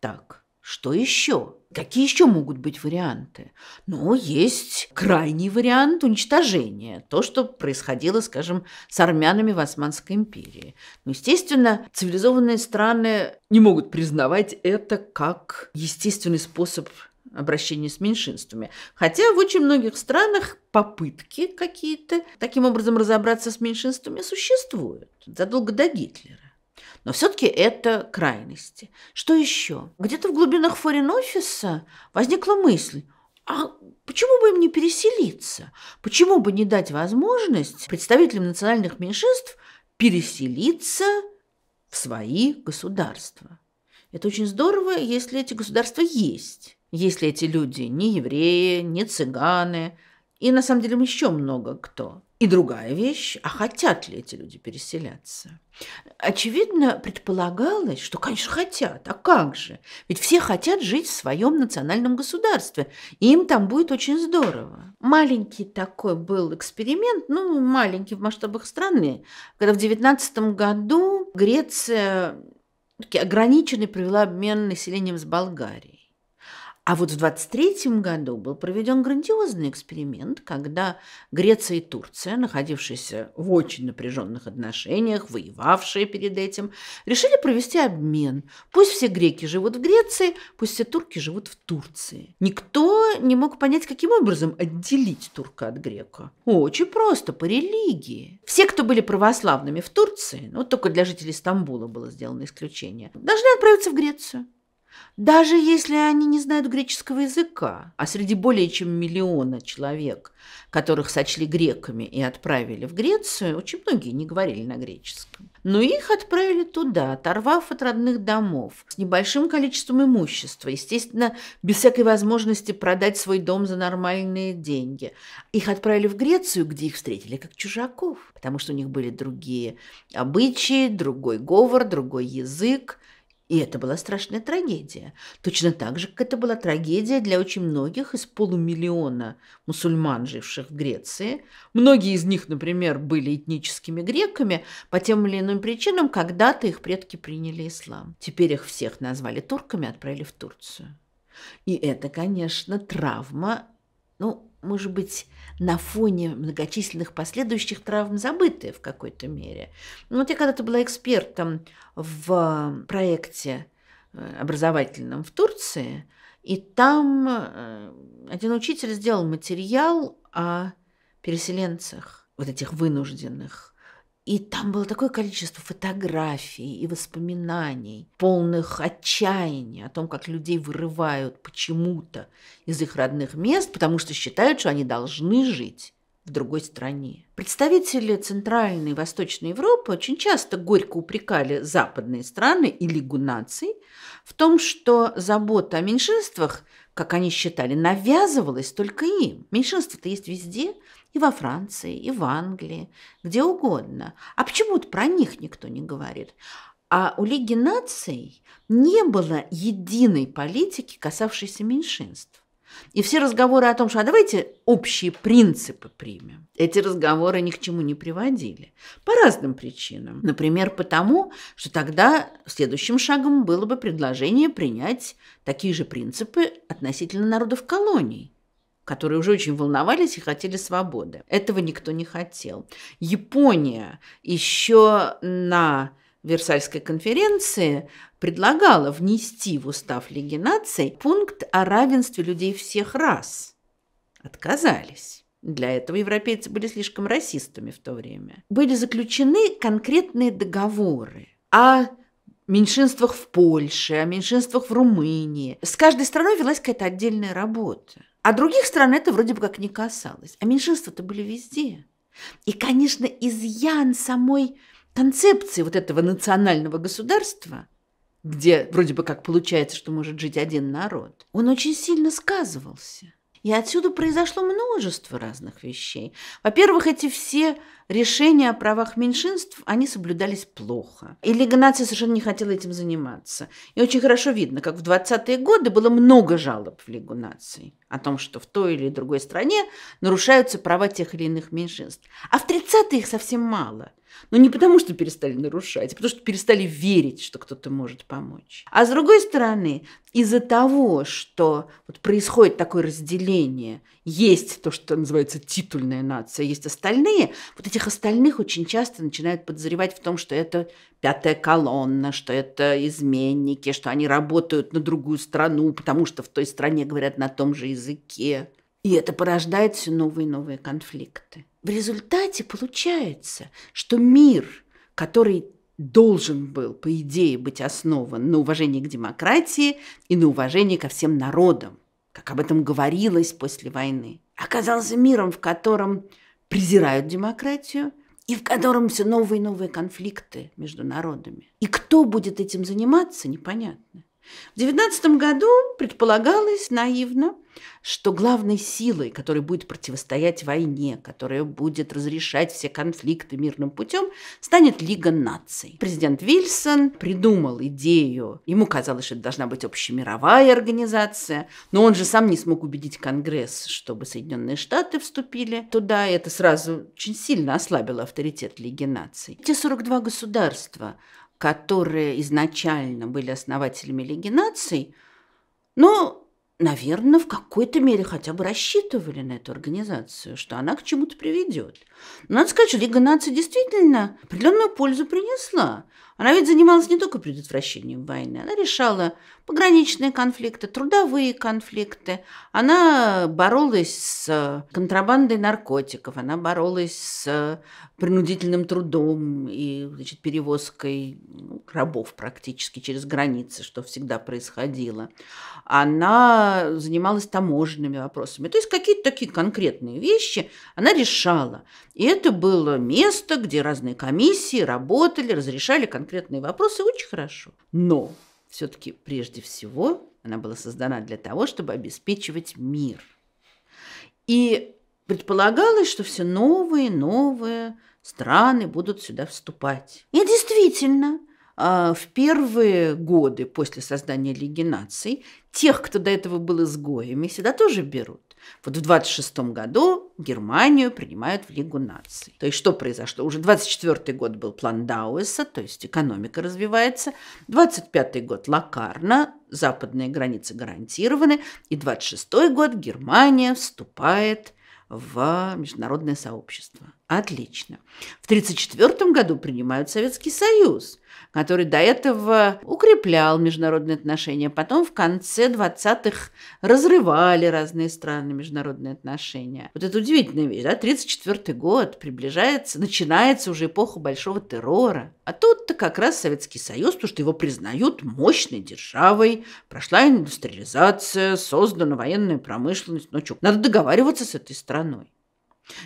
Так. Что еще? Какие еще могут быть варианты? Ну, есть крайний вариант уничтожения. То, что происходило, скажем, с армянами в Османской империи. Но, ну, естественно, цивилизованные страны не могут признавать это как естественный способ обращения с меньшинствами. Хотя в очень многих странах попытки какие-то таким образом разобраться с меньшинствами существуют. Задолго до Гитлера. Но все-таки это крайности. Что еще? Где-то в глубинах форин-офиса возникла мысль, а почему бы им не переселиться? Почему бы не дать возможность представителям национальных меньшинств переселиться в свои государства? Это очень здорово, если эти государства есть. Если эти люди не евреи, не цыганы, и на самом деле еще много кто. И другая вещь, а хотят ли эти люди переселяться? Очевидно, предполагалось, что, конечно, хотят, а как же? Ведь все хотят жить в своем национальном государстве, и им там будет очень здорово. Маленький такой был эксперимент, ну, маленький в масштабах страны, когда в 19 году Греция ограниченный провела обмен населением с Болгарией. А вот в 23 году был проведен грандиозный эксперимент, когда Греция и Турция, находившиеся в очень напряженных отношениях, воевавшие перед этим, решили провести обмен. Пусть все греки живут в Греции, пусть все турки живут в Турции. Никто не мог понять, каким образом отделить турка от грека. Очень просто, по религии. Все, кто были православными в Турции, ну, только для жителей Стамбула было сделано исключение, должны отправиться в Грецию. Даже если они не знают греческого языка, а среди более чем миллиона человек, которых сочли греками и отправили в Грецию, очень многие не говорили на греческом. Но их отправили туда, оторвав от родных домов, с небольшим количеством имущества, естественно, без всякой возможности продать свой дом за нормальные деньги. Их отправили в Грецию, где их встретили как чужаков, потому что у них были другие обычаи, другой говор, другой язык – и это была страшная трагедия. Точно так же, как это была трагедия для очень многих из полумиллиона мусульман, живших в Греции. Многие из них, например, были этническими греками по тем или иным причинам, когда-то их предки приняли ислам. Теперь их всех назвали турками, и отправили в Турцию. И это, конечно, травма, ну, может быть, на фоне многочисленных последующих травм забыты в какой-то мере. Ну, вот я когда-то была экспертом в э, проекте э, образовательном в Турции, и там э, один учитель сделал материал о переселенцах, вот этих вынужденных и там было такое количество фотографий и воспоминаний, полных отчаяния о том, как людей вырывают почему-то из их родных мест, потому что считают, что они должны жить в другой стране. Представители Центральной и Восточной Европы очень часто горько упрекали западные страны и Лигу наций в том, что забота о меньшинствах как они считали, навязывалось только им. Меньшинство-то есть везде, и во Франции, и в Англии, где угодно. А почему-то про них никто не говорит. А у Лиги наций не было единой политики, касавшейся меньшинств. И все разговоры о том, что а давайте общие принципы примем, эти разговоры ни к чему не приводили. По разным причинам. Например, потому, что тогда следующим шагом было бы предложение принять такие же принципы относительно народов колоний которые уже очень волновались и хотели свободы. Этого никто не хотел. Япония еще на Версальской конференции предлагала внести в устав Лиги наций пункт о равенстве людей всех рас. Отказались. Для этого европейцы были слишком расистами в то время. Были заключены конкретные договоры о меньшинствах в Польше, о меньшинствах в Румынии. С каждой страной велась какая-то отдельная работа. А других стран это вроде бы как не касалось. А меньшинства-то были везде. И, конечно, изъян самой концепции вот этого национального государства, где вроде бы как получается, что может жить один народ, он очень сильно сказывался. И отсюда произошло множество разных вещей. Во-первых, эти все решения о правах меньшинств, они соблюдались плохо. И Лига наций совершенно не хотела этим заниматься. И очень хорошо видно, как в 20-е годы было много жалоб в Лигу наций о том, что в той или другой стране нарушаются права тех или иных меньшинств. А в 30-е их совсем мало. Но не потому, что перестали нарушать, а потому, что перестали верить, что кто-то может помочь. А с другой стороны, из-за того, что вот происходит такое разделение, есть то, что называется титульная нация, есть остальные, вот этих остальных очень часто начинают подозревать в том, что это пятая колонна, что это изменники, что они работают на другую страну, потому что в той стране говорят на том же языке. И это порождает все новые и новые конфликты. В результате получается, что мир, который должен был, по идее, быть основан на уважении к демократии и на уважении ко всем народам, как об этом говорилось после войны, оказался миром, в котором презирают демократию и в котором все новые и новые конфликты между народами. И кто будет этим заниматься, непонятно. В 19 году предполагалось наивно, что главной силой, которая будет противостоять войне, которая будет разрешать все конфликты мирным путем, станет Лига наций. Президент Вильсон придумал идею, ему казалось, что это должна быть общемировая организация, но он же сам не смог убедить Конгресс, чтобы Соединенные Штаты вступили туда, и это сразу очень сильно ослабило авторитет Лиги наций. Те 42 государства, которые изначально были основателями Лиги наций, но, наверное, в какой-то мере хотя бы рассчитывали на эту организацию, что она к чему-то приведет. Но надо сказать, что Лига наций действительно определенную пользу принесла. Она ведь занималась не только предотвращением войны, она решала пограничные конфликты, трудовые конфликты. Она боролась с контрабандой наркотиков, она боролась с принудительным трудом и значит, перевозкой ну, рабов практически через границы, что всегда происходило. Она занималась таможенными вопросами. То есть какие-то такие конкретные вещи она решала. И это было место, где разные комиссии работали, разрешали конкретные конкретные вопросы очень хорошо. Но все-таки прежде всего она была создана для того, чтобы обеспечивать мир. И предполагалось, что все новые, новые страны будут сюда вступать. И действительно, а, в первые годы после создания Лиги наций тех, кто до этого был изгоями, сюда тоже берут. Вот в 26 году Германию принимают в Лигу наций. То есть что произошло? Уже 24 год был план Дауэса, то есть экономика развивается. 25 год Лакарна, западные границы гарантированы. И 26 год Германия вступает в международное сообщество. Отлично. В 1934 году принимают Советский Союз, который до этого укреплял международные отношения. Потом в конце 20-х разрывали разные страны международные отношения. Вот это удивительная вещь. Да? 1934 год приближается, начинается уже эпоха большого террора. А тут-то как раз Советский Союз, потому что его признают мощной державой, прошла индустриализация, создана военная промышленность. Ну что, надо договариваться с этой страной.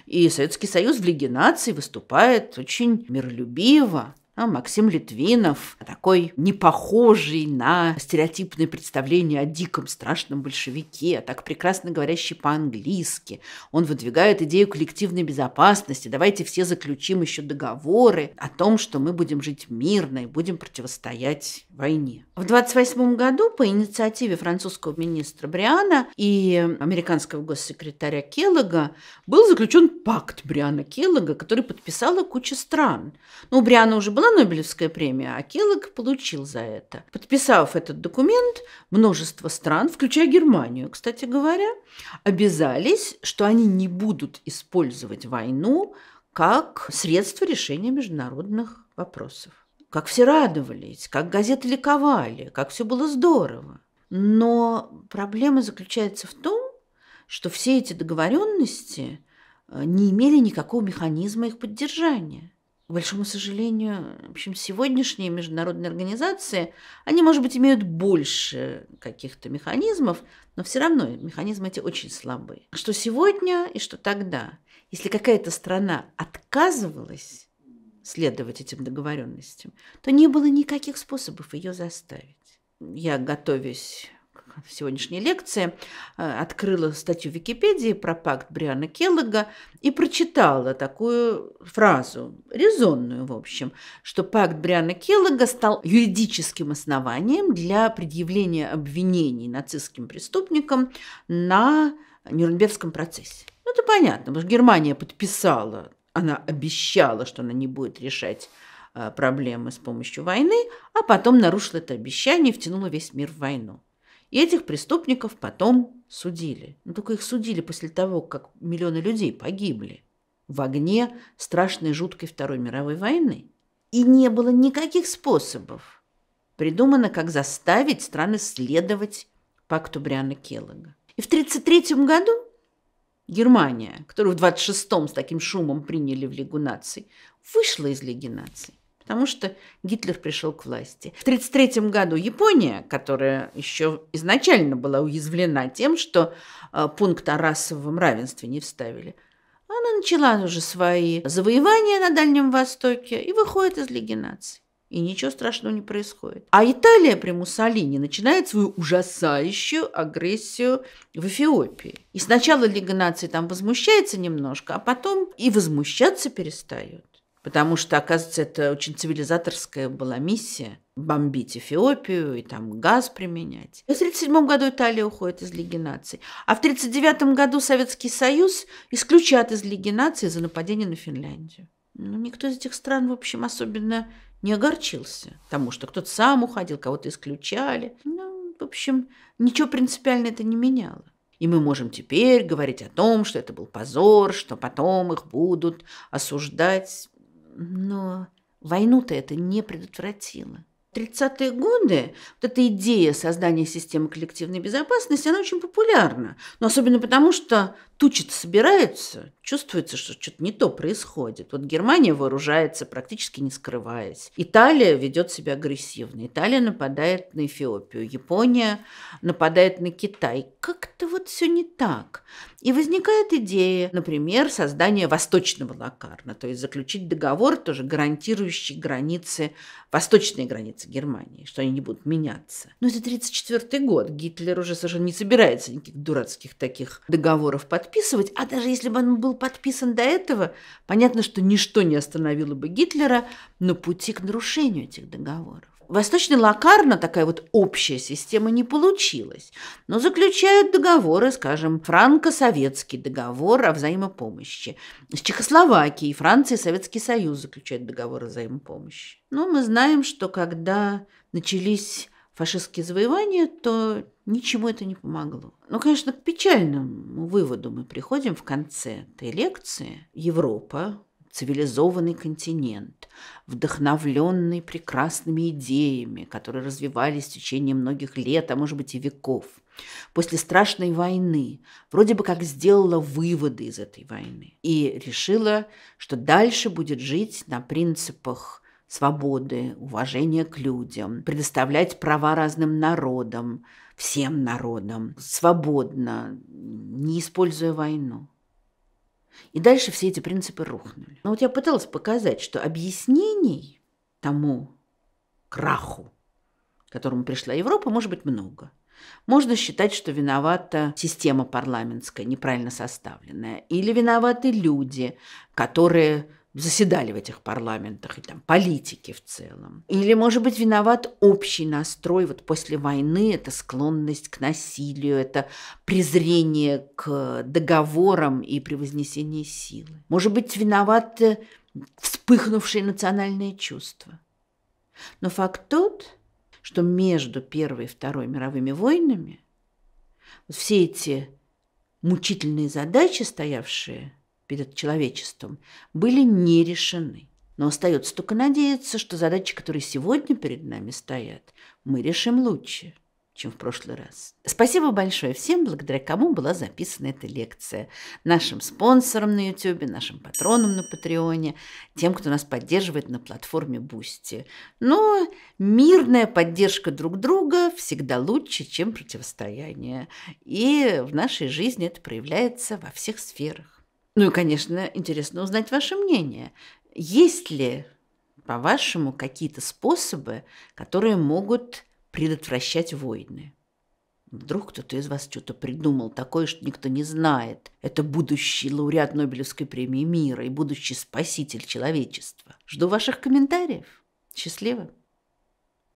И Советский Союз в Лиге наций выступает очень миролюбиво. А Максим Литвинов, такой не похожий на стереотипные представления о диком страшном большевике, а так прекрасно говорящий по-английски. Он выдвигает идею коллективной безопасности. Давайте все заключим еще договоры о том, что мы будем жить мирно и будем противостоять войне. В 28 году по инициативе французского министра Бриана и американского госсекретаря Келлога был заключен пакт Бриана Келлога, который подписала куча стран. Ну, у Бриана уже был была Нобелевская премия, а Келлог получил за это. Подписав этот документ, множество стран, включая Германию, кстати говоря, обязались, что они не будут использовать войну как средство решения международных вопросов. Как все радовались, как газеты ликовали, как все было здорово. Но проблема заключается в том, что все эти договоренности э, не имели никакого механизма их поддержания. К большому сожалению, в общем, сегодняшние международные организации, они, может быть, имеют больше каких-то механизмов, но все равно механизмы эти очень слабые. Что сегодня и что тогда? Если какая-то страна отказывалась следовать этим договоренностям, то не было никаких способов ее заставить. Я готовюсь сегодняшней лекции, э, открыла статью в Википедии про пакт Бриана Келлога и прочитала такую фразу, резонную, в общем, что пакт Бриана Келлога стал юридическим основанием для предъявления обвинений нацистским преступникам на Нюрнбергском процессе. Ну, это понятно, потому что Германия подписала, она обещала, что она не будет решать э, проблемы с помощью войны, а потом нарушила это обещание и втянула весь мир в войну. И этих преступников потом судили. Но ну, только их судили после того, как миллионы людей погибли в огне страшной жуткой Второй мировой войны. И не было никаких способов. Придумано, как заставить страны следовать пакту Бриана Келлога. И в 1933 году Германия, которую в 26-м с таким шумом приняли в Лигу наций, вышла из Лиги наций потому что Гитлер пришел к власти. В 1933 году Япония, которая еще изначально была уязвлена тем, что э, пункт о расовом равенстве не вставили, она начала уже свои завоевания на Дальнем Востоке и выходит из Лиги наций. И ничего страшного не происходит. А Италия при Муссолини начинает свою ужасающую агрессию в Эфиопии. И сначала Лига наций там возмущается немножко, а потом и возмущаться перестает. Потому что, оказывается, это очень цивилизаторская была миссия – бомбить Эфиопию и там газ применять. И в 1937 году Италия уходит из Лиги наций. А в 1939 году Советский Союз исключат из Лиги наций за нападение на Финляндию. Ну, никто из этих стран, в общем, особенно не огорчился потому что кто-то сам уходил, кого-то исключали. Ну, в общем, ничего принципиально это не меняло. И мы можем теперь говорить о том, что это был позор, что потом их будут осуждать. Но войну-то это не предотвратило. 30-е годы вот эта идея создания системы коллективной безопасности, она очень популярна. Но особенно потому, что тучи собираются, чувствуется, что что-то не то происходит. Вот Германия вооружается, практически не скрываясь. Италия ведет себя агрессивно. Италия нападает на Эфиопию. Япония нападает на Китай. Как-то вот все не так. И возникает идея, например, создания восточного лакарна, то есть заключить договор, тоже гарантирующий границы, восточные границы Германии, что они не будут меняться. Но это 1934 год, Гитлер уже совершенно не собирается никаких дурацких таких договоров подписывать, а даже если бы он был подписан до этого, понятно, что ничто не остановило бы Гитлера на пути к нарушению этих договоров. Восточной лакарна такая вот общая система не получилась, но заключают договоры, скажем, франко-советский договор о взаимопомощи. С Чехословакией, Францией Советский Союз заключают договор о взаимопомощи. Но мы знаем, что когда начались фашистские завоевания, то ничему это не помогло. Ну, конечно, к печальному выводу мы приходим в конце этой лекции. Европа, цивилизованный континент, вдохновленный прекрасными идеями, которые развивались в течение многих лет, а может быть и веков, после страшной войны, вроде бы как сделала выводы из этой войны и решила, что дальше будет жить на принципах свободы, уважения к людям, предоставлять права разным народам, всем народам, свободно, не используя войну. И дальше все эти принципы рухнули. Но вот я пыталась показать, что объяснений тому краху, к которому пришла Европа, может быть много. Можно считать, что виновата система парламентская, неправильно составленная, или виноваты люди, которые заседали в этих парламентах, и там политики в целом. Или, может быть, виноват общий настрой вот после войны, это склонность к насилию, это презрение к договорам и превознесение силы. Может быть, виноват э, вспыхнувшие национальные чувства. Но факт тот, что между Первой и Второй мировыми войнами все эти мучительные задачи, стоявшие – перед человечеством, были не решены. Но остается только надеяться, что задачи, которые сегодня перед нами стоят, мы решим лучше, чем в прошлый раз. Спасибо большое всем, благодаря кому была записана эта лекция. Нашим спонсорам на YouTube, нашим патронам на Патреоне, тем, кто нас поддерживает на платформе Бусти. Но ну, мирная поддержка друг друга всегда лучше, чем противостояние. И в нашей жизни это проявляется во всех сферах. Ну и, конечно, интересно узнать ваше мнение. Есть ли, по-вашему, какие-то способы, которые могут предотвращать войны? Вдруг кто-то из вас что-то придумал такое, что никто не знает. Это будущий лауреат Нобелевской премии мира и будущий спаситель человечества. Жду ваших комментариев. Счастливо!